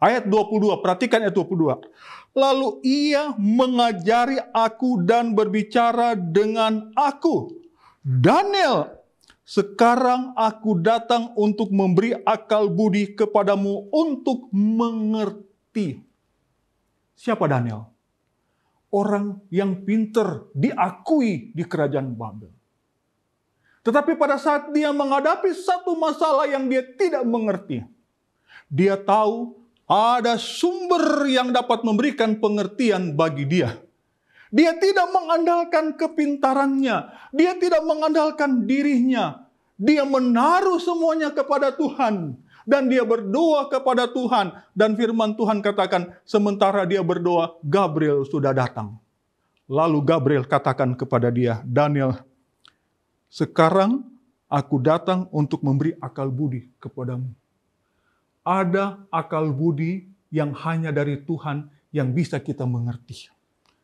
Ayat 22, perhatikan ayat 22. Lalu ia mengajari aku dan berbicara dengan aku. Daniel, sekarang aku datang untuk memberi akal budi kepadamu untuk mengerti. Siapa Daniel? Orang yang pinter diakui di kerajaan Babel. Tetapi pada saat dia menghadapi satu masalah yang dia tidak mengerti, dia tahu ada sumber yang dapat memberikan pengertian bagi dia. Dia tidak mengandalkan kepintarannya, dia tidak mengandalkan dirinya. Dia menaruh semuanya kepada Tuhan dan dia berdoa kepada Tuhan dan firman Tuhan katakan sementara dia berdoa Gabriel sudah datang. Lalu Gabriel katakan kepada dia, Daniel, sekarang aku datang untuk memberi akal budi kepadamu ada akal budi yang hanya dari Tuhan yang bisa kita mengerti.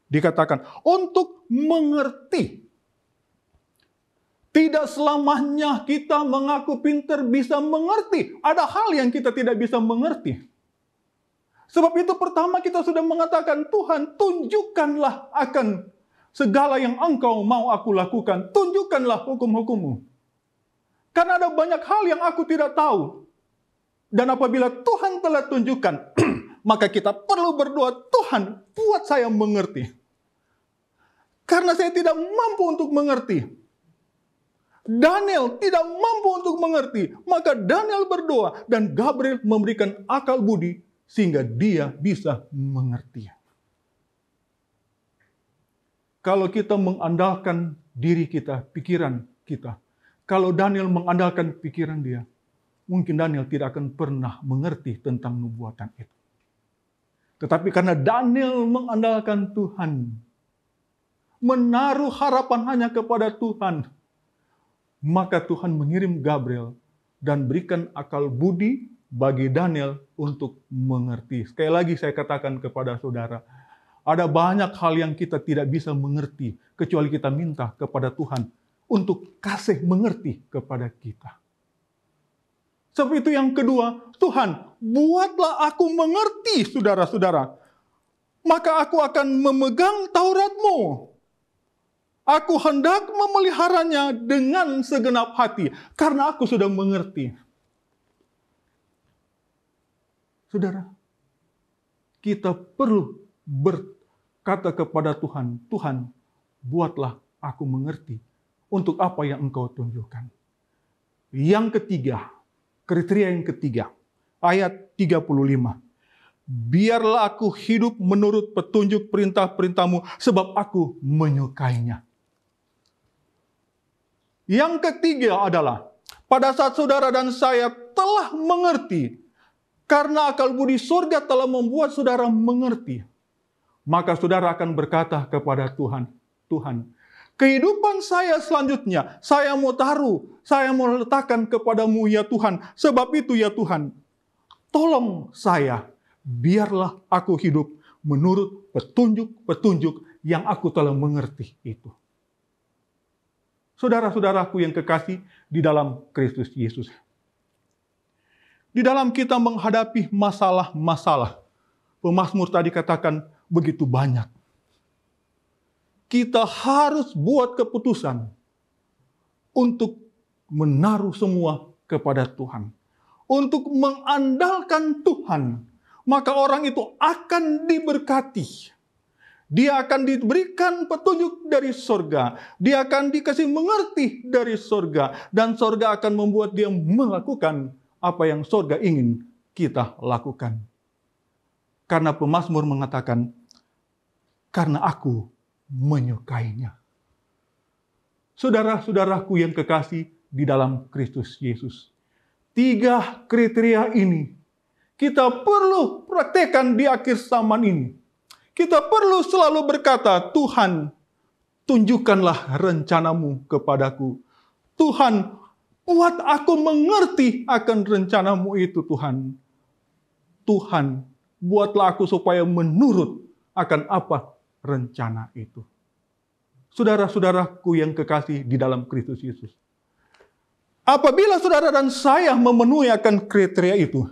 Dikatakan untuk mengerti. Tidak selamanya kita mengaku pinter bisa mengerti. Ada hal yang kita tidak bisa mengerti. Sebab itu pertama kita sudah mengatakan, Tuhan tunjukkanlah akan segala yang engkau mau aku lakukan. Tunjukkanlah hukum-hukummu. Karena ada banyak hal yang aku tidak tahu. Dan apabila Tuhan telah tunjukkan, maka kita perlu berdoa, Tuhan buat saya mengerti. Karena saya tidak mampu untuk mengerti. Daniel tidak mampu untuk mengerti. Maka Daniel berdoa dan Gabriel memberikan akal budi sehingga dia bisa mengerti. Kalau kita mengandalkan diri kita, pikiran kita. Kalau Daniel mengandalkan pikiran dia, mungkin Daniel tidak akan pernah mengerti tentang nubuatan itu. Tetapi karena Daniel mengandalkan Tuhan, menaruh harapan hanya kepada Tuhan, maka Tuhan mengirim Gabriel dan berikan akal budi bagi Daniel untuk mengerti. Sekali lagi saya katakan kepada saudara, ada banyak hal yang kita tidak bisa mengerti kecuali kita minta kepada Tuhan untuk kasih mengerti kepada kita. Sebab itu yang kedua, Tuhan, buatlah aku mengerti, saudara-saudara. Maka aku akan memegang Taurat-Mu. Aku hendak memeliharanya dengan segenap hati, karena aku sudah mengerti. Saudara, kita perlu berkata kepada Tuhan, Tuhan, buatlah aku mengerti untuk apa yang engkau tunjukkan. Yang ketiga, kriteria yang ketiga, ayat 35. Biarlah aku hidup menurut petunjuk perintah-perintahmu, sebab aku menyukainya. Yang ketiga adalah, pada saat saudara dan saya telah mengerti, karena akal budi surga telah membuat saudara mengerti, maka saudara akan berkata kepada Tuhan, Tuhan, Kehidupan saya selanjutnya, saya mau taruh, saya mau letakkan kepadamu ya Tuhan. Sebab itu ya Tuhan, tolong saya, biarlah aku hidup menurut petunjuk-petunjuk yang aku telah mengerti itu. Saudara-saudaraku yang kekasih di dalam Kristus Yesus. Di dalam kita menghadapi masalah-masalah. Pemasmur tadi katakan begitu banyak kita harus buat keputusan untuk menaruh semua kepada Tuhan, untuk mengandalkan Tuhan, maka orang itu akan diberkati. Dia akan diberikan petunjuk dari sorga. Dia akan dikasih mengerti dari sorga. Dan sorga akan membuat dia melakukan apa yang sorga ingin kita lakukan. Karena pemazmur mengatakan, karena aku menyukainya. Saudara-saudaraku yang kekasih di dalam Kristus Yesus, tiga kriteria ini kita perlu praktekkan di akhir zaman ini. Kita perlu selalu berkata, Tuhan, tunjukkanlah rencanamu kepadaku. Tuhan, buat aku mengerti akan rencanamu itu, Tuhan. Tuhan, buatlah aku supaya menurut akan apa rencana itu. Saudara-saudaraku yang kekasih di dalam Kristus Yesus. Apabila saudara dan saya memenuhi akan kriteria itu,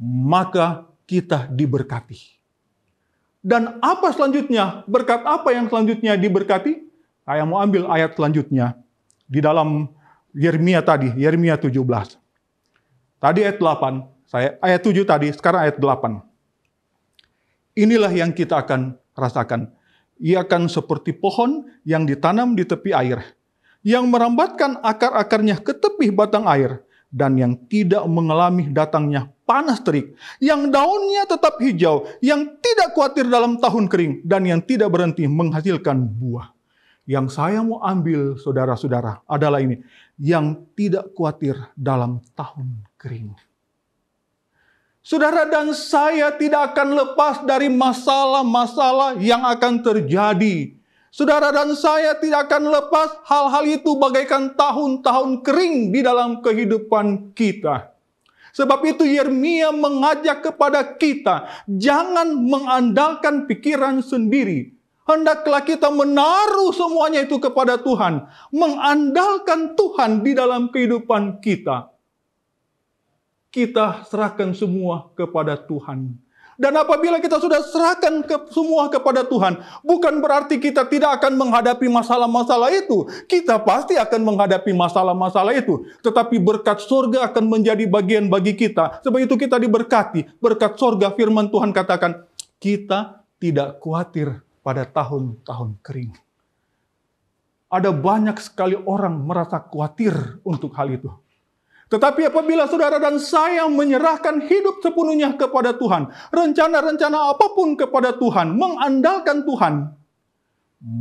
maka kita diberkati. Dan apa selanjutnya? Berkat apa yang selanjutnya diberkati? Saya mau ambil ayat selanjutnya di dalam Yeremia tadi, Yeremia 17. Tadi ayat 8, saya ayat 7 tadi, sekarang ayat 8. Inilah yang kita akan rasakan. Ia akan seperti pohon yang ditanam di tepi air, yang merambatkan akar-akarnya ke tepi batang air, dan yang tidak mengalami datangnya panas terik, yang daunnya tetap hijau, yang tidak khawatir dalam tahun kering, dan yang tidak berhenti menghasilkan buah. Yang saya mau ambil, saudara-saudara, adalah ini: yang tidak khawatir dalam tahun kering. Saudara dan saya tidak akan lepas dari masalah-masalah yang akan terjadi. Saudara dan saya tidak akan lepas hal-hal itu bagaikan tahun-tahun kering di dalam kehidupan kita. Sebab itu Yeremia mengajak kepada kita, jangan mengandalkan pikiran sendiri. Hendaklah kita menaruh semuanya itu kepada Tuhan, mengandalkan Tuhan di dalam kehidupan kita kita serahkan semua kepada Tuhan. Dan apabila kita sudah serahkan ke semua kepada Tuhan, bukan berarti kita tidak akan menghadapi masalah-masalah itu. Kita pasti akan menghadapi masalah-masalah itu. Tetapi berkat surga akan menjadi bagian bagi kita. Sebab itu kita diberkati. Berkat surga firman Tuhan katakan, kita tidak khawatir pada tahun-tahun kering. Ada banyak sekali orang merasa khawatir untuk hal itu. Tetapi apabila saudara dan saya menyerahkan hidup sepenuhnya kepada Tuhan, rencana-rencana apapun kepada Tuhan, mengandalkan Tuhan,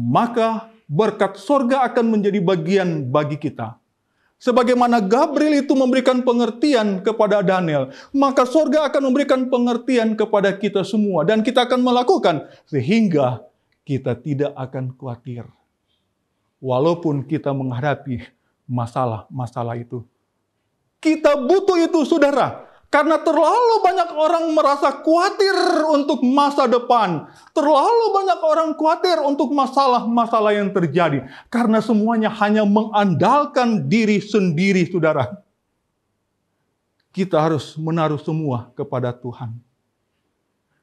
maka berkat sorga akan menjadi bagian bagi kita. Sebagaimana Gabriel itu memberikan pengertian kepada Daniel, maka sorga akan memberikan pengertian kepada kita semua. Dan kita akan melakukan sehingga kita tidak akan khawatir. Walaupun kita menghadapi masalah-masalah itu. Kita butuh itu, saudara. Karena terlalu banyak orang merasa khawatir untuk masa depan. Terlalu banyak orang khawatir untuk masalah-masalah yang terjadi. Karena semuanya hanya mengandalkan diri sendiri, saudara. Kita harus menaruh semua kepada Tuhan.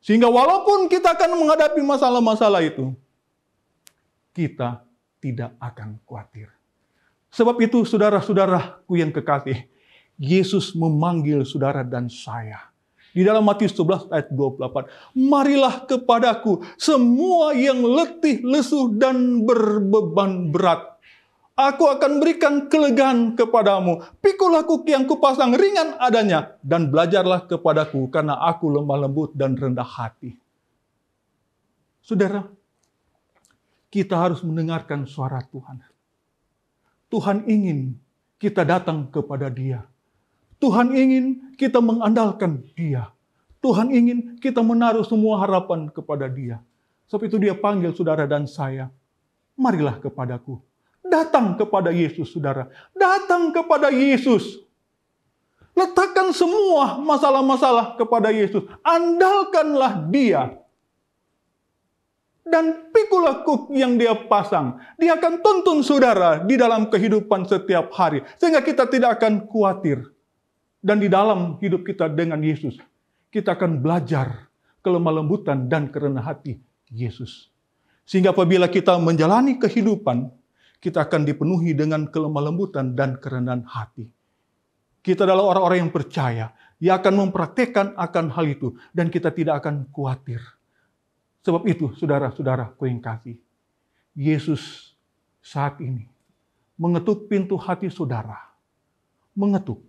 Sehingga walaupun kita akan menghadapi masalah-masalah itu, kita tidak akan khawatir. Sebab itu saudara-saudaraku yang kekasih, Yesus memanggil saudara dan saya. Di dalam Matius 11 ayat 28. Marilah kepadaku semua yang letih, lesu, dan berbeban berat. Aku akan berikan kelegaan kepadamu. Pikulah aku yang kupasang ringan adanya. Dan belajarlah kepadaku karena aku lemah lembut dan rendah hati. Saudara, kita harus mendengarkan suara Tuhan. Tuhan ingin kita datang kepada dia Tuhan ingin kita mengandalkan Dia. Tuhan ingin kita menaruh semua harapan kepada Dia. Sebab itu Dia panggil saudara dan saya, marilah kepadaku. Datang kepada Yesus, saudara. Datang kepada Yesus. Letakkan semua masalah-masalah kepada Yesus. Andalkanlah Dia. Dan pikulah kuk yang dia pasang. Dia akan tuntun saudara di dalam kehidupan setiap hari. Sehingga kita tidak akan khawatir dan di dalam hidup kita dengan Yesus, kita akan belajar kelemah lembutan dan kerenah hati Yesus. Sehingga apabila kita menjalani kehidupan, kita akan dipenuhi dengan kelemah lembutan dan kerendahan hati. Kita adalah orang-orang yang percaya, yang akan mempraktekkan akan hal itu. Dan kita tidak akan khawatir. Sebab itu, saudara-saudara ku yang kasih, Yesus saat ini mengetuk pintu hati saudara. Mengetuk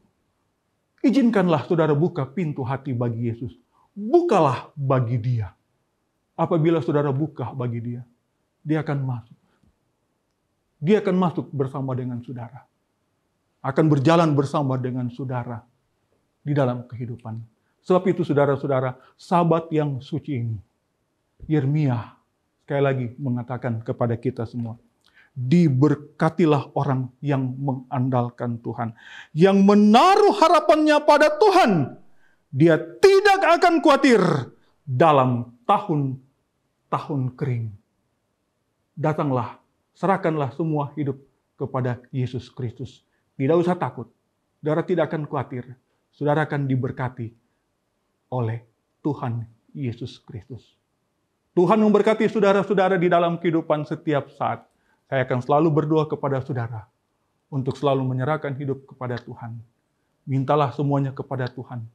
Izinkanlah saudara buka pintu hati bagi Yesus. Bukalah bagi dia. Apabila saudara buka bagi dia, dia akan masuk. Dia akan masuk bersama dengan saudara. Akan berjalan bersama dengan saudara di dalam kehidupan. Sebab itu saudara-saudara, sahabat yang suci ini, Yeremia sekali lagi mengatakan kepada kita semua, diberkatilah orang yang mengandalkan Tuhan. Yang menaruh harapannya pada Tuhan, dia tidak akan khawatir dalam tahun-tahun kering. Datanglah, serahkanlah semua hidup kepada Yesus Kristus. Tidak usah takut, saudara tidak akan khawatir. Saudara akan diberkati oleh Tuhan Yesus Kristus. Tuhan memberkati saudara-saudara di dalam kehidupan setiap saat. Saya akan selalu berdoa kepada saudara untuk selalu menyerahkan hidup kepada Tuhan. Mintalah semuanya kepada Tuhan.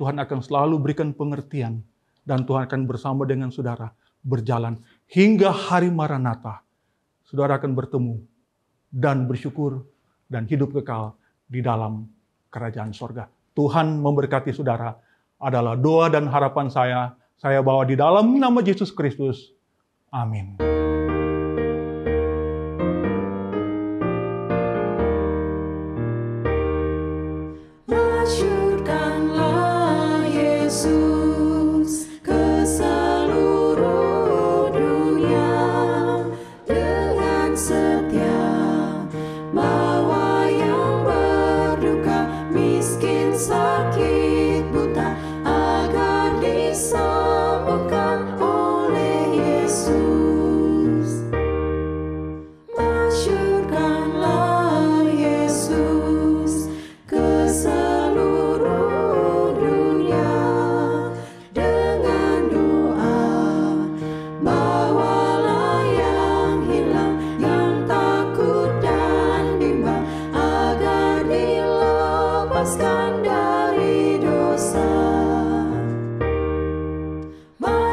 Tuhan akan selalu berikan pengertian dan Tuhan akan bersama dengan saudara berjalan hingga hari Maranatha. Saudara akan bertemu dan bersyukur dan hidup kekal di dalam kerajaan sorga. Tuhan memberkati saudara adalah doa dan harapan saya. Saya bawa di dalam nama Yesus Kristus. Amin.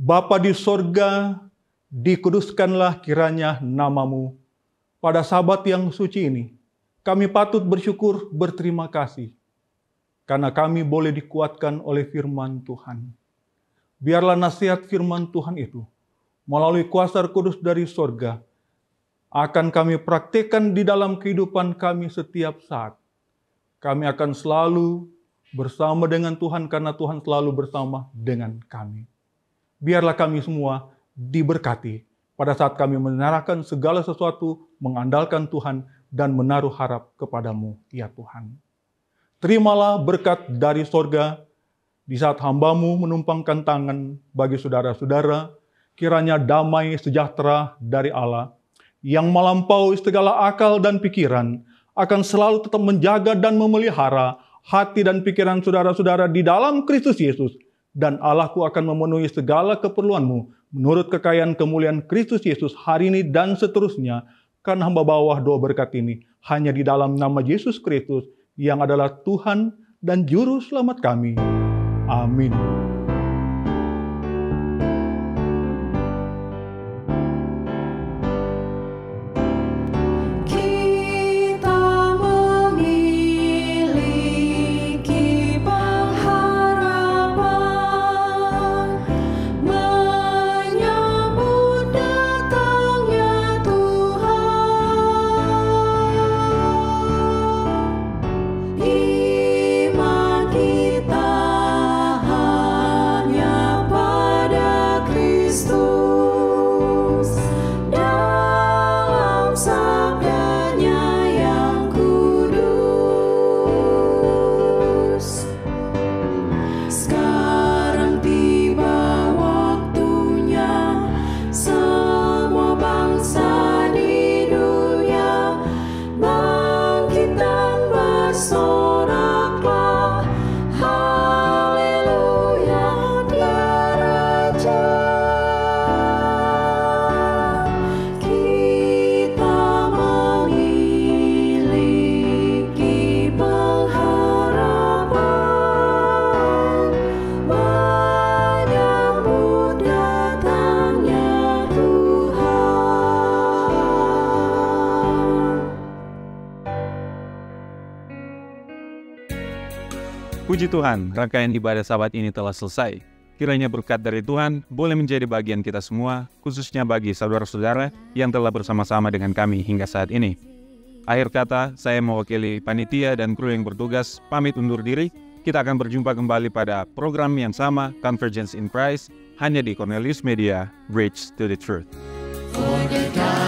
Bapa di sorga, dikuduskanlah kiranya namamu. Pada sabat yang suci ini, kami patut bersyukur berterima kasih, karena kami boleh dikuatkan oleh firman Tuhan. Biarlah nasihat firman Tuhan itu, melalui kuasa kudus dari sorga, akan kami praktekkan di dalam kehidupan kami setiap saat. Kami akan selalu bersama dengan Tuhan karena Tuhan selalu bersama dengan kami biarlah kami semua diberkati pada saat kami menyerahkan segala sesuatu, mengandalkan Tuhan, dan menaruh harap kepadamu, ya Tuhan. Terimalah berkat dari sorga di saat hambamu menumpangkan tangan bagi saudara-saudara, kiranya damai sejahtera dari Allah, yang melampaui segala akal dan pikiran, akan selalu tetap menjaga dan memelihara hati dan pikiran saudara-saudara di dalam Kristus Yesus, dan Allahku akan memenuhi segala keperluanmu menurut kekayaan kemuliaan Kristus Yesus hari ini dan seterusnya. Karena hamba bawah doa berkat ini hanya di dalam nama Yesus Kristus yang adalah Tuhan dan Juru Selamat kami. Amin. Tuhan, rangkaian ibadah sahabat ini telah selesai. Kiranya berkat dari Tuhan boleh menjadi bagian kita semua, khususnya bagi saudara-saudara yang telah bersama-sama dengan kami hingga saat ini. Akhir kata, saya mewakili panitia dan kru yang bertugas pamit undur diri. Kita akan berjumpa kembali pada program yang sama, Convergence in Christ, hanya di Cornelius Media, Bridge to the Truth. For the